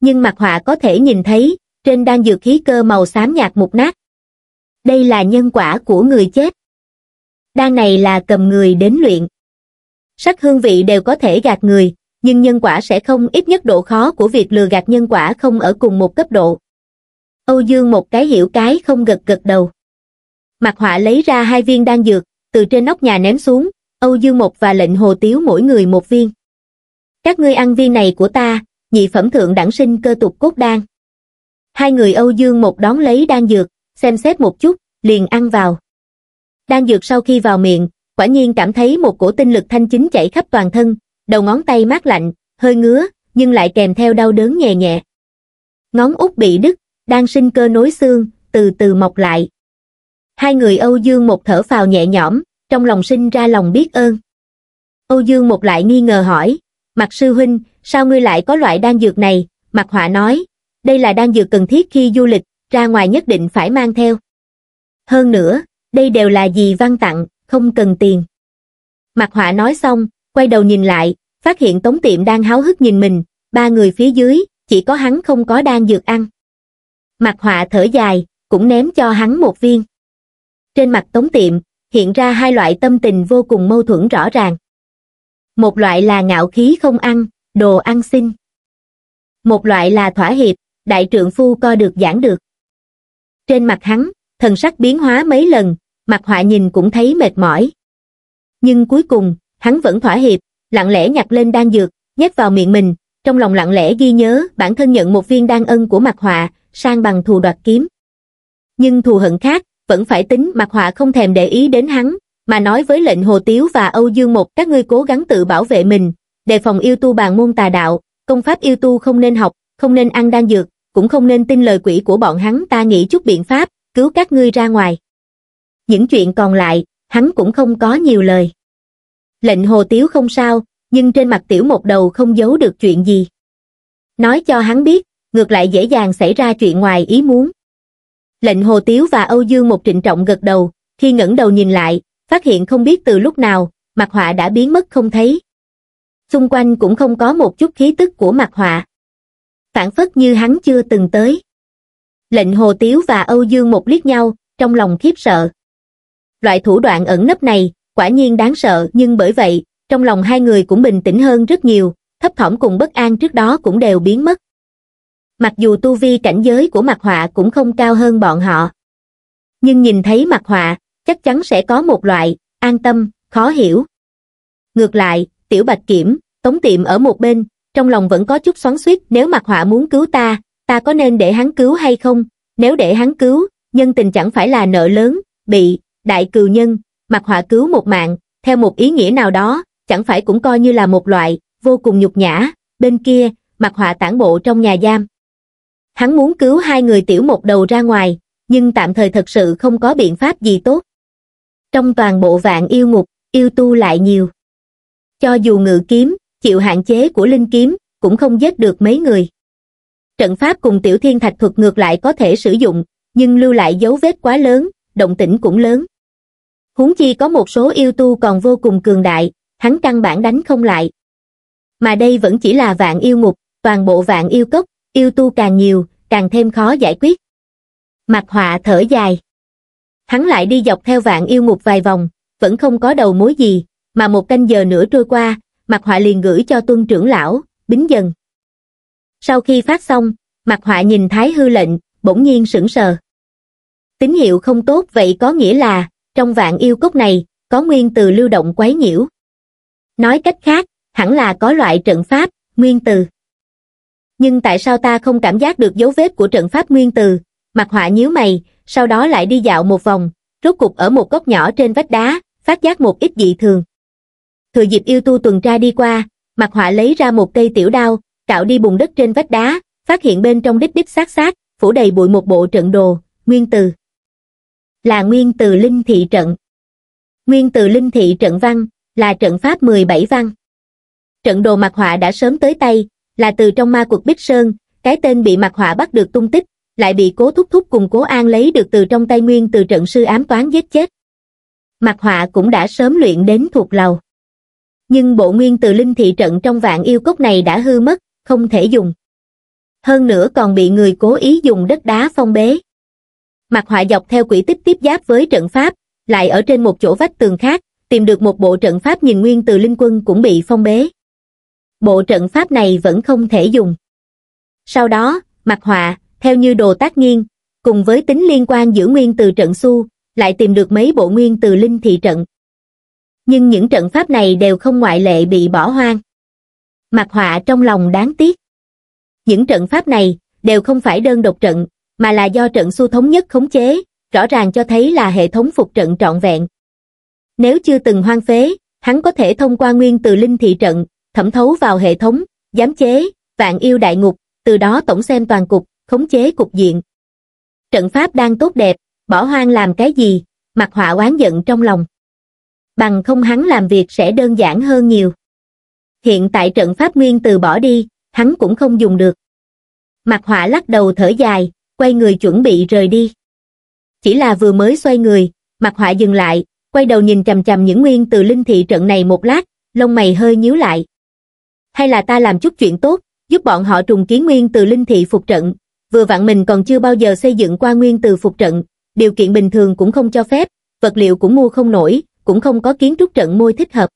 Nhưng mặt họa có thể nhìn thấy, trên đan dược khí cơ màu xám nhạt mục nát. Đây là nhân quả của người chết. Đan này là cầm người đến luyện. Sắc hương vị đều có thể gạt người, nhưng nhân quả sẽ không ít nhất độ khó của việc lừa gạt nhân quả không ở cùng một cấp độ. Âu Dương một cái hiểu cái không gật gật đầu. Mặt họa lấy ra hai viên đan dược, từ trên nóc nhà ném xuống, Âu Dương một và lệnh hồ tiếu mỗi người một viên. Các ngươi ăn viên này của ta, nhị phẩm thượng đẳng sinh cơ tục cốt đan. Hai người Âu Dương một đón lấy đan dược, xem xét một chút, liền ăn vào. Đan dược sau khi vào miệng, quả nhiên cảm thấy một cổ tinh lực thanh chính chảy khắp toàn thân, đầu ngón tay mát lạnh, hơi ngứa, nhưng lại kèm theo đau đớn nhẹ nhẹ. Ngón út bị đứt, đang sinh cơ nối xương, từ từ mọc lại. Hai người Âu Dương một thở phào nhẹ nhõm, trong lòng sinh ra lòng biết ơn. Âu Dương một lại nghi ngờ hỏi, Mặt sư huynh, sao ngươi lại có loại đan dược này? Mặt họa nói, đây là đan dược cần thiết khi du lịch, ra ngoài nhất định phải mang theo. Hơn nữa, đây đều là gì văn tặng, không cần tiền. Mặt họa nói xong, quay đầu nhìn lại, phát hiện tống tiệm đang háo hức nhìn mình, ba người phía dưới, chỉ có hắn không có đan dược ăn. Mặt họa thở dài, cũng ném cho hắn một viên. Trên mặt tống tiệm, hiện ra hai loại tâm tình vô cùng mâu thuẫn rõ ràng. Một loại là ngạo khí không ăn, đồ ăn xin. Một loại là thỏa hiệp, đại trượng phu co được giảng được. Trên mặt hắn, thần sắc biến hóa mấy lần, mặt họa nhìn cũng thấy mệt mỏi. Nhưng cuối cùng, hắn vẫn thỏa hiệp, lặng lẽ nhặt lên đan dược, nhét vào miệng mình, trong lòng lặng lẽ ghi nhớ bản thân nhận một viên đan ân của mặt họa, sang bằng thù đoạt kiếm. Nhưng thù hận khác, vẫn phải tính mặc họa không thèm để ý đến hắn, mà nói với lệnh Hồ Tiếu và Âu Dương một các ngươi cố gắng tự bảo vệ mình, đề phòng yêu tu bàn môn tà đạo, công pháp yêu tu không nên học, không nên ăn đan dược, cũng không nên tin lời quỷ của bọn hắn ta nghĩ chút biện pháp, cứu các ngươi ra ngoài. Những chuyện còn lại, hắn cũng không có nhiều lời. Lệnh Hồ Tiếu không sao, nhưng trên mặt tiểu một đầu không giấu được chuyện gì. Nói cho hắn biết, ngược lại dễ dàng xảy ra chuyện ngoài ý muốn. Lệnh Hồ Tiếu và Âu Dương một trịnh trọng gật đầu, khi ngẩng đầu nhìn lại, phát hiện không biết từ lúc nào, mặt họa đã biến mất không thấy. Xung quanh cũng không có một chút khí tức của mặt họa. Phản phất như hắn chưa từng tới. Lệnh Hồ Tiếu và Âu Dương một liếc nhau, trong lòng khiếp sợ. Loại thủ đoạn ẩn nấp này, quả nhiên đáng sợ nhưng bởi vậy, trong lòng hai người cũng bình tĩnh hơn rất nhiều, thấp thỏm cùng bất an trước đó cũng đều biến mất mặc dù tu vi cảnh giới của mặt họa cũng không cao hơn bọn họ nhưng nhìn thấy mặt họa chắc chắn sẽ có một loại an tâm khó hiểu ngược lại tiểu bạch kiểm tống tiệm ở một bên trong lòng vẫn có chút xoắn xuýt nếu mặt họa muốn cứu ta ta có nên để hắn cứu hay không nếu để hắn cứu nhân tình chẳng phải là nợ lớn bị đại cừu nhân mặt họa cứu một mạng theo một ý nghĩa nào đó chẳng phải cũng coi như là một loại vô cùng nhục nhã bên kia mặt họa tản bộ trong nhà giam Hắn muốn cứu hai người tiểu một đầu ra ngoài, nhưng tạm thời thật sự không có biện pháp gì tốt. Trong toàn bộ vạn yêu ngục, yêu tu lại nhiều. Cho dù ngự kiếm, chịu hạn chế của linh kiếm, cũng không giết được mấy người. Trận pháp cùng tiểu thiên thạch thuật ngược lại có thể sử dụng, nhưng lưu lại dấu vết quá lớn, động tĩnh cũng lớn. Huống chi có một số yêu tu còn vô cùng cường đại, hắn căn bản đánh không lại. Mà đây vẫn chỉ là vạn yêu ngục, toàn bộ vạn yêu cốc, yêu tu càng nhiều, càng thêm khó giải quyết. Mặt họa thở dài. Hắn lại đi dọc theo vạn yêu ngục vài vòng, vẫn không có đầu mối gì, mà một canh giờ nữa trôi qua, mặt họa liền gửi cho tuân trưởng lão, bính dần. Sau khi phát xong, mặt họa nhìn thái hư lệnh, bỗng nhiên sững sờ. Tín hiệu không tốt vậy có nghĩa là, trong vạn yêu cốc này, có nguyên từ lưu động quấy nhiễu. Nói cách khác, hẳn là có loại trận pháp, nguyên từ nhưng tại sao ta không cảm giác được dấu vết của trận pháp nguyên từ? Mặt họa nhíu mày, sau đó lại đi dạo một vòng, rốt cục ở một góc nhỏ trên vách đá, phát giác một ít dị thường. Thừa dịp yêu tu tuần tra đi qua, mặt họa lấy ra một cây tiểu đao, cạo đi bùn đất trên vách đá, phát hiện bên trong đít đít sát sát phủ đầy bụi một bộ trận đồ, nguyên từ. Là nguyên từ linh thị trận. Nguyên từ linh thị trận văn, là trận pháp 17 văn. Trận đồ mặt họa đã sớm tới tay, là từ trong ma quật Bích Sơn, cái tên bị mặt họa bắt được tung tích, lại bị cố thúc thúc cùng cố an lấy được từ trong tay nguyên từ trận sư ám toán giết chết. Mặt họa cũng đã sớm luyện đến thuộc lầu. Nhưng bộ nguyên từ linh thị trận trong vạn yêu cốc này đã hư mất, không thể dùng. Hơn nữa còn bị người cố ý dùng đất đá phong bế. Mặt họa dọc theo quỹ tích tiếp giáp với trận pháp, lại ở trên một chỗ vách tường khác, tìm được một bộ trận pháp nhìn nguyên từ linh quân cũng bị phong bế bộ trận pháp này vẫn không thể dùng. Sau đó, mặt họa, theo như đồ tác nghiên, cùng với tính liên quan giữa nguyên từ trận su lại tìm được mấy bộ nguyên từ linh thị trận. Nhưng những trận pháp này đều không ngoại lệ bị bỏ hoang. Mặt họa trong lòng đáng tiếc. Những trận pháp này đều không phải đơn độc trận, mà là do trận su thống nhất khống chế, rõ ràng cho thấy là hệ thống phục trận trọn vẹn. Nếu chưa từng hoang phế, hắn có thể thông qua nguyên từ linh thị trận, thẩm thấu vào hệ thống, giám chế, vạn yêu đại ngục, từ đó tổng xem toàn cục, khống chế cục diện. Trận pháp đang tốt đẹp, bỏ hoang làm cái gì, mặt họa oán giận trong lòng. Bằng không hắn làm việc sẽ đơn giản hơn nhiều. Hiện tại trận pháp nguyên từ bỏ đi, hắn cũng không dùng được. Mặt họa lắc đầu thở dài, quay người chuẩn bị rời đi. Chỉ là vừa mới xoay người, mặt họa dừng lại, quay đầu nhìn chầm chầm những nguyên từ linh thị trận này một lát, lông mày hơi nhíu lại hay là ta làm chút chuyện tốt, giúp bọn họ trùng kiến nguyên từ linh thị phục trận. Vừa vặn mình còn chưa bao giờ xây dựng qua nguyên từ phục trận, điều kiện bình thường cũng không cho phép, vật liệu cũng mua không nổi, cũng không có kiến trúc trận môi thích hợp.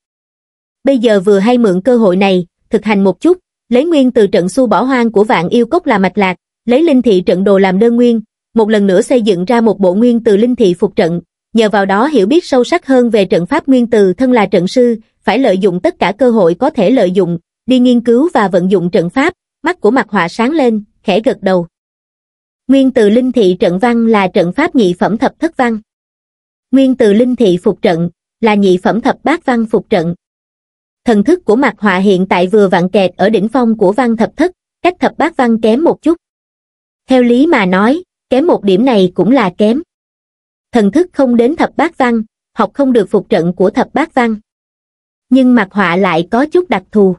Bây giờ vừa hay mượn cơ hội này, thực hành một chút, lấy nguyên từ trận su bỏ hoang của vạn yêu cốc là mạch lạc, lấy linh thị trận đồ làm đơn nguyên, một lần nữa xây dựng ra một bộ nguyên từ linh thị phục trận, nhờ vào đó hiểu biết sâu sắc hơn về trận pháp nguyên từ thân là trận sư, phải lợi dụng tất cả cơ hội có thể lợi dụng, đi nghiên cứu và vận dụng trận pháp, mắt của mặt họa sáng lên, khẽ gật đầu. Nguyên từ linh thị trận văn là trận pháp nhị phẩm thập thất văn. Nguyên từ linh thị phục trận là nhị phẩm thập bát văn phục trận. Thần thức của mặt họa hiện tại vừa vặn kẹt ở đỉnh phong của văn thập thất, cách thập bát văn kém một chút. Theo lý mà nói, kém một điểm này cũng là kém. Thần thức không đến thập bát văn, học không được phục trận của thập bát văn. Nhưng mặt họa lại có chút đặc thù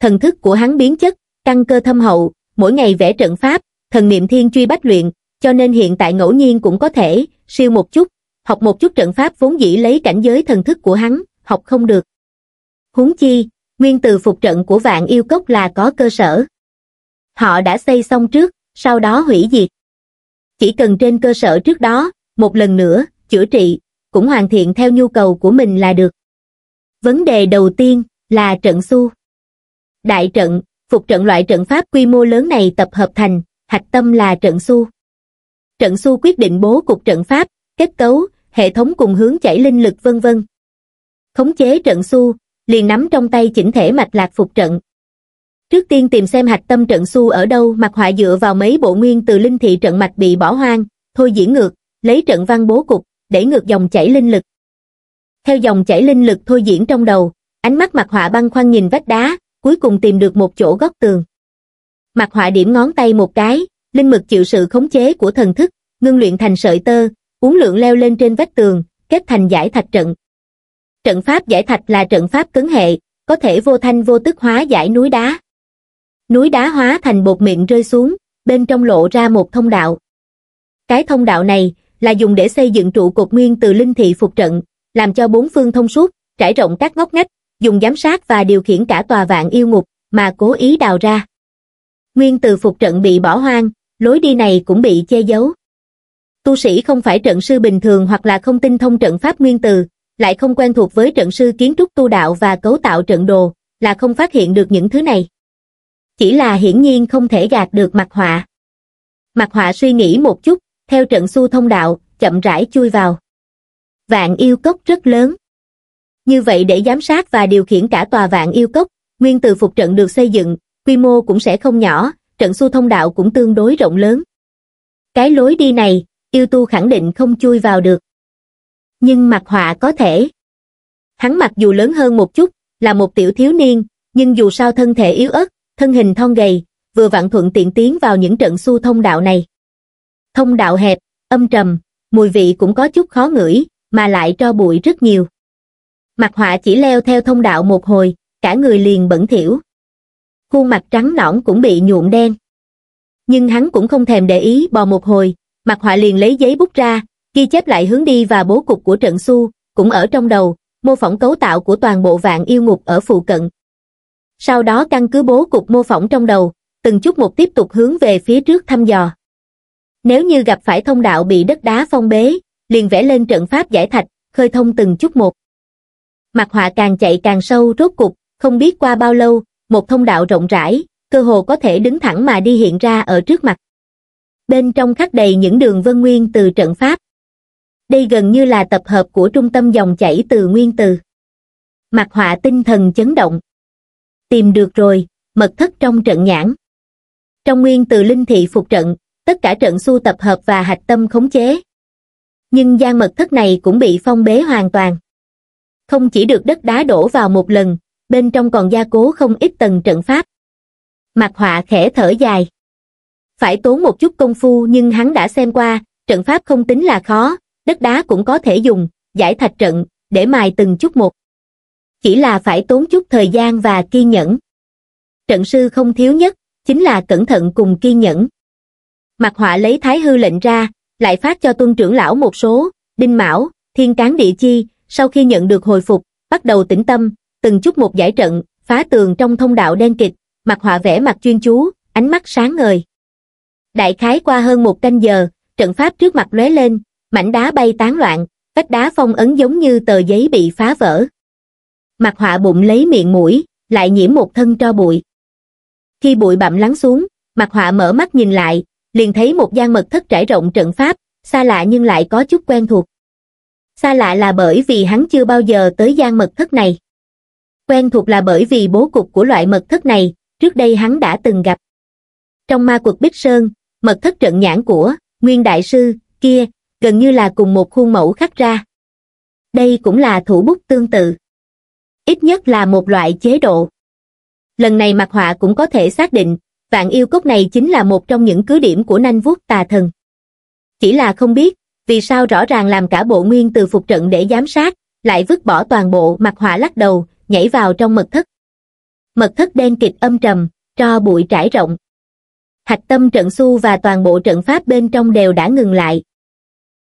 thần thức của hắn biến chất, căn cơ thâm hậu, mỗi ngày vẽ trận pháp, thần niệm thiên truy bách luyện, cho nên hiện tại ngẫu nhiên cũng có thể, siêu một chút, học một chút trận pháp vốn dĩ lấy cảnh giới thần thức của hắn, học không được. Huống chi, nguyên từ phục trận của vạn yêu cốc là có cơ sở. Họ đã xây xong trước, sau đó hủy diệt. Chỉ cần trên cơ sở trước đó, một lần nữa, chữa trị, cũng hoàn thiện theo nhu cầu của mình là được. Vấn đề đầu tiên là trận xu đại trận, phục trận loại trận pháp quy mô lớn này tập hợp thành, hạch tâm là trận su Trận su quyết định bố cục trận pháp, kết cấu, hệ thống cùng hướng chảy linh lực vân vân. Khống chế trận su liền nắm trong tay chỉnh thể mạch lạc phục trận. Trước tiên tìm xem hạch tâm trận su ở đâu mặt họa dựa vào mấy bộ nguyên từ linh thị trận mạch bị bỏ hoang, thôi diễn ngược, lấy trận văn bố cục, để ngược dòng chảy linh lực. Theo dòng chảy linh lực thôi diễn trong đầu, ánh mắt mặt họa băng khoăn nhìn vách đá, cuối cùng tìm được một chỗ góc tường. Mặt họa điểm ngón tay một cái, linh mực chịu sự khống chế của thần thức, ngưng luyện thành sợi tơ, uốn lượng leo lên trên vách tường, kết thành giải thạch trận. Trận pháp giải thạch là trận pháp cứng hệ, có thể vô thanh vô tức hóa giải núi đá. Núi đá hóa thành bột miệng rơi xuống, bên trong lộ ra một thông đạo. Cái thông đạo này là dùng để xây dựng trụ cột nguyên từ linh thị phục trận, làm cho bốn phương thông suốt, trải rộng các ngóc ngách, dùng giám sát và điều khiển cả tòa vạn yêu ngục mà cố ý đào ra nguyên từ phục trận bị bỏ hoang lối đi này cũng bị che giấu tu sĩ không phải trận sư bình thường hoặc là không tin thông trận pháp nguyên từ lại không quen thuộc với trận sư kiến trúc tu đạo và cấu tạo trận đồ là không phát hiện được những thứ này chỉ là hiển nhiên không thể gạt được mặt họa mặt họa suy nghĩ một chút theo trận su thông đạo chậm rãi chui vào vạn yêu cốc rất lớn như vậy để giám sát và điều khiển cả tòa vạn yêu cốc, nguyên từ phục trận được xây dựng, quy mô cũng sẽ không nhỏ, trận xu thông đạo cũng tương đối rộng lớn. Cái lối đi này, yêu tu khẳng định không chui vào được. Nhưng mặt họa có thể. Hắn mặc dù lớn hơn một chút, là một tiểu thiếu niên, nhưng dù sao thân thể yếu ớt, thân hình thon gầy, vừa vặn thuận tiện tiến vào những trận xu thông đạo này. Thông đạo hẹp, âm trầm, mùi vị cũng có chút khó ngửi, mà lại cho bụi rất nhiều mặt họa chỉ leo theo thông đạo một hồi, cả người liền bẩn thỉu. Khuôn mặt trắng nõn cũng bị nhuộm đen. Nhưng hắn cũng không thèm để ý bò một hồi, mặt họa liền lấy giấy bút ra, ghi chép lại hướng đi và bố cục của trận xu, cũng ở trong đầu, mô phỏng cấu tạo của toàn bộ vạn yêu ngục ở phụ cận. Sau đó căn cứ bố cục mô phỏng trong đầu, từng chút một tiếp tục hướng về phía trước thăm dò. Nếu như gặp phải thông đạo bị đất đá phong bế, liền vẽ lên trận pháp giải thạch, khơi thông từng chút một. Mặt họa càng chạy càng sâu rốt cục, không biết qua bao lâu, một thông đạo rộng rãi, cơ hồ có thể đứng thẳng mà đi hiện ra ở trước mặt. Bên trong khắc đầy những đường vân nguyên từ trận pháp. Đây gần như là tập hợp của trung tâm dòng chảy từ nguyên từ. Mặt họa tinh thần chấn động. Tìm được rồi, mật thất trong trận nhãn. Trong nguyên từ linh thị phục trận, tất cả trận xu tập hợp và hạch tâm khống chế. Nhưng gian mật thất này cũng bị phong bế hoàn toàn không chỉ được đất đá đổ vào một lần, bên trong còn gia cố không ít tầng trận pháp. Mặt họa khẽ thở dài. Phải tốn một chút công phu nhưng hắn đã xem qua, trận pháp không tính là khó, đất đá cũng có thể dùng, giải thạch trận, để mài từng chút một. Chỉ là phải tốn chút thời gian và kiên nhẫn. Trận sư không thiếu nhất, chính là cẩn thận cùng kiên nhẫn. Mặt họa lấy thái hư lệnh ra, lại phát cho tuân trưởng lão một số, đinh mão, thiên cán địa chi, sau khi nhận được hồi phục, bắt đầu tĩnh tâm, từng chút một giải trận, phá tường trong thông đạo đen kịch, mặt họa vẽ mặt chuyên chú, ánh mắt sáng ngời. Đại khái qua hơn một canh giờ, trận pháp trước mặt lóe lên, mảnh đá bay tán loạn, vách đá phong ấn giống như tờ giấy bị phá vỡ. Mặt họa bụng lấy miệng mũi, lại nhiễm một thân tro bụi. Khi bụi bặm lắng xuống, mặt họa mở mắt nhìn lại, liền thấy một gian mật thất trải rộng trận pháp, xa lạ nhưng lại có chút quen thuộc xa lạ là bởi vì hắn chưa bao giờ tới gian mật thất này. Quen thuộc là bởi vì bố cục của loại mật thất này, trước đây hắn đã từng gặp. Trong ma quật Bích Sơn, mật thất trận nhãn của Nguyên Đại Sư kia gần như là cùng một khuôn mẫu khắc ra. Đây cũng là thủ bút tương tự. Ít nhất là một loại chế độ. Lần này mặt họa cũng có thể xác định, vạn yêu cốc này chính là một trong những cứ điểm của nanh vuốt tà thần. Chỉ là không biết, vì sao rõ ràng làm cả bộ nguyên từ phục trận để giám sát, lại vứt bỏ toàn bộ mặt họa lắc đầu, nhảy vào trong mật thất. Mật thất đen kịch âm trầm, cho bụi trải rộng. Hạch tâm trận su và toàn bộ trận pháp bên trong đều đã ngừng lại.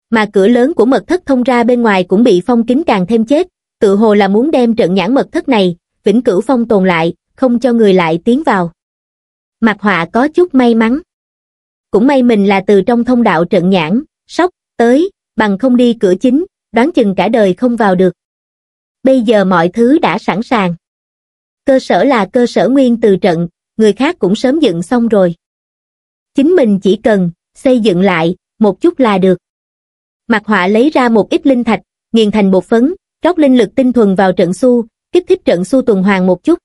Mà cửa lớn của mật thất thông ra bên ngoài cũng bị phong kín càng thêm chết, tự hồ là muốn đem trận nhãn mật thất này, vĩnh cửu phong tồn lại, không cho người lại tiến vào. Mặt họa có chút may mắn. Cũng may mình là từ trong thông đạo trận nhãn, sóc, tới, bằng không đi cửa chính, đoán chừng cả đời không vào được. Bây giờ mọi thứ đã sẵn sàng. Cơ sở là cơ sở nguyên từ trận, người khác cũng sớm dựng xong rồi. Chính mình chỉ cần xây dựng lại, một chút là được. Mặt họa lấy ra một ít linh thạch, nghiền thành bột phấn, rót linh lực tinh thuần vào trận xu, kích thích trận xu tuần hoàn một chút.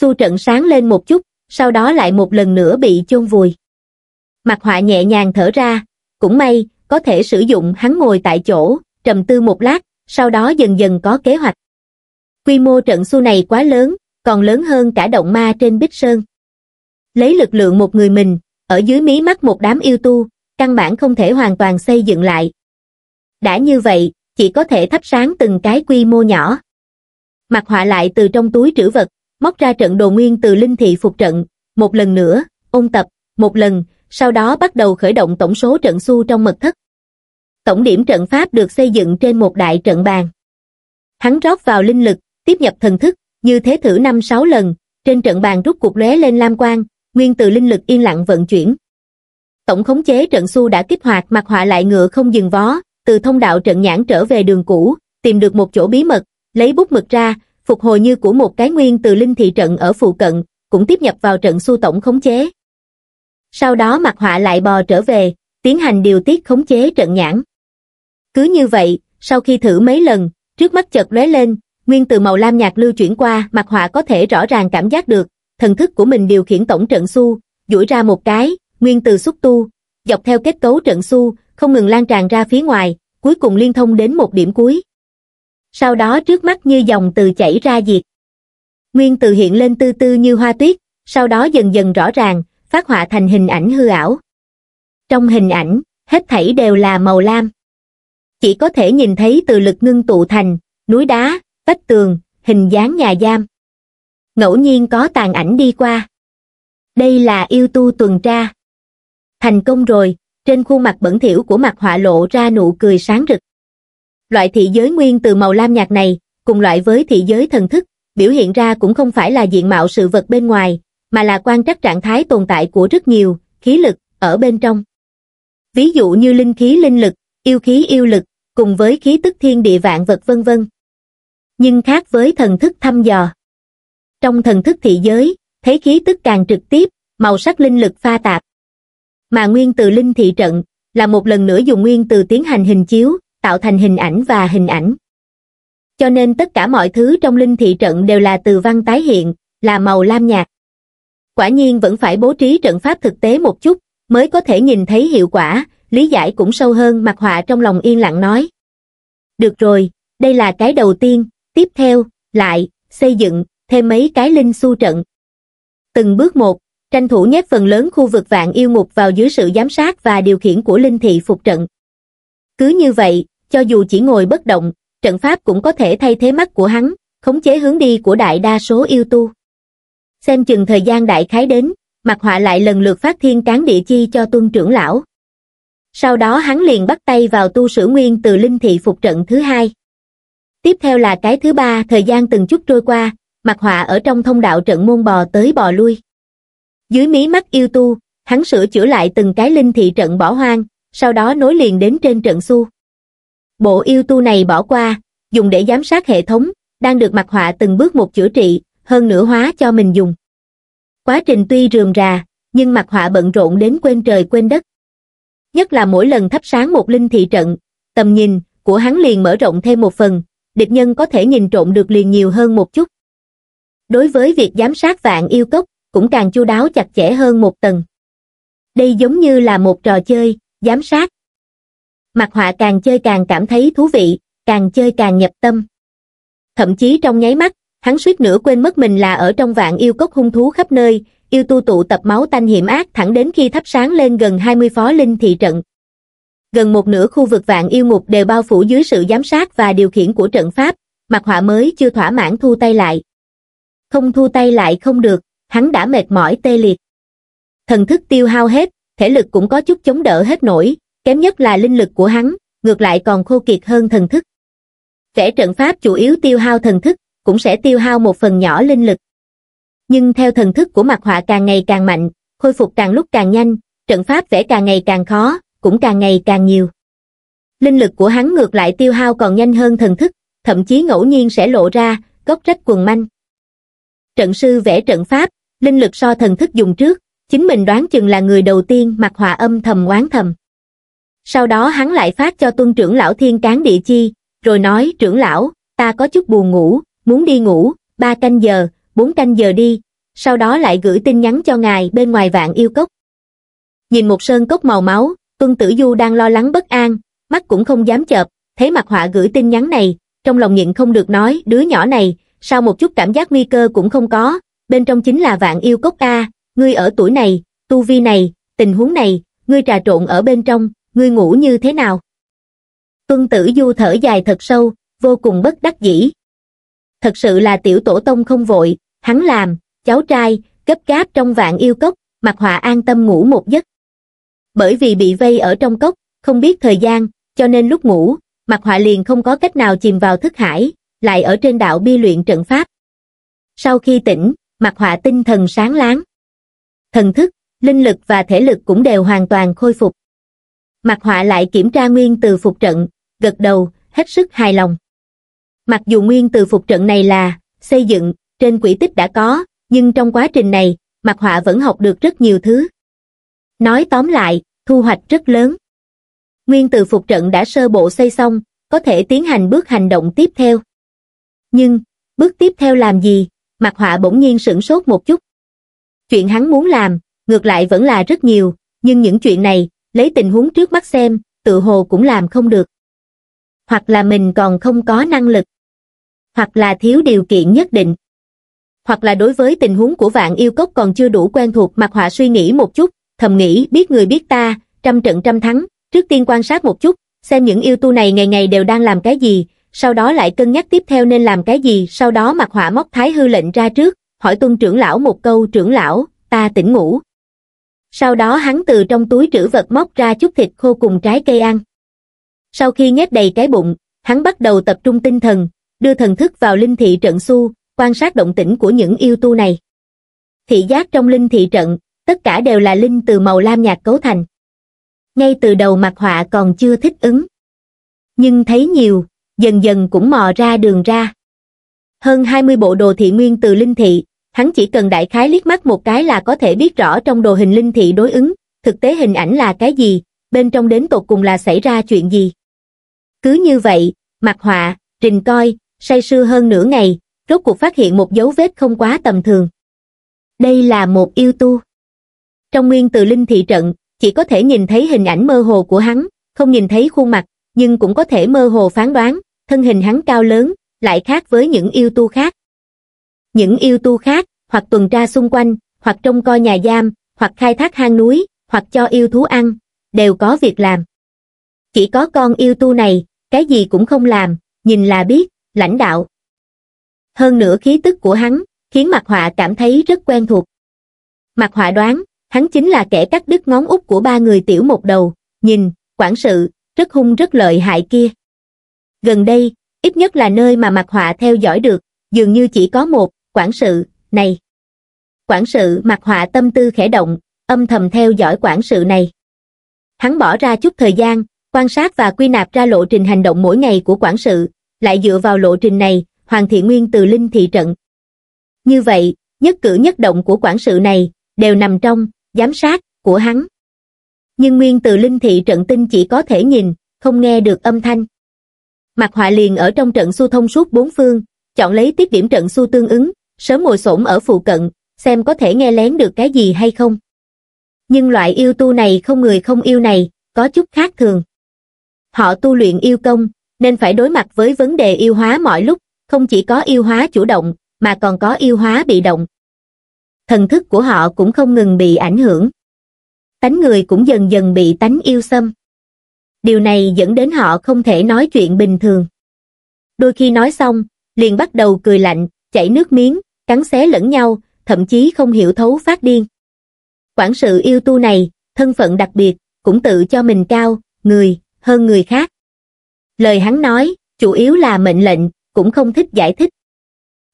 Xu trận sáng lên một chút, sau đó lại một lần nữa bị chôn vùi. Mặt họa nhẹ nhàng thở ra, cũng may, có thể sử dụng hắn ngồi tại chỗ, trầm tư một lát, sau đó dần dần có kế hoạch. Quy mô trận xu này quá lớn, còn lớn hơn cả động ma trên Bích Sơn. Lấy lực lượng một người mình, ở dưới mí mắt một đám yêu tu, căn bản không thể hoàn toàn xây dựng lại. Đã như vậy, chỉ có thể thắp sáng từng cái quy mô nhỏ. Mặt họa lại từ trong túi trữ vật, móc ra trận đồ nguyên từ linh thị phục trận, một lần nữa, ôn tập, một lần, sau đó bắt đầu khởi động tổng số trận xu trong mật thất. Tổng điểm trận pháp được xây dựng trên một đại trận bàn. Hắn rót vào linh lực, tiếp nhập thần thức, như thế thử năm sáu lần, trên trận bàn rút cục lóe lên lam quang, nguyên từ linh lực yên lặng vận chuyển. Tổng khống chế trận xu đã kích hoạt mặt họa lại ngựa không dừng vó, từ thông đạo trận nhãn trở về đường cũ, tìm được một chỗ bí mật, lấy bút mực ra, phục hồi như của một cái nguyên từ linh thị trận ở phụ cận, cũng tiếp nhập vào trận xu tổng khống chế sau đó mặt họa lại bò trở về, tiến hành điều tiết khống chế trận nhãn. Cứ như vậy, sau khi thử mấy lần, trước mắt chợt lóe lên, nguyên từ màu lam nhạt lưu chuyển qua, mặt họa có thể rõ ràng cảm giác được, thần thức của mình điều khiển tổng trận xu, duỗi ra một cái, nguyên từ xúc tu, dọc theo kết cấu trận xu, không ngừng lan tràn ra phía ngoài, cuối cùng liên thông đến một điểm cuối. Sau đó trước mắt như dòng từ chảy ra diệt. Nguyên từ hiện lên tư tư như hoa tuyết, sau đó dần dần rõ ràng, phát họa thành hình ảnh hư ảo. Trong hình ảnh, hết thảy đều là màu lam. Chỉ có thể nhìn thấy từ lực ngưng tụ thành, núi đá, vách tường, hình dáng nhà giam. Ngẫu nhiên có tàn ảnh đi qua. Đây là yêu tu tuần tra. Thành công rồi, trên khuôn mặt bẩn thỉu của mặt họa lộ ra nụ cười sáng rực. Loại thị giới nguyên từ màu lam nhạt này, cùng loại với thị giới thần thức, biểu hiện ra cũng không phải là diện mạo sự vật bên ngoài, mà là quan trắc trạng thái tồn tại của rất nhiều khí lực ở bên trong. Ví dụ như linh khí linh lực, yêu khí yêu lực, cùng với khí tức thiên địa vạn vật vân vân. Nhưng khác với thần thức thăm dò. Trong thần thức thị giới, thấy khí tức càng trực tiếp, màu sắc linh lực pha tạp. Mà nguyên từ linh thị trận, là một lần nữa dùng nguyên từ tiến hành hình chiếu, tạo thành hình ảnh và hình ảnh. Cho nên tất cả mọi thứ trong linh thị trận đều là từ văn tái hiện, là màu lam nhạt. Quả nhiên vẫn phải bố trí trận pháp thực tế một chút, mới có thể nhìn thấy hiệu quả, lý giải cũng sâu hơn mặt họa trong lòng yên lặng nói. Được rồi, đây là cái đầu tiên, tiếp theo, lại, xây dựng, thêm mấy cái linh su trận. Từng bước một, tranh thủ nhét phần lớn khu vực vạn yêu ngục vào dưới sự giám sát và điều khiển của linh thị phục trận. Cứ như vậy, cho dù chỉ ngồi bất động, trận pháp cũng có thể thay thế mắt của hắn, khống chế hướng đi của đại đa số yêu tu xem chừng thời gian đại khái đến, mặt họa lại lần lượt phát thiên cán địa chi cho tuân trưởng lão. Sau đó hắn liền bắt tay vào tu sử nguyên từ linh thị phục trận thứ hai. Tiếp theo là cái thứ ba, thời gian từng chút trôi qua, mặt họa ở trong thông đạo trận môn bò tới bò lui. Dưới mí mắt yêu tu, hắn sửa chữa lại từng cái linh thị trận bỏ hoang, sau đó nối liền đến trên trận xu. Bộ yêu tu này bỏ qua, dùng để giám sát hệ thống, đang được mặt họa từng bước một chữa trị, hơn nửa hóa cho mình dùng quá trình tuy rườm rà nhưng mặt họa bận rộn đến quên trời quên đất nhất là mỗi lần thắp sáng một linh thị trận tầm nhìn của hắn liền mở rộng thêm một phần địch nhân có thể nhìn trộm được liền nhiều hơn một chút đối với việc giám sát vạn yêu cốc cũng càng chu đáo chặt chẽ hơn một tầng đây giống như là một trò chơi giám sát mặt họa càng chơi càng cảm thấy thú vị càng chơi càng nhập tâm thậm chí trong nháy mắt hắn suýt nữa quên mất mình là ở trong vạn yêu cốc hung thú khắp nơi, yêu tu tụ tập máu tanh hiểm ác thẳng đến khi thắp sáng lên gần 20 phó linh thị trận. Gần một nửa khu vực vạn yêu ngục đều bao phủ dưới sự giám sát và điều khiển của trận pháp, mặt họa mới chưa thỏa mãn thu tay lại. Không thu tay lại không được, hắn đã mệt mỏi tê liệt. Thần thức tiêu hao hết, thể lực cũng có chút chống đỡ hết nổi, kém nhất là linh lực của hắn, ngược lại còn khô kiệt hơn thần thức. Vẽ trận pháp chủ yếu tiêu hao thần thức, cũng sẽ tiêu hao một phần nhỏ linh lực. Nhưng theo thần thức của mặt họa càng ngày càng mạnh, khôi phục càng lúc càng nhanh, trận pháp vẽ càng ngày càng khó, cũng càng ngày càng nhiều. Linh lực của hắn ngược lại tiêu hao còn nhanh hơn thần thức, thậm chí ngẫu nhiên sẽ lộ ra, góc rách quần manh. Trận sư vẽ trận pháp, linh lực so thần thức dùng trước, chính mình đoán chừng là người đầu tiên mặt họa âm thầm oán thầm. Sau đó hắn lại phát cho tuân trưởng lão thiên cán địa chi, rồi nói trưởng lão, ta có chút buồn ngủ, muốn đi ngủ, 3 canh giờ, 4 canh giờ đi, sau đó lại gửi tin nhắn cho ngài bên ngoài vạn yêu cốc. Nhìn một sơn cốc màu máu, Tuân Tử Du đang lo lắng bất an, mắt cũng không dám chợp, thấy mặt họa gửi tin nhắn này, trong lòng nhịn không được nói đứa nhỏ này, sau một chút cảm giác nguy cơ cũng không có, bên trong chính là vạn yêu cốc A, ngươi ở tuổi này, tu vi này, tình huống này, ngươi trà trộn ở bên trong, ngươi ngủ như thế nào? Tuân Tử Du thở dài thật sâu, vô cùng bất đắc dĩ thật sự là tiểu tổ tông không vội, hắn làm, cháu trai, gấp gáp trong vạn yêu cốc, mặt họa an tâm ngủ một giấc. Bởi vì bị vây ở trong cốc, không biết thời gian, cho nên lúc ngủ, mặt họa liền không có cách nào chìm vào thức hải, lại ở trên đạo bi luyện trận pháp. Sau khi tỉnh, mặt họa tinh thần sáng láng. Thần thức, linh lực và thể lực cũng đều hoàn toàn khôi phục. Mặt họa lại kiểm tra nguyên từ phục trận, gật đầu, hết sức hài lòng mặc dù nguyên từ phục trận này là xây dựng trên quỹ tích đã có nhưng trong quá trình này mặt họa vẫn học được rất nhiều thứ nói tóm lại thu hoạch rất lớn nguyên từ phục trận đã sơ bộ xây xong có thể tiến hành bước hành động tiếp theo nhưng bước tiếp theo làm gì mặt họa bỗng nhiên sửng sốt một chút chuyện hắn muốn làm ngược lại vẫn là rất nhiều nhưng những chuyện này lấy tình huống trước mắt xem tự hồ cũng làm không được hoặc là mình còn không có năng lực hoặc là thiếu điều kiện nhất định. Hoặc là đối với tình huống của vạn yêu cốc còn chưa đủ quen thuộc mặt họa suy nghĩ một chút, thầm nghĩ biết người biết ta, trăm trận trăm thắng, trước tiên quan sát một chút, xem những yêu tu này ngày ngày đều đang làm cái gì, sau đó lại cân nhắc tiếp theo nên làm cái gì, sau đó mặt họa móc thái hư lệnh ra trước, hỏi tuân trưởng lão một câu trưởng lão, ta tỉnh ngủ. Sau đó hắn từ trong túi trữ vật móc ra chút thịt khô cùng trái cây ăn. Sau khi nhét đầy cái bụng, hắn bắt đầu tập trung tinh thần, đưa thần thức vào linh thị trận xu, quan sát động tĩnh của những yêu tu này. Thị giác trong linh thị trận, tất cả đều là linh từ màu lam nhạt cấu thành. Ngay từ đầu mặt họa còn chưa thích ứng. Nhưng thấy nhiều, dần dần cũng mò ra đường ra. Hơn 20 bộ đồ thị nguyên từ linh thị, hắn chỉ cần đại khái liếc mắt một cái là có thể biết rõ trong đồ hình linh thị đối ứng, thực tế hình ảnh là cái gì, bên trong đến tột cùng là xảy ra chuyện gì. Cứ như vậy, mặt họa, trình coi, say sưa hơn nửa ngày, rốt cuộc phát hiện một dấu vết không quá tầm thường. Đây là một yêu tu. Trong nguyên từ linh thị trận, chỉ có thể nhìn thấy hình ảnh mơ hồ của hắn, không nhìn thấy khuôn mặt, nhưng cũng có thể mơ hồ phán đoán, thân hình hắn cao lớn, lại khác với những yêu tu khác. Những yêu tu khác, hoặc tuần tra xung quanh, hoặc trông coi nhà giam, hoặc khai thác hang núi, hoặc cho yêu thú ăn, đều có việc làm. Chỉ có con yêu tu này, cái gì cũng không làm, nhìn là biết, lãnh đạo. Hơn nữa khí tức của hắn, khiến mặt Họa cảm thấy rất quen thuộc. Mặt Họa đoán, hắn chính là kẻ cắt đứt ngón út của ba người tiểu một đầu, nhìn, quản sự, rất hung rất lợi hại kia. Gần đây, ít nhất là nơi mà mặt Họa theo dõi được, dường như chỉ có một, quản sự, này. Quản sự mặt Họa tâm tư khẽ động, âm thầm theo dõi quản sự này. Hắn bỏ ra chút thời gian, quan sát và quy nạp ra lộ trình hành động mỗi ngày của quản sự, lại dựa vào lộ trình này, hoàn thiện nguyên từ linh thị trận. Như vậy, nhất cử nhất động của quản sự này đều nằm trong giám sát của hắn. Nhưng nguyên từ linh thị trận tinh chỉ có thể nhìn, không nghe được âm thanh. Mặt họa liền ở trong trận xu thông suốt bốn phương, chọn lấy tiết điểm trận xu tương ứng, sớm ngồi sổn ở phụ cận, xem có thể nghe lén được cái gì hay không. Nhưng loại yêu tu này không người không yêu này, có chút khác thường. Họ tu luyện yêu công, nên phải đối mặt với vấn đề yêu hóa mọi lúc không chỉ có yêu hóa chủ động mà còn có yêu hóa bị động thần thức của họ cũng không ngừng bị ảnh hưởng tánh người cũng dần dần bị tánh yêu xâm điều này dẫn đến họ không thể nói chuyện bình thường đôi khi nói xong liền bắt đầu cười lạnh chảy nước miếng cắn xé lẫn nhau thậm chí không hiểu thấu phát điên quản sự yêu tu này thân phận đặc biệt cũng tự cho mình cao người hơn người khác Lời hắn nói, chủ yếu là mệnh lệnh, cũng không thích giải thích.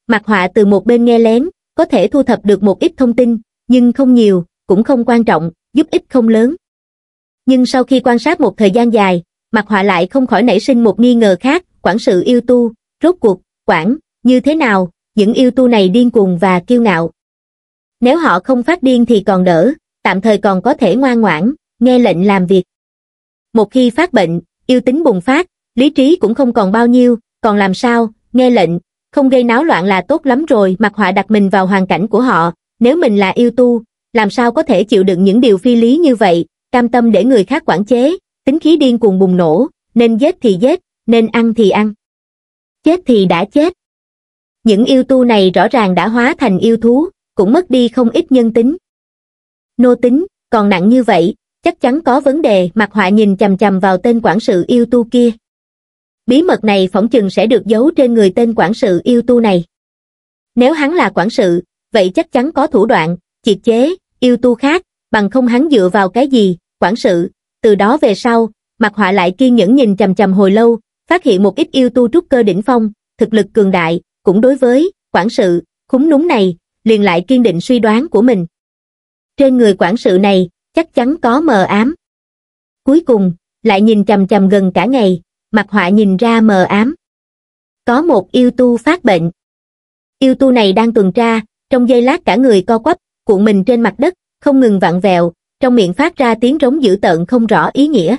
Mặt họa từ một bên nghe lén, có thể thu thập được một ít thông tin, nhưng không nhiều, cũng không quan trọng, giúp ích không lớn. Nhưng sau khi quan sát một thời gian dài, mặt họa lại không khỏi nảy sinh một nghi ngờ khác, quản sự yêu tu, rốt cuộc, quản, như thế nào, những yêu tu này điên cuồng và kiêu ngạo. Nếu họ không phát điên thì còn đỡ, tạm thời còn có thể ngoan ngoãn, nghe lệnh làm việc. Một khi phát bệnh, yêu tính bùng phát, lý trí cũng không còn bao nhiêu, còn làm sao, nghe lệnh, không gây náo loạn là tốt lắm rồi mặc họa đặt mình vào hoàn cảnh của họ, nếu mình là yêu tu, làm sao có thể chịu đựng những điều phi lý như vậy, cam tâm để người khác quản chế, tính khí điên cuồng bùng nổ, nên giết thì giết, nên ăn thì ăn. Chết thì đã chết. Những yêu tu này rõ ràng đã hóa thành yêu thú, cũng mất đi không ít nhân tính. Nô tính, còn nặng như vậy, chắc chắn có vấn đề mặt họa nhìn chầm chầm vào tên quản sự yêu tu kia bí mật này phỏng chừng sẽ được giấu trên người tên quản sự yêu tu này. Nếu hắn là quản sự, vậy chắc chắn có thủ đoạn, triệt chế, yêu tu khác, bằng không hắn dựa vào cái gì, quản sự. Từ đó về sau, mặt họa lại kiên nhẫn nhìn chầm chầm hồi lâu, phát hiện một ít yêu tu trúc cơ đỉnh phong, thực lực cường đại, cũng đối với, quản sự, khúng núm này, liền lại kiên định suy đoán của mình. Trên người quản sự này, chắc chắn có mờ ám. Cuối cùng, lại nhìn chầm chầm gần cả ngày, mặt họa nhìn ra mờ ám có một yêu tu phát bệnh yêu tu này đang tuần tra trong giây lát cả người co quắp cuộn mình trên mặt đất không ngừng vặn vẹo trong miệng phát ra tiếng rống dữ tợn không rõ ý nghĩa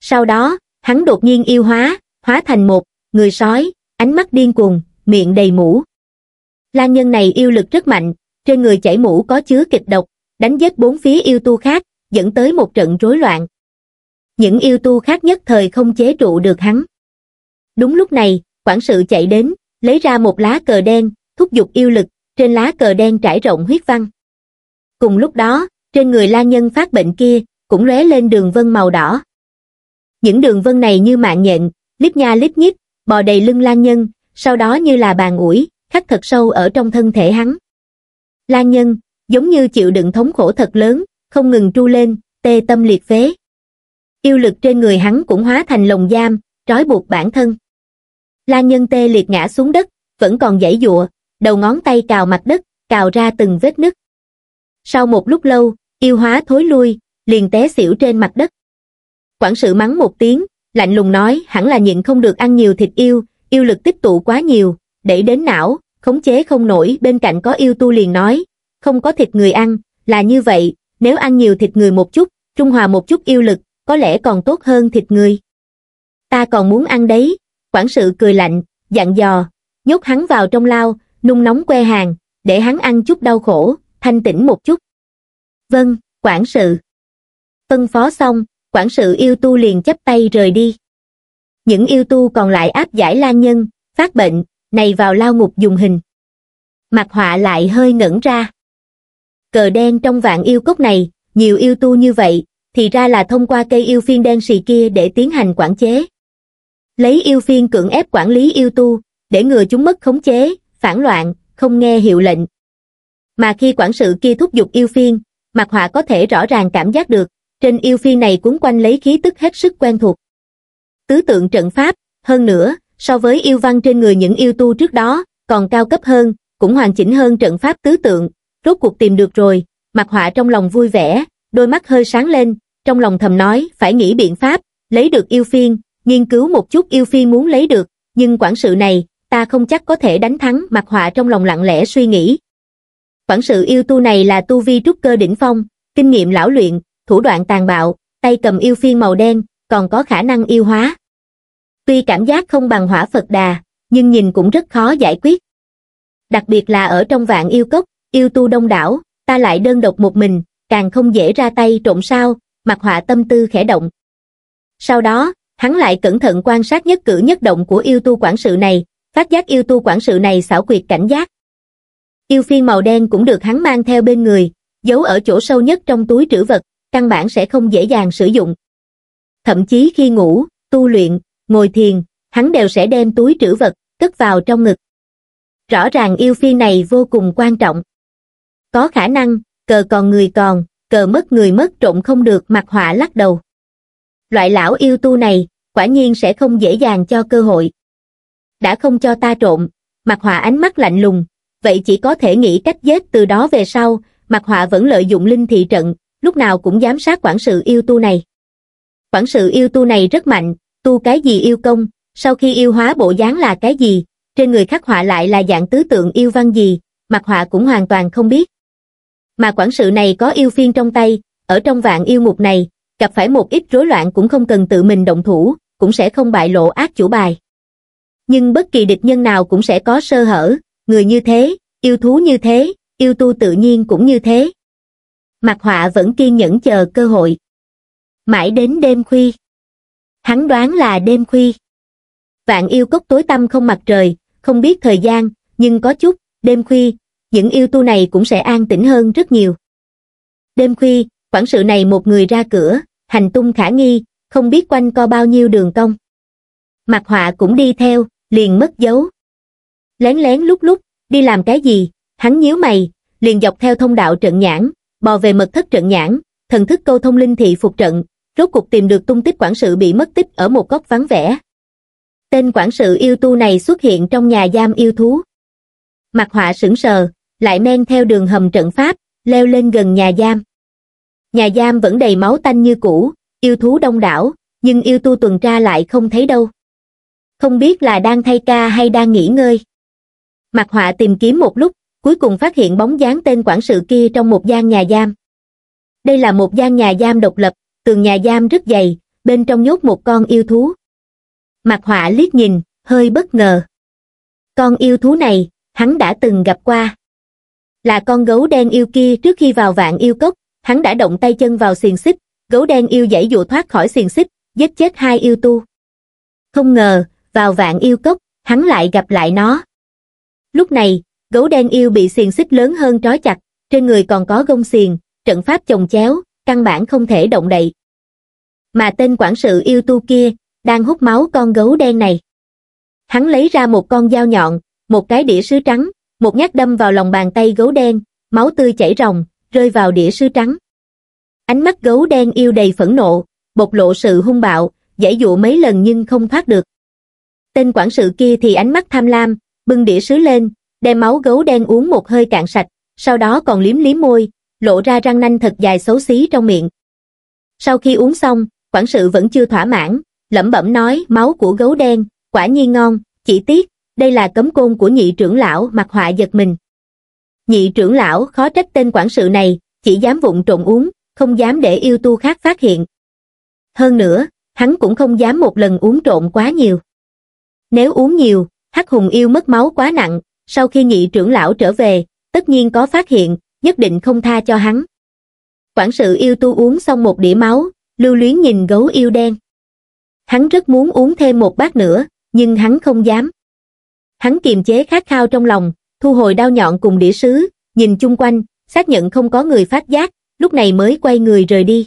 sau đó hắn đột nhiên yêu hóa hóa thành một người sói ánh mắt điên cuồng miệng đầy mũ lan nhân này yêu lực rất mạnh trên người chảy mũ có chứa kịch độc đánh giết bốn phía yêu tu khác dẫn tới một trận rối loạn những yêu tu khác nhất thời không chế trụ được hắn. Đúng lúc này, quản sự chạy đến, lấy ra một lá cờ đen, thúc giục yêu lực, trên lá cờ đen trải rộng huyết văn. Cùng lúc đó, trên người la nhân phát bệnh kia, cũng lóe lên đường vân màu đỏ. Những đường vân này như mạng nhện, líp nha líp nhít bò đầy lưng la nhân, sau đó như là bàn ủi, khắc thật sâu ở trong thân thể hắn. La nhân, giống như chịu đựng thống khổ thật lớn, không ngừng tru lên, tê tâm liệt phế yêu lực trên người hắn cũng hóa thành lồng giam trói buộc bản thân lan nhân tê liệt ngã xuống đất vẫn còn dãy giụa đầu ngón tay cào mặt đất cào ra từng vết nứt sau một lúc lâu yêu hóa thối lui liền té xỉu trên mặt đất quản sự mắng một tiếng lạnh lùng nói hẳn là nhịn không được ăn nhiều thịt yêu yêu lực tích tụ quá nhiều để đến não khống chế không nổi bên cạnh có yêu tu liền nói không có thịt người ăn là như vậy nếu ăn nhiều thịt người một chút trung hòa một chút yêu lực có lẽ còn tốt hơn thịt người. Ta còn muốn ăn đấy, quản sự cười lạnh, dặn dò, nhốt hắn vào trong lao, nung nóng que hàng, để hắn ăn chút đau khổ, thanh tĩnh một chút. Vâng, quản sự. Phân phó xong, quản sự yêu tu liền chấp tay rời đi. Những yêu tu còn lại áp giải lan nhân, phát bệnh, này vào lao ngục dùng hình. Mặt họa lại hơi ngẩn ra. Cờ đen trong vạn yêu cốc này, nhiều yêu tu như vậy, thì ra là thông qua cây yêu phiên đen sì kia để tiến hành quản chế. Lấy yêu phiên cưỡng ép quản lý yêu tu, để ngừa chúng mất khống chế, phản loạn, không nghe hiệu lệnh. Mà khi quản sự kia thúc giục yêu phiên, mặt họa có thể rõ ràng cảm giác được, trên yêu phiên này cuốn quanh lấy khí tức hết sức quen thuộc. Tứ tượng trận pháp, hơn nữa, so với yêu văn trên người những yêu tu trước đó, còn cao cấp hơn, cũng hoàn chỉnh hơn trận pháp tứ tượng, rốt cuộc tìm được rồi, mặt họa trong lòng vui vẻ, đôi mắt hơi sáng lên, trong lòng thầm nói phải nghĩ biện pháp, lấy được yêu phiên, nghiên cứu một chút yêu phiên muốn lấy được, nhưng quản sự này, ta không chắc có thể đánh thắng mặt họa trong lòng lặng lẽ suy nghĩ. Quản sự yêu tu này là tu vi trúc cơ đỉnh phong, kinh nghiệm lão luyện, thủ đoạn tàn bạo, tay cầm yêu phiên màu đen, còn có khả năng yêu hóa. Tuy cảm giác không bằng hỏa Phật đà, nhưng nhìn cũng rất khó giải quyết. Đặc biệt là ở trong vạn yêu cốc, yêu tu đông đảo, ta lại đơn độc một mình, càng không dễ ra tay trộm sao, mặt họa tâm tư khẽ động. Sau đó, hắn lại cẩn thận quan sát nhất cử nhất động của yêu tu quản sự này, phát giác yêu tu quản sự này xảo quyệt cảnh giác. Yêu phiên màu đen cũng được hắn mang theo bên người, giấu ở chỗ sâu nhất trong túi trữ vật, căn bản sẽ không dễ dàng sử dụng. Thậm chí khi ngủ, tu luyện, ngồi thiền, hắn đều sẽ đem túi trữ vật, cất vào trong ngực. Rõ ràng yêu phiên này vô cùng quan trọng. Có khả năng, cờ còn người còn, cờ mất người mất trộm không được mặt họa lắc đầu. Loại lão yêu tu này, quả nhiên sẽ không dễ dàng cho cơ hội. Đã không cho ta trộm, mặt họa ánh mắt lạnh lùng, vậy chỉ có thể nghĩ cách giết từ đó về sau, mặt họa vẫn lợi dụng linh thị trận, lúc nào cũng giám sát quản sự yêu tu này. Quản sự yêu tu này rất mạnh, tu cái gì yêu công, sau khi yêu hóa bộ dáng là cái gì, trên người khắc họa lại là dạng tứ tượng yêu văn gì, mặt họa cũng hoàn toàn không biết mà quản sự này có yêu phiên trong tay, ở trong vạn yêu ngục này, gặp phải một ít rối loạn cũng không cần tự mình động thủ, cũng sẽ không bại lộ ác chủ bài. Nhưng bất kỳ địch nhân nào cũng sẽ có sơ hở, người như thế, yêu thú như thế, yêu tu tự nhiên cũng như thế. Mặt họa vẫn kiên nhẫn chờ cơ hội. Mãi đến đêm khuya. Hắn đoán là đêm khuya. Vạn yêu cốc tối tăm không mặt trời, không biết thời gian, nhưng có chút, đêm khuya, những yêu tu này cũng sẽ an tĩnh hơn rất nhiều. Đêm khuya, quản sự này một người ra cửa, hành tung khả nghi, không biết quanh co bao nhiêu đường cong. Mặt họa cũng đi theo, liền mất dấu. Lén lén lúc lúc, đi làm cái gì, hắn nhíu mày, liền dọc theo thông đạo trận nhãn, bò về mật thất trận nhãn, thần thức câu thông linh thị phục trận, rốt cục tìm được tung tích quản sự bị mất tích ở một góc vắng vẻ. Tên quản sự yêu tu này xuất hiện trong nhà giam yêu thú. Mặt họa sững sờ, lại men theo đường hầm trận pháp, leo lên gần nhà giam. Nhà giam vẫn đầy máu tanh như cũ, yêu thú đông đảo, nhưng yêu tu tuần tra lại không thấy đâu. Không biết là đang thay ca hay đang nghỉ ngơi. Mặt họa tìm kiếm một lúc, cuối cùng phát hiện bóng dáng tên quản sự kia trong một gian nhà giam. Đây là một gian nhà giam độc lập, tường nhà giam rất dày, bên trong nhốt một con yêu thú. Mặt họa liếc nhìn, hơi bất ngờ. Con yêu thú này, hắn đã từng gặp qua là con gấu đen yêu kia trước khi vào vạn yêu cốc, hắn đã động tay chân vào xiềng xích, gấu đen yêu dãy dụ thoát khỏi xiềng xích, giết chết hai yêu tu. Không ngờ, vào vạn yêu cốc, hắn lại gặp lại nó. Lúc này, gấu đen yêu bị xiềng xích lớn hơn trói chặt, trên người còn có gông xiềng, trận pháp chồng chéo, căn bản không thể động đậy. Mà tên quản sự yêu tu kia, đang hút máu con gấu đen này. Hắn lấy ra một con dao nhọn, một cái đĩa sứ trắng, một nhát đâm vào lòng bàn tay gấu đen, máu tươi chảy ròng, rơi vào đĩa sứ trắng. Ánh mắt gấu đen yêu đầy phẫn nộ, bộc lộ sự hung bạo, giải dụ mấy lần nhưng không thoát được. Tên quản sự kia thì ánh mắt tham lam, bưng đĩa sứ lên, đem máu gấu đen uống một hơi cạn sạch, sau đó còn liếm liếm môi, lộ ra răng nanh thật dài xấu xí trong miệng. Sau khi uống xong, quản sự vẫn chưa thỏa mãn, lẩm bẩm nói máu của gấu đen, quả nhiên ngon, chỉ tiếc, đây là cấm côn của nhị trưởng lão mặc họa giật mình. Nhị trưởng lão khó trách tên quản sự này, chỉ dám vụng trộn uống, không dám để yêu tu khác phát hiện. Hơn nữa, hắn cũng không dám một lần uống trộn quá nhiều. Nếu uống nhiều, hắc hùng yêu mất máu quá nặng, sau khi nhị trưởng lão trở về, tất nhiên có phát hiện, nhất định không tha cho hắn. Quản sự yêu tu uống xong một đĩa máu, lưu luyến nhìn gấu yêu đen. Hắn rất muốn uống thêm một bát nữa, nhưng hắn không dám hắn kiềm chế khát khao trong lòng, thu hồi đao nhọn cùng đĩa sứ, nhìn chung quanh, xác nhận không có người phát giác, lúc này mới quay người rời đi.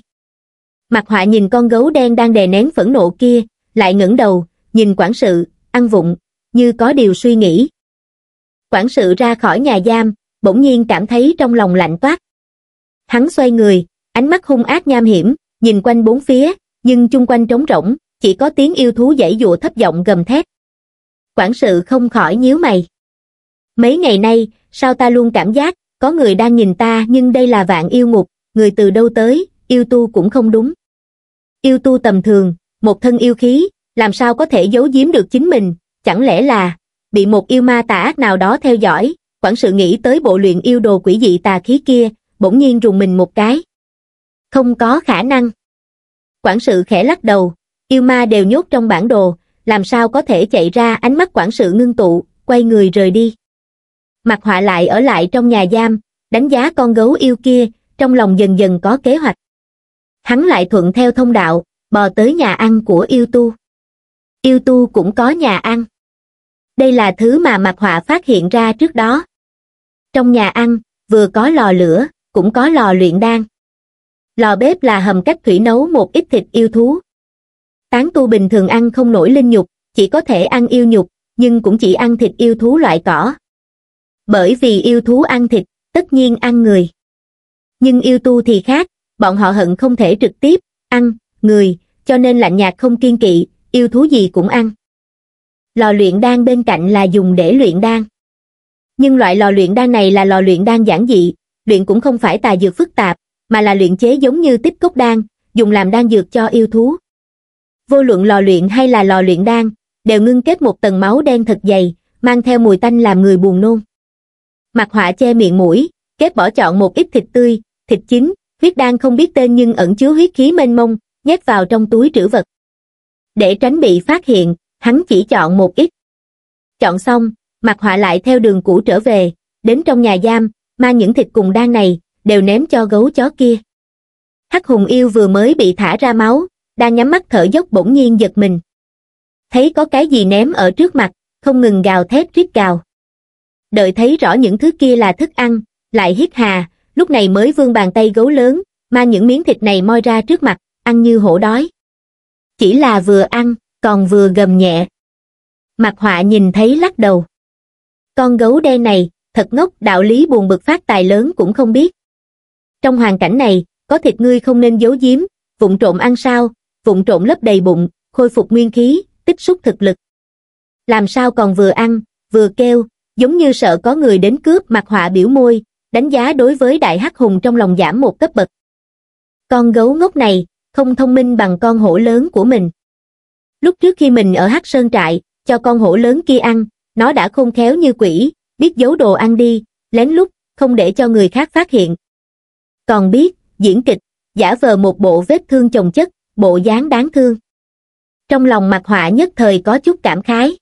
Mặt họa nhìn con gấu đen đang đè nén phẫn nộ kia, lại ngẩng đầu, nhìn quản sự, ăn vụng, như có điều suy nghĩ. Quản sự ra khỏi nhà giam, bỗng nhiên cảm thấy trong lòng lạnh toát. Hắn xoay người, ánh mắt hung ác nham hiểm, nhìn quanh bốn phía, nhưng chung quanh trống rỗng, chỉ có tiếng yêu thú dãy dụa thấp giọng gầm thét quản sự không khỏi nhíu mày. Mấy ngày nay, sao ta luôn cảm giác, có người đang nhìn ta nhưng đây là vạn yêu ngục, người từ đâu tới, yêu tu cũng không đúng. Yêu tu tầm thường, một thân yêu khí, làm sao có thể giấu giếm được chính mình, chẳng lẽ là bị một yêu ma tà ác nào đó theo dõi, quản sự nghĩ tới bộ luyện yêu đồ quỷ dị tà khí kia, bỗng nhiên rùng mình một cái. Không có khả năng. Quản sự khẽ lắc đầu, yêu ma đều nhốt trong bản đồ, làm sao có thể chạy ra ánh mắt quản sự ngưng tụ, quay người rời đi. Mặt họa lại ở lại trong nhà giam, đánh giá con gấu yêu kia, trong lòng dần dần có kế hoạch. Hắn lại thuận theo thông đạo, bò tới nhà ăn của yêu tu. Yêu tu cũng có nhà ăn. Đây là thứ mà mặt họa phát hiện ra trước đó. Trong nhà ăn, vừa có lò lửa, cũng có lò luyện đan. Lò bếp là hầm cách thủy nấu một ít thịt yêu thú, Tán tu bình thường ăn không nổi linh nhục, chỉ có thể ăn yêu nhục, nhưng cũng chỉ ăn thịt yêu thú loại cỏ. Bởi vì yêu thú ăn thịt, tất nhiên ăn người. Nhưng yêu tu thì khác, bọn họ hận không thể trực tiếp, ăn, người, cho nên lạnh nhạt không kiên kỵ, yêu thú gì cũng ăn. Lò luyện đan bên cạnh là dùng để luyện đan. Nhưng loại lò luyện đan này là lò luyện đan giản dị, luyện cũng không phải tà dược phức tạp, mà là luyện chế giống như tích cốc đan, dùng làm đan dược cho yêu thú vô luận lò luyện hay là lò luyện đan, đều ngưng kết một tầng máu đen thật dày, mang theo mùi tanh làm người buồn nôn. Mặt họa che miệng mũi, kết bỏ chọn một ít thịt tươi, thịt chín, huyết đan không biết tên nhưng ẩn chứa huyết khí mênh mông, nhét vào trong túi trữ vật. Để tránh bị phát hiện, hắn chỉ chọn một ít. Chọn xong, mặt họa lại theo đường cũ trở về, đến trong nhà giam, mang những thịt cùng đan này, đều ném cho gấu chó kia. Hắc hùng yêu vừa mới bị thả ra máu, đang nhắm mắt thở dốc bỗng nhiên giật mình. Thấy có cái gì ném ở trước mặt, không ngừng gào thét rít gào. Đợi thấy rõ những thứ kia là thức ăn, lại hít hà, lúc này mới vương bàn tay gấu lớn, mang những miếng thịt này moi ra trước mặt, ăn như hổ đói. Chỉ là vừa ăn, còn vừa gầm nhẹ. Mặt họa nhìn thấy lắc đầu. Con gấu đen này, thật ngốc đạo lý buồn bực phát tài lớn cũng không biết. Trong hoàn cảnh này, có thịt ngươi không nên giấu giếm, vụng trộm ăn sao, vụn trộn lấp đầy bụng, khôi phục nguyên khí, tích xúc thực lực. Làm sao còn vừa ăn, vừa kêu, giống như sợ có người đến cướp mặt họa biểu môi, đánh giá đối với đại hắc hùng trong lòng giảm một cấp bậc. Con gấu ngốc này, không thông minh bằng con hổ lớn của mình. Lúc trước khi mình ở hắc sơn trại, cho con hổ lớn kia ăn, nó đã khôn khéo như quỷ, biết giấu đồ ăn đi, lén lút, không để cho người khác phát hiện. Còn biết, diễn kịch, giả vờ một bộ vết thương chồng chất, bộ dáng đáng thương. Trong lòng mặt họa nhất thời có chút cảm khái.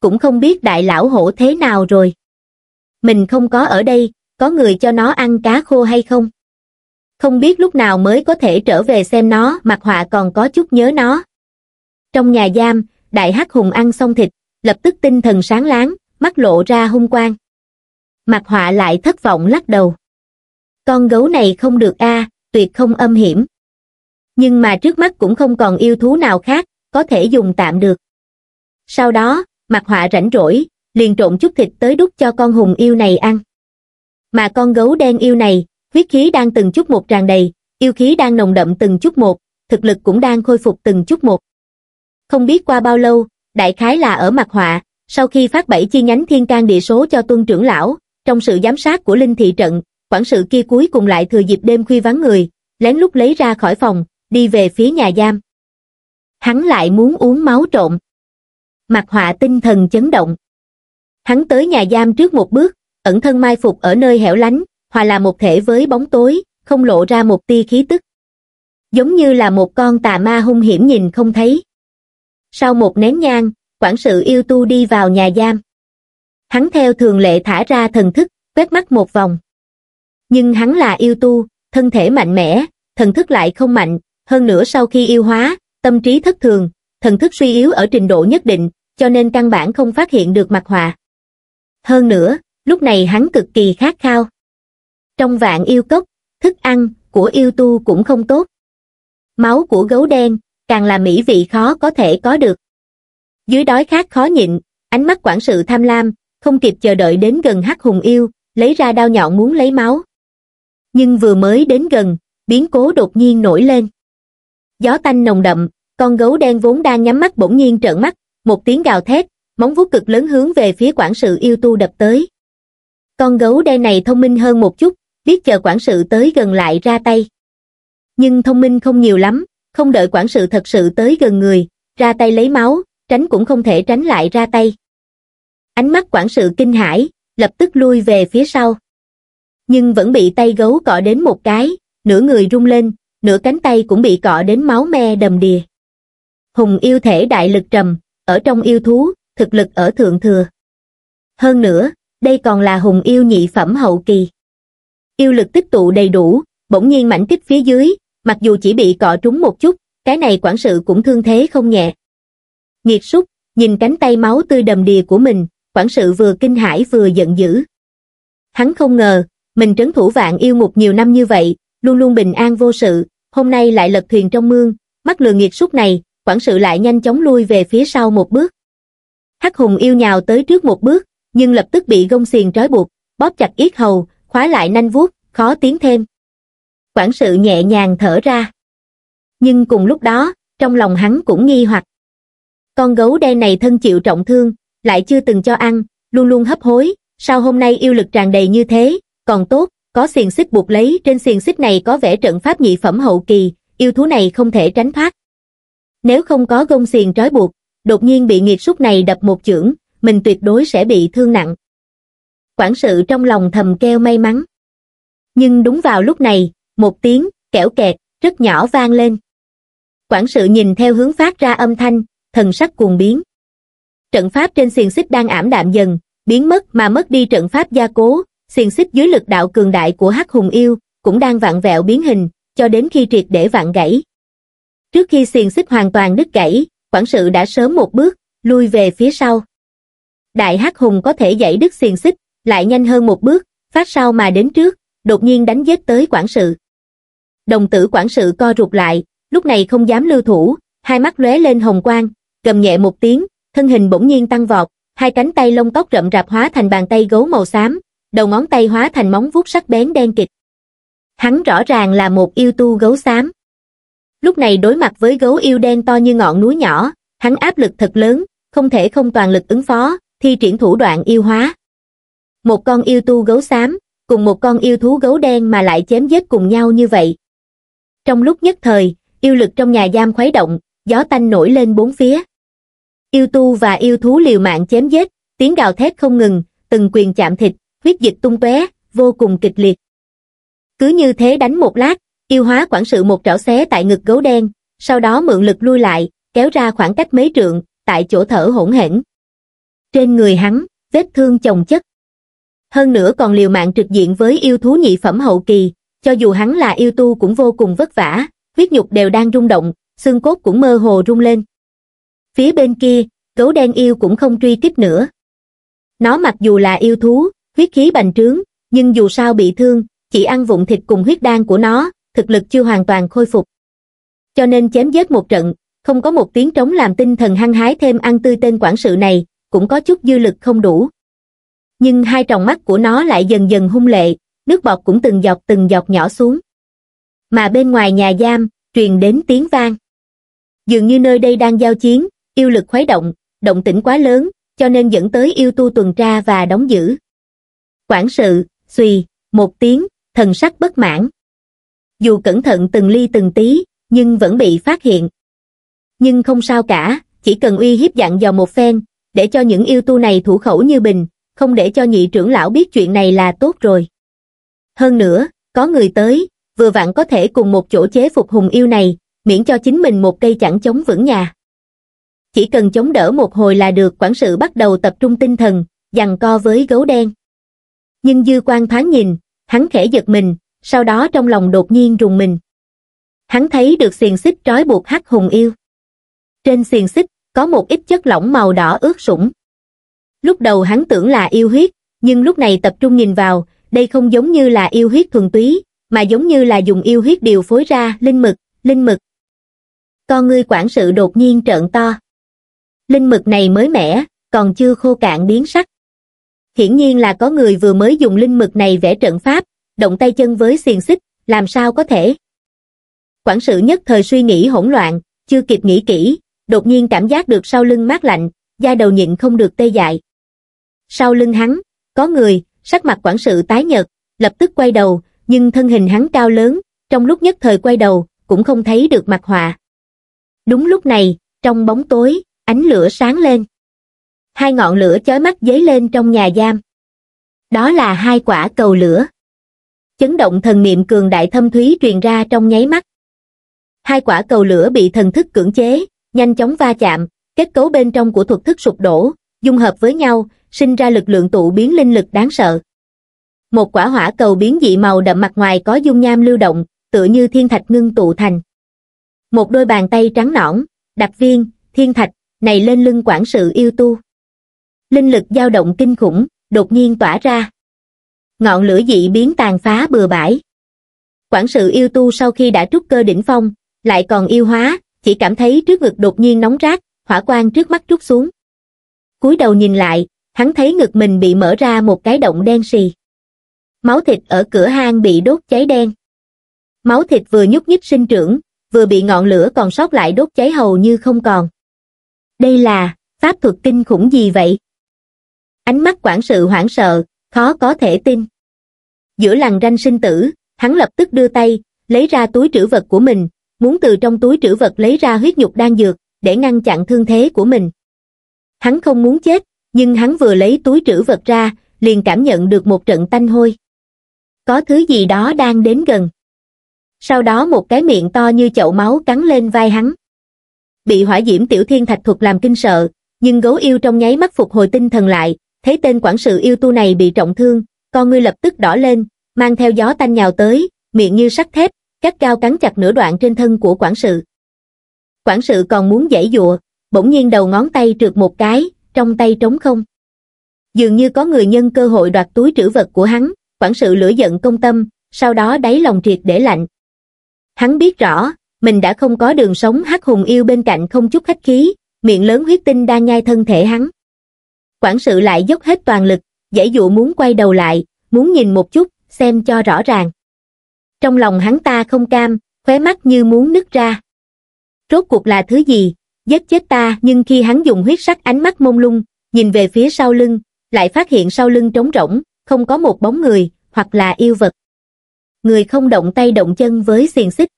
Cũng không biết đại lão hổ thế nào rồi. Mình không có ở đây, có người cho nó ăn cá khô hay không? Không biết lúc nào mới có thể trở về xem nó, mặt họa còn có chút nhớ nó. Trong nhà giam, đại hắc hùng ăn xong thịt, lập tức tinh thần sáng láng, mắt lộ ra hung quang. Mặt họa lại thất vọng lắc đầu. Con gấu này không được a, tuyệt không âm hiểm nhưng mà trước mắt cũng không còn yêu thú nào khác có thể dùng tạm được sau đó mặt họa rảnh rỗi liền trộn chút thịt tới đút cho con hùng yêu này ăn mà con gấu đen yêu này huyết khí đang từng chút một tràn đầy yêu khí đang nồng đậm từng chút một thực lực cũng đang khôi phục từng chút một không biết qua bao lâu đại khái là ở mặt họa sau khi phát bảy chi nhánh thiên can địa số cho tuân trưởng lão trong sự giám sát của linh thị trận quản sự kia cuối cùng lại thừa dịp đêm khuya vắng người lén lút lấy ra khỏi phòng đi về phía nhà giam. Hắn lại muốn uống máu trộn. Mặt họa tinh thần chấn động. Hắn tới nhà giam trước một bước, ẩn thân mai phục ở nơi hẻo lánh, hòa là một thể với bóng tối, không lộ ra một tia khí tức. Giống như là một con tà ma hung hiểm nhìn không thấy. Sau một nén nhang, quản sự yêu tu đi vào nhà giam. Hắn theo thường lệ thả ra thần thức, quét mắt một vòng. Nhưng hắn là yêu tu, thân thể mạnh mẽ, thần thức lại không mạnh, hơn nữa sau khi yêu hóa, tâm trí thất thường, thần thức suy yếu ở trình độ nhất định, cho nên căn bản không phát hiện được mặt họa. Hơn nữa, lúc này hắn cực kỳ khát khao. Trong vạn yêu cốc, thức ăn của yêu tu cũng không tốt. Máu của gấu đen càng là mỹ vị khó có thể có được. Dưới đói khát khó nhịn, ánh mắt quản sự tham lam, không kịp chờ đợi đến gần hắc hùng yêu, lấy ra đao nhọn muốn lấy máu. Nhưng vừa mới đến gần, biến cố đột nhiên nổi lên gió tanh nồng đậm, con gấu đen vốn đang nhắm mắt bỗng nhiên trợn mắt, một tiếng gào thét, móng vuốt cực lớn hướng về phía quản sự yêu tu đập tới. Con gấu đen này thông minh hơn một chút, biết chờ quản sự tới gần lại ra tay. Nhưng thông minh không nhiều lắm, không đợi quản sự thật sự tới gần người, ra tay lấy máu, tránh cũng không thể tránh lại ra tay. Ánh mắt quản sự kinh hãi, lập tức lui về phía sau. Nhưng vẫn bị tay gấu cọ đến một cái, nửa người rung lên, nửa cánh tay cũng bị cọ đến máu me đầm đìa. Hùng yêu thể đại lực trầm, ở trong yêu thú, thực lực ở thượng thừa. Hơn nữa, đây còn là hùng yêu nhị phẩm hậu kỳ. Yêu lực tích tụ đầy đủ, bỗng nhiên mảnh kích phía dưới, mặc dù chỉ bị cọ trúng một chút, cái này quản sự cũng thương thế không nhẹ. Nghiệt súc, nhìn cánh tay máu tươi đầm đìa của mình, quản sự vừa kinh hãi vừa giận dữ. Hắn không ngờ, mình trấn thủ vạn yêu ngục nhiều năm như vậy, luôn luôn bình an vô sự, hôm nay lại lật thuyền trong mương, mắt lừa nghiệt suốt này, quản sự lại nhanh chóng lui về phía sau một bước. Hắc hùng yêu nhào tới trước một bước, nhưng lập tức bị gông xiềng trói buộc, bóp chặt yết hầu, khóa lại nanh vuốt, khó tiến thêm. Quản sự nhẹ nhàng thở ra. Nhưng cùng lúc đó, trong lòng hắn cũng nghi hoặc. Con gấu đen này thân chịu trọng thương, lại chưa từng cho ăn, luôn luôn hấp hối, sao hôm nay yêu lực tràn đầy như thế, còn tốt, có xiềng xích buộc lấy trên xiềng xích này có vẻ trận pháp nhị phẩm hậu kỳ, yêu thú này không thể tránh thoát. Nếu không có gông xiềng trói buộc, đột nhiên bị nghiệt súc này đập một chưởng, mình tuyệt đối sẽ bị thương nặng. Quản sự trong lòng thầm kêu may mắn. Nhưng đúng vào lúc này, một tiếng, kẽo kẹt, rất nhỏ vang lên. Quản sự nhìn theo hướng phát ra âm thanh, thần sắc cuồng biến. Trận pháp trên xiềng xích đang ảm đạm dần, biến mất mà mất đi trận pháp gia cố, xiềng xích dưới lực đạo cường đại của hắc hùng yêu cũng đang vặn vẹo biến hình cho đến khi triệt để vặn gãy trước khi xiềng xích hoàn toàn đứt gãy quản sự đã sớm một bước lui về phía sau đại hắc hùng có thể dãy đứt xiềng xích lại nhanh hơn một bước phát sau mà đến trước đột nhiên đánh giết tới quản sự đồng tử quản sự co rụt lại lúc này không dám lưu thủ hai mắt lóe lên hồng quang cầm nhẹ một tiếng thân hình bỗng nhiên tăng vọt hai cánh tay lông tóc rậm rạp hóa thành bàn tay gấu màu xám đầu ngón tay hóa thành móng vuốt sắc bén đen kịch. Hắn rõ ràng là một yêu tu gấu xám. Lúc này đối mặt với gấu yêu đen to như ngọn núi nhỏ, hắn áp lực thật lớn, không thể không toàn lực ứng phó, thi triển thủ đoạn yêu hóa. Một con yêu tu gấu xám, cùng một con yêu thú gấu đen mà lại chém giết cùng nhau như vậy. Trong lúc nhất thời, yêu lực trong nhà giam khuấy động, gió tanh nổi lên bốn phía. Yêu tu và yêu thú liều mạng chém giết, tiếng gào thét không ngừng, từng quyền chạm thịt, huyết dịch tung tóe vô cùng kịch liệt cứ như thế đánh một lát yêu hóa quản sự một trảo xé tại ngực gấu đen sau đó mượn lực lui lại kéo ra khoảng cách mấy trượng tại chỗ thở hỗn hển trên người hắn vết thương chồng chất hơn nữa còn liều mạng trực diện với yêu thú nhị phẩm hậu kỳ cho dù hắn là yêu tu cũng vô cùng vất vả huyết nhục đều đang rung động xương cốt cũng mơ hồ rung lên phía bên kia gấu đen yêu cũng không truy kích nữa nó mặc dù là yêu thú huyết khí bành trướng, nhưng dù sao bị thương, chỉ ăn vụn thịt cùng huyết đan của nó, thực lực chưa hoàn toàn khôi phục. Cho nên chém giết một trận, không có một tiếng trống làm tinh thần hăng hái thêm ăn tươi tên quản sự này, cũng có chút dư lực không đủ. Nhưng hai tròng mắt của nó lại dần dần hung lệ, nước bọt cũng từng giọt từng giọt nhỏ xuống. Mà bên ngoài nhà giam, truyền đến tiếng vang. Dường như nơi đây đang giao chiến, yêu lực khuấy động, động tĩnh quá lớn, cho nên dẫn tới yêu tu tuần tra và đóng giữ quản sự, xùy, một tiếng, thần sắc bất mãn. Dù cẩn thận từng ly từng tí, nhưng vẫn bị phát hiện. Nhưng không sao cả, chỉ cần uy hiếp dặn dò một phen, để cho những yêu tu này thủ khẩu như bình, không để cho nhị trưởng lão biết chuyện này là tốt rồi. Hơn nữa, có người tới, vừa vặn có thể cùng một chỗ chế phục hùng yêu này, miễn cho chính mình một cây chẳng chống vững nhà. Chỉ cần chống đỡ một hồi là được quản sự bắt đầu tập trung tinh thần, dằn co với gấu đen nhưng dư quan thoáng nhìn, hắn khẽ giật mình, sau đó trong lòng đột nhiên rùng mình. Hắn thấy được xiềng xích trói buộc hắc hùng yêu. Trên xiềng xích, có một ít chất lỏng màu đỏ ướt sũng. Lúc đầu hắn tưởng là yêu huyết, nhưng lúc này tập trung nhìn vào, đây không giống như là yêu huyết thuần túy, mà giống như là dùng yêu huyết điều phối ra linh mực, linh mực. Con ngươi quản sự đột nhiên trợn to. Linh mực này mới mẻ, còn chưa khô cạn biến sắc hiển nhiên là có người vừa mới dùng linh mực này vẽ trận pháp, động tay chân với xiềng xích, làm sao có thể. Quản sự nhất thời suy nghĩ hỗn loạn, chưa kịp nghĩ kỹ, đột nhiên cảm giác được sau lưng mát lạnh, da đầu nhịn không được tê dại. Sau lưng hắn, có người, sắc mặt quản sự tái nhợt, lập tức quay đầu, nhưng thân hình hắn cao lớn, trong lúc nhất thời quay đầu, cũng không thấy được mặt họa. Đúng lúc này, trong bóng tối, ánh lửa sáng lên hai ngọn lửa chói mắt dấy lên trong nhà giam. Đó là hai quả cầu lửa. Chấn động thần niệm cường đại thâm thúy truyền ra trong nháy mắt. Hai quả cầu lửa bị thần thức cưỡng chế, nhanh chóng va chạm, kết cấu bên trong của thuật thức sụp đổ, dung hợp với nhau, sinh ra lực lượng tụ biến linh lực đáng sợ. Một quả hỏa cầu biến dị màu đậm mặt ngoài có dung nham lưu động, tựa như thiên thạch ngưng tụ thành. Một đôi bàn tay trắng nõn, đặt viên, thiên thạch, này lên lưng quản sự yêu tu linh lực dao động kinh khủng, đột nhiên tỏa ra. Ngọn lửa dị biến tàn phá bừa bãi. Quản sự yêu tu sau khi đã trúc cơ đỉnh phong, lại còn yêu hóa, chỉ cảm thấy trước ngực đột nhiên nóng rát, hỏa quang trước mắt trút xuống. cúi đầu nhìn lại, hắn thấy ngực mình bị mở ra một cái động đen xì. Máu thịt ở cửa hang bị đốt cháy đen. Máu thịt vừa nhúc nhích sinh trưởng, vừa bị ngọn lửa còn sót lại đốt cháy hầu như không còn. Đây là pháp thuật kinh khủng gì vậy? ánh mắt quản sự hoảng sợ khó có thể tin giữa làn ranh sinh tử hắn lập tức đưa tay lấy ra túi trữ vật của mình muốn từ trong túi trữ vật lấy ra huyết nhục đan dược để ngăn chặn thương thế của mình hắn không muốn chết nhưng hắn vừa lấy túi trữ vật ra liền cảm nhận được một trận tanh hôi có thứ gì đó đang đến gần sau đó một cái miệng to như chậu máu cắn lên vai hắn bị hỏa diễm tiểu thiên thạch thuật làm kinh sợ nhưng gấu yêu trong nháy mắt phục hồi tinh thần lại thấy tên quản sự yêu tu này bị trọng thương, con ngươi lập tức đỏ lên, mang theo gió tanh nhào tới, miệng như sắt thép, cắt cao cắn chặt nửa đoạn trên thân của quản sự. Quản sự còn muốn giãy dụa, bỗng nhiên đầu ngón tay trượt một cái, trong tay trống không. Dường như có người nhân cơ hội đoạt túi trữ vật của hắn, quản sự lửa giận công tâm, sau đó đáy lòng triệt để lạnh. Hắn biết rõ, mình đã không có đường sống hắc hùng yêu bên cạnh không chút khách khí, miệng lớn huyết tinh đang nhai thân thể hắn quản sự lại dốc hết toàn lực, dễ dụ muốn quay đầu lại, muốn nhìn một chút, xem cho rõ ràng. Trong lòng hắn ta không cam, khóe mắt như muốn nứt ra. Rốt cuộc là thứ gì, giết chết ta nhưng khi hắn dùng huyết sắc ánh mắt mông lung, nhìn về phía sau lưng, lại phát hiện sau lưng trống rỗng, không có một bóng người, hoặc là yêu vật. Người không động tay động chân với xiềng xích.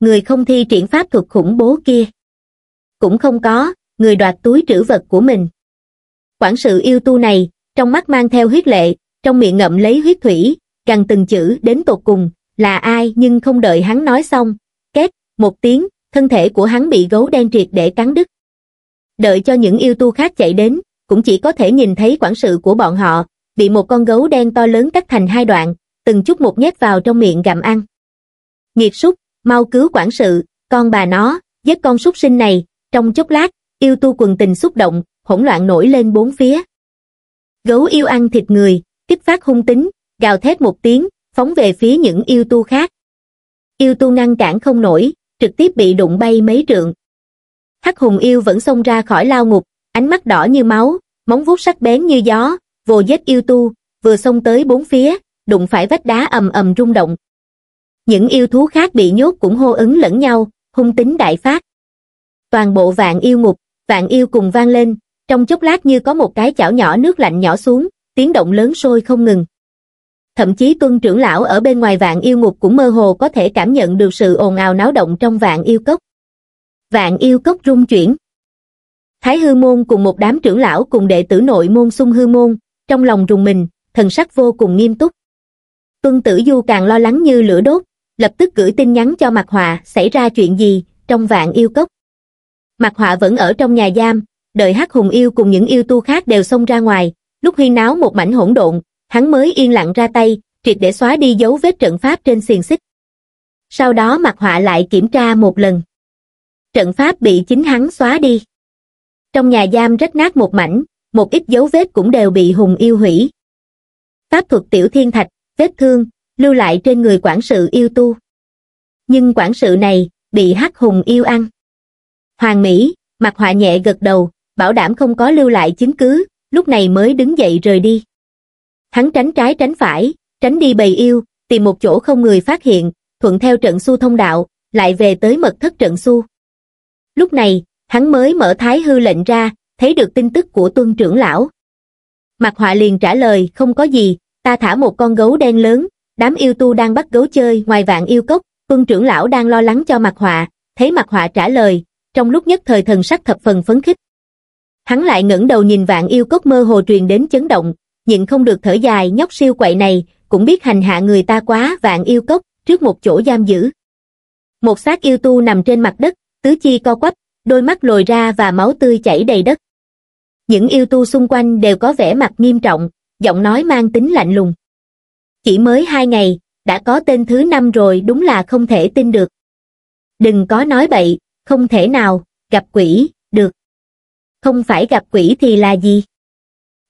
Người không thi triển pháp thuật khủng bố kia. Cũng không có, người đoạt túi trữ vật của mình. Quản sự yêu tu này, trong mắt mang theo huyết lệ, trong miệng ngậm lấy huyết thủy, gần từng chữ đến tột cùng, là ai nhưng không đợi hắn nói xong. Két, một tiếng, thân thể của hắn bị gấu đen triệt để cắn đứt. Đợi cho những yêu tu khác chạy đến, cũng chỉ có thể nhìn thấy quản sự của bọn họ, bị một con gấu đen to lớn cắt thành hai đoạn, từng chút một nhét vào trong miệng gặm ăn. Nghiệt súc, mau cứu quản sự, con bà nó, giết con súc sinh này, trong chốc lát, yêu tu quần tình xúc động, hỗn loạn nổi lên bốn phía. Gấu yêu ăn thịt người, kích phát hung tính, gào thét một tiếng, phóng về phía những yêu tu khác. Yêu tu ngăn cản không nổi, trực tiếp bị đụng bay mấy trượng. Hắc hùng yêu vẫn xông ra khỏi lao ngục, ánh mắt đỏ như máu, móng vuốt sắc bén như gió, vồ vết yêu tu, vừa xông tới bốn phía, đụng phải vách đá ầm ầm rung động. Những yêu thú khác bị nhốt cũng hô ứng lẫn nhau, hung tính đại phát. Toàn bộ vạn yêu ngục, vạn yêu cùng vang lên, trong chốc lát như có một cái chảo nhỏ nước lạnh nhỏ xuống, tiếng động lớn sôi không ngừng. Thậm chí tuân trưởng lão ở bên ngoài vạn yêu ngục cũng mơ hồ có thể cảm nhận được sự ồn ào náo động trong vạn yêu cốc. Vạn yêu cốc rung chuyển. Thái hư môn cùng một đám trưởng lão cùng đệ tử nội môn sung hư môn, trong lòng rùng mình, thần sắc vô cùng nghiêm túc. Tuân tử du càng lo lắng như lửa đốt, lập tức gửi tin nhắn cho mặt Hòa xảy ra chuyện gì trong vạn yêu cốc. mặt Họa vẫn ở trong nhà giam, đợi hắc hùng yêu cùng những yêu tu khác đều xông ra ngoài, lúc huyên náo một mảnh hỗn độn, hắn mới yên lặng ra tay, triệt để xóa đi dấu vết trận pháp trên xiềng xích. Sau đó mặt họa lại kiểm tra một lần. Trận pháp bị chính hắn xóa đi. Trong nhà giam rách nát một mảnh, một ít dấu vết cũng đều bị hùng yêu hủy. Pháp thuật tiểu thiên thạch, vết thương, lưu lại trên người quản sự yêu tu. Nhưng quản sự này, bị hắc hùng yêu ăn. Hoàng Mỹ, mặt họa nhẹ gật đầu, bảo đảm không có lưu lại chứng cứ, lúc này mới đứng dậy rời đi. Hắn tránh trái tránh phải, tránh đi bầy yêu, tìm một chỗ không người phát hiện, thuận theo trận su thông đạo, lại về tới mật thất trận su. Lúc này, hắn mới mở thái hư lệnh ra, thấy được tin tức của tuân trưởng lão. mặt họa liền trả lời, không có gì, ta thả một con gấu đen lớn, đám yêu tu đang bắt gấu chơi ngoài vạn yêu cốc, tuân trưởng lão đang lo lắng cho mặt họa, thấy mặt họa trả lời, trong lúc nhất thời thần sắc thập phần phấn khích hắn lại ngẩng đầu nhìn vạn yêu cốc mơ hồ truyền đến chấn động nhịn không được thở dài nhóc siêu quậy này cũng biết hành hạ người ta quá vạn yêu cốc trước một chỗ giam giữ một xác yêu tu nằm trên mặt đất tứ chi co quắp đôi mắt lồi ra và máu tươi chảy đầy đất những yêu tu xung quanh đều có vẻ mặt nghiêm trọng giọng nói mang tính lạnh lùng chỉ mới hai ngày đã có tên thứ năm rồi đúng là không thể tin được đừng có nói bậy không thể nào gặp quỷ được không phải gặp quỷ thì là gì?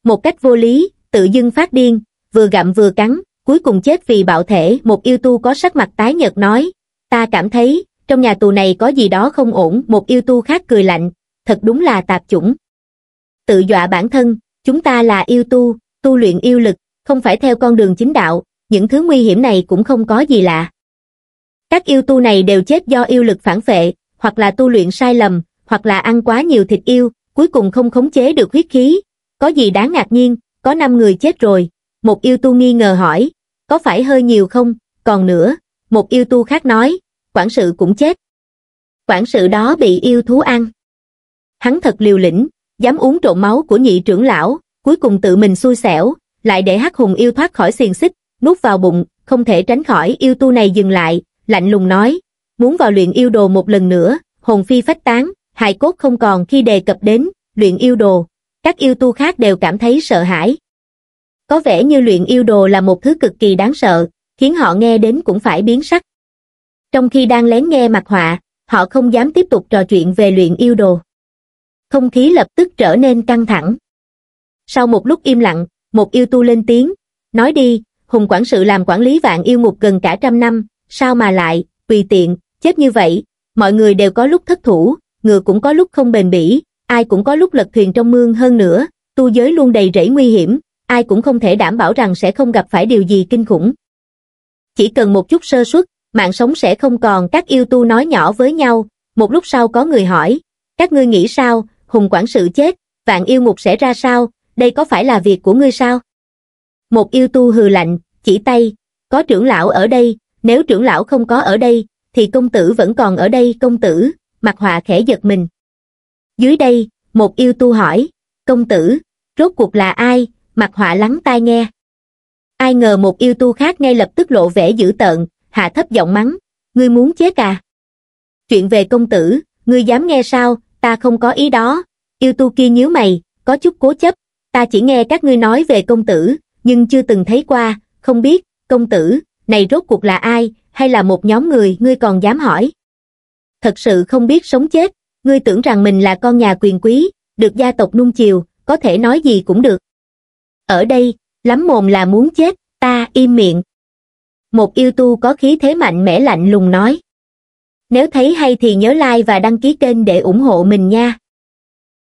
Một cách vô lý, tự dưng phát điên, vừa gặm vừa cắn, cuối cùng chết vì bạo thể, một yêu tu có sắc mặt tái nhợt nói, ta cảm thấy, trong nhà tù này có gì đó không ổn, một yêu tu khác cười lạnh, thật đúng là tạp chủng. Tự dọa bản thân, chúng ta là yêu tu, tu luyện yêu lực, không phải theo con đường chính đạo, những thứ nguy hiểm này cũng không có gì lạ. Các yêu tu này đều chết do yêu lực phản vệ hoặc là tu luyện sai lầm, hoặc là ăn quá nhiều thịt yêu, cuối cùng không khống chế được huyết khí. Có gì đáng ngạc nhiên, có 5 người chết rồi. Một yêu tu nghi ngờ hỏi, có phải hơi nhiều không? Còn nữa, một yêu tu khác nói, quản sự cũng chết. Quản sự đó bị yêu thú ăn. Hắn thật liều lĩnh, dám uống trộn máu của nhị trưởng lão, cuối cùng tự mình xui xẻo, lại để hắc hùng yêu thoát khỏi xiềng xích, nuốt vào bụng, không thể tránh khỏi yêu tu này dừng lại, lạnh lùng nói, muốn vào luyện yêu đồ một lần nữa, hồn phi phách tán, hài cốt không còn khi đề cập đến luyện yêu đồ, các yêu tu khác đều cảm thấy sợ hãi. Có vẻ như luyện yêu đồ là một thứ cực kỳ đáng sợ, khiến họ nghe đến cũng phải biến sắc. Trong khi đang lén nghe mặt họa, họ không dám tiếp tục trò chuyện về luyện yêu đồ. Không khí lập tức trở nên căng thẳng. Sau một lúc im lặng, một yêu tu lên tiếng, nói đi, Hùng quản sự làm quản lý vạn yêu ngục gần cả trăm năm, sao mà lại, tùy tiện, chết như vậy, mọi người đều có lúc thất thủ, ngựa cũng có lúc không bền bỉ, ai cũng có lúc lật thuyền trong mương hơn nữa, tu giới luôn đầy rẫy nguy hiểm, ai cũng không thể đảm bảo rằng sẽ không gặp phải điều gì kinh khủng. Chỉ cần một chút sơ suất, mạng sống sẽ không còn các yêu tu nói nhỏ với nhau, một lúc sau có người hỏi, các ngươi nghĩ sao, hùng quản sự chết, vạn yêu ngục sẽ ra sao, đây có phải là việc của ngươi sao? Một yêu tu hừ lạnh, chỉ tay, có trưởng lão ở đây, nếu trưởng lão không có ở đây, thì công tử vẫn còn ở đây công tử, mặt họa khẽ giật mình. Dưới đây, một yêu tu hỏi, công tử, rốt cuộc là ai, mặt họa lắng tai nghe. Ai ngờ một yêu tu khác ngay lập tức lộ vẻ dữ tợn, hạ thấp giọng mắng, ngươi muốn chết à? Chuyện về công tử, ngươi dám nghe sao, ta không có ý đó, yêu tu kia nhíu mày, có chút cố chấp, ta chỉ nghe các ngươi nói về công tử, nhưng chưa từng thấy qua, không biết, công tử, này rốt cuộc là ai, hay là một nhóm người ngươi còn dám hỏi thật sự không biết sống chết, ngươi tưởng rằng mình là con nhà quyền quý, được gia tộc nung chiều, có thể nói gì cũng được. Ở đây, lắm mồm là muốn chết, ta im miệng. Một yêu tu có khí thế mạnh mẽ lạnh lùng nói. Nếu thấy hay thì nhớ like và đăng ký kênh để ủng hộ mình nha.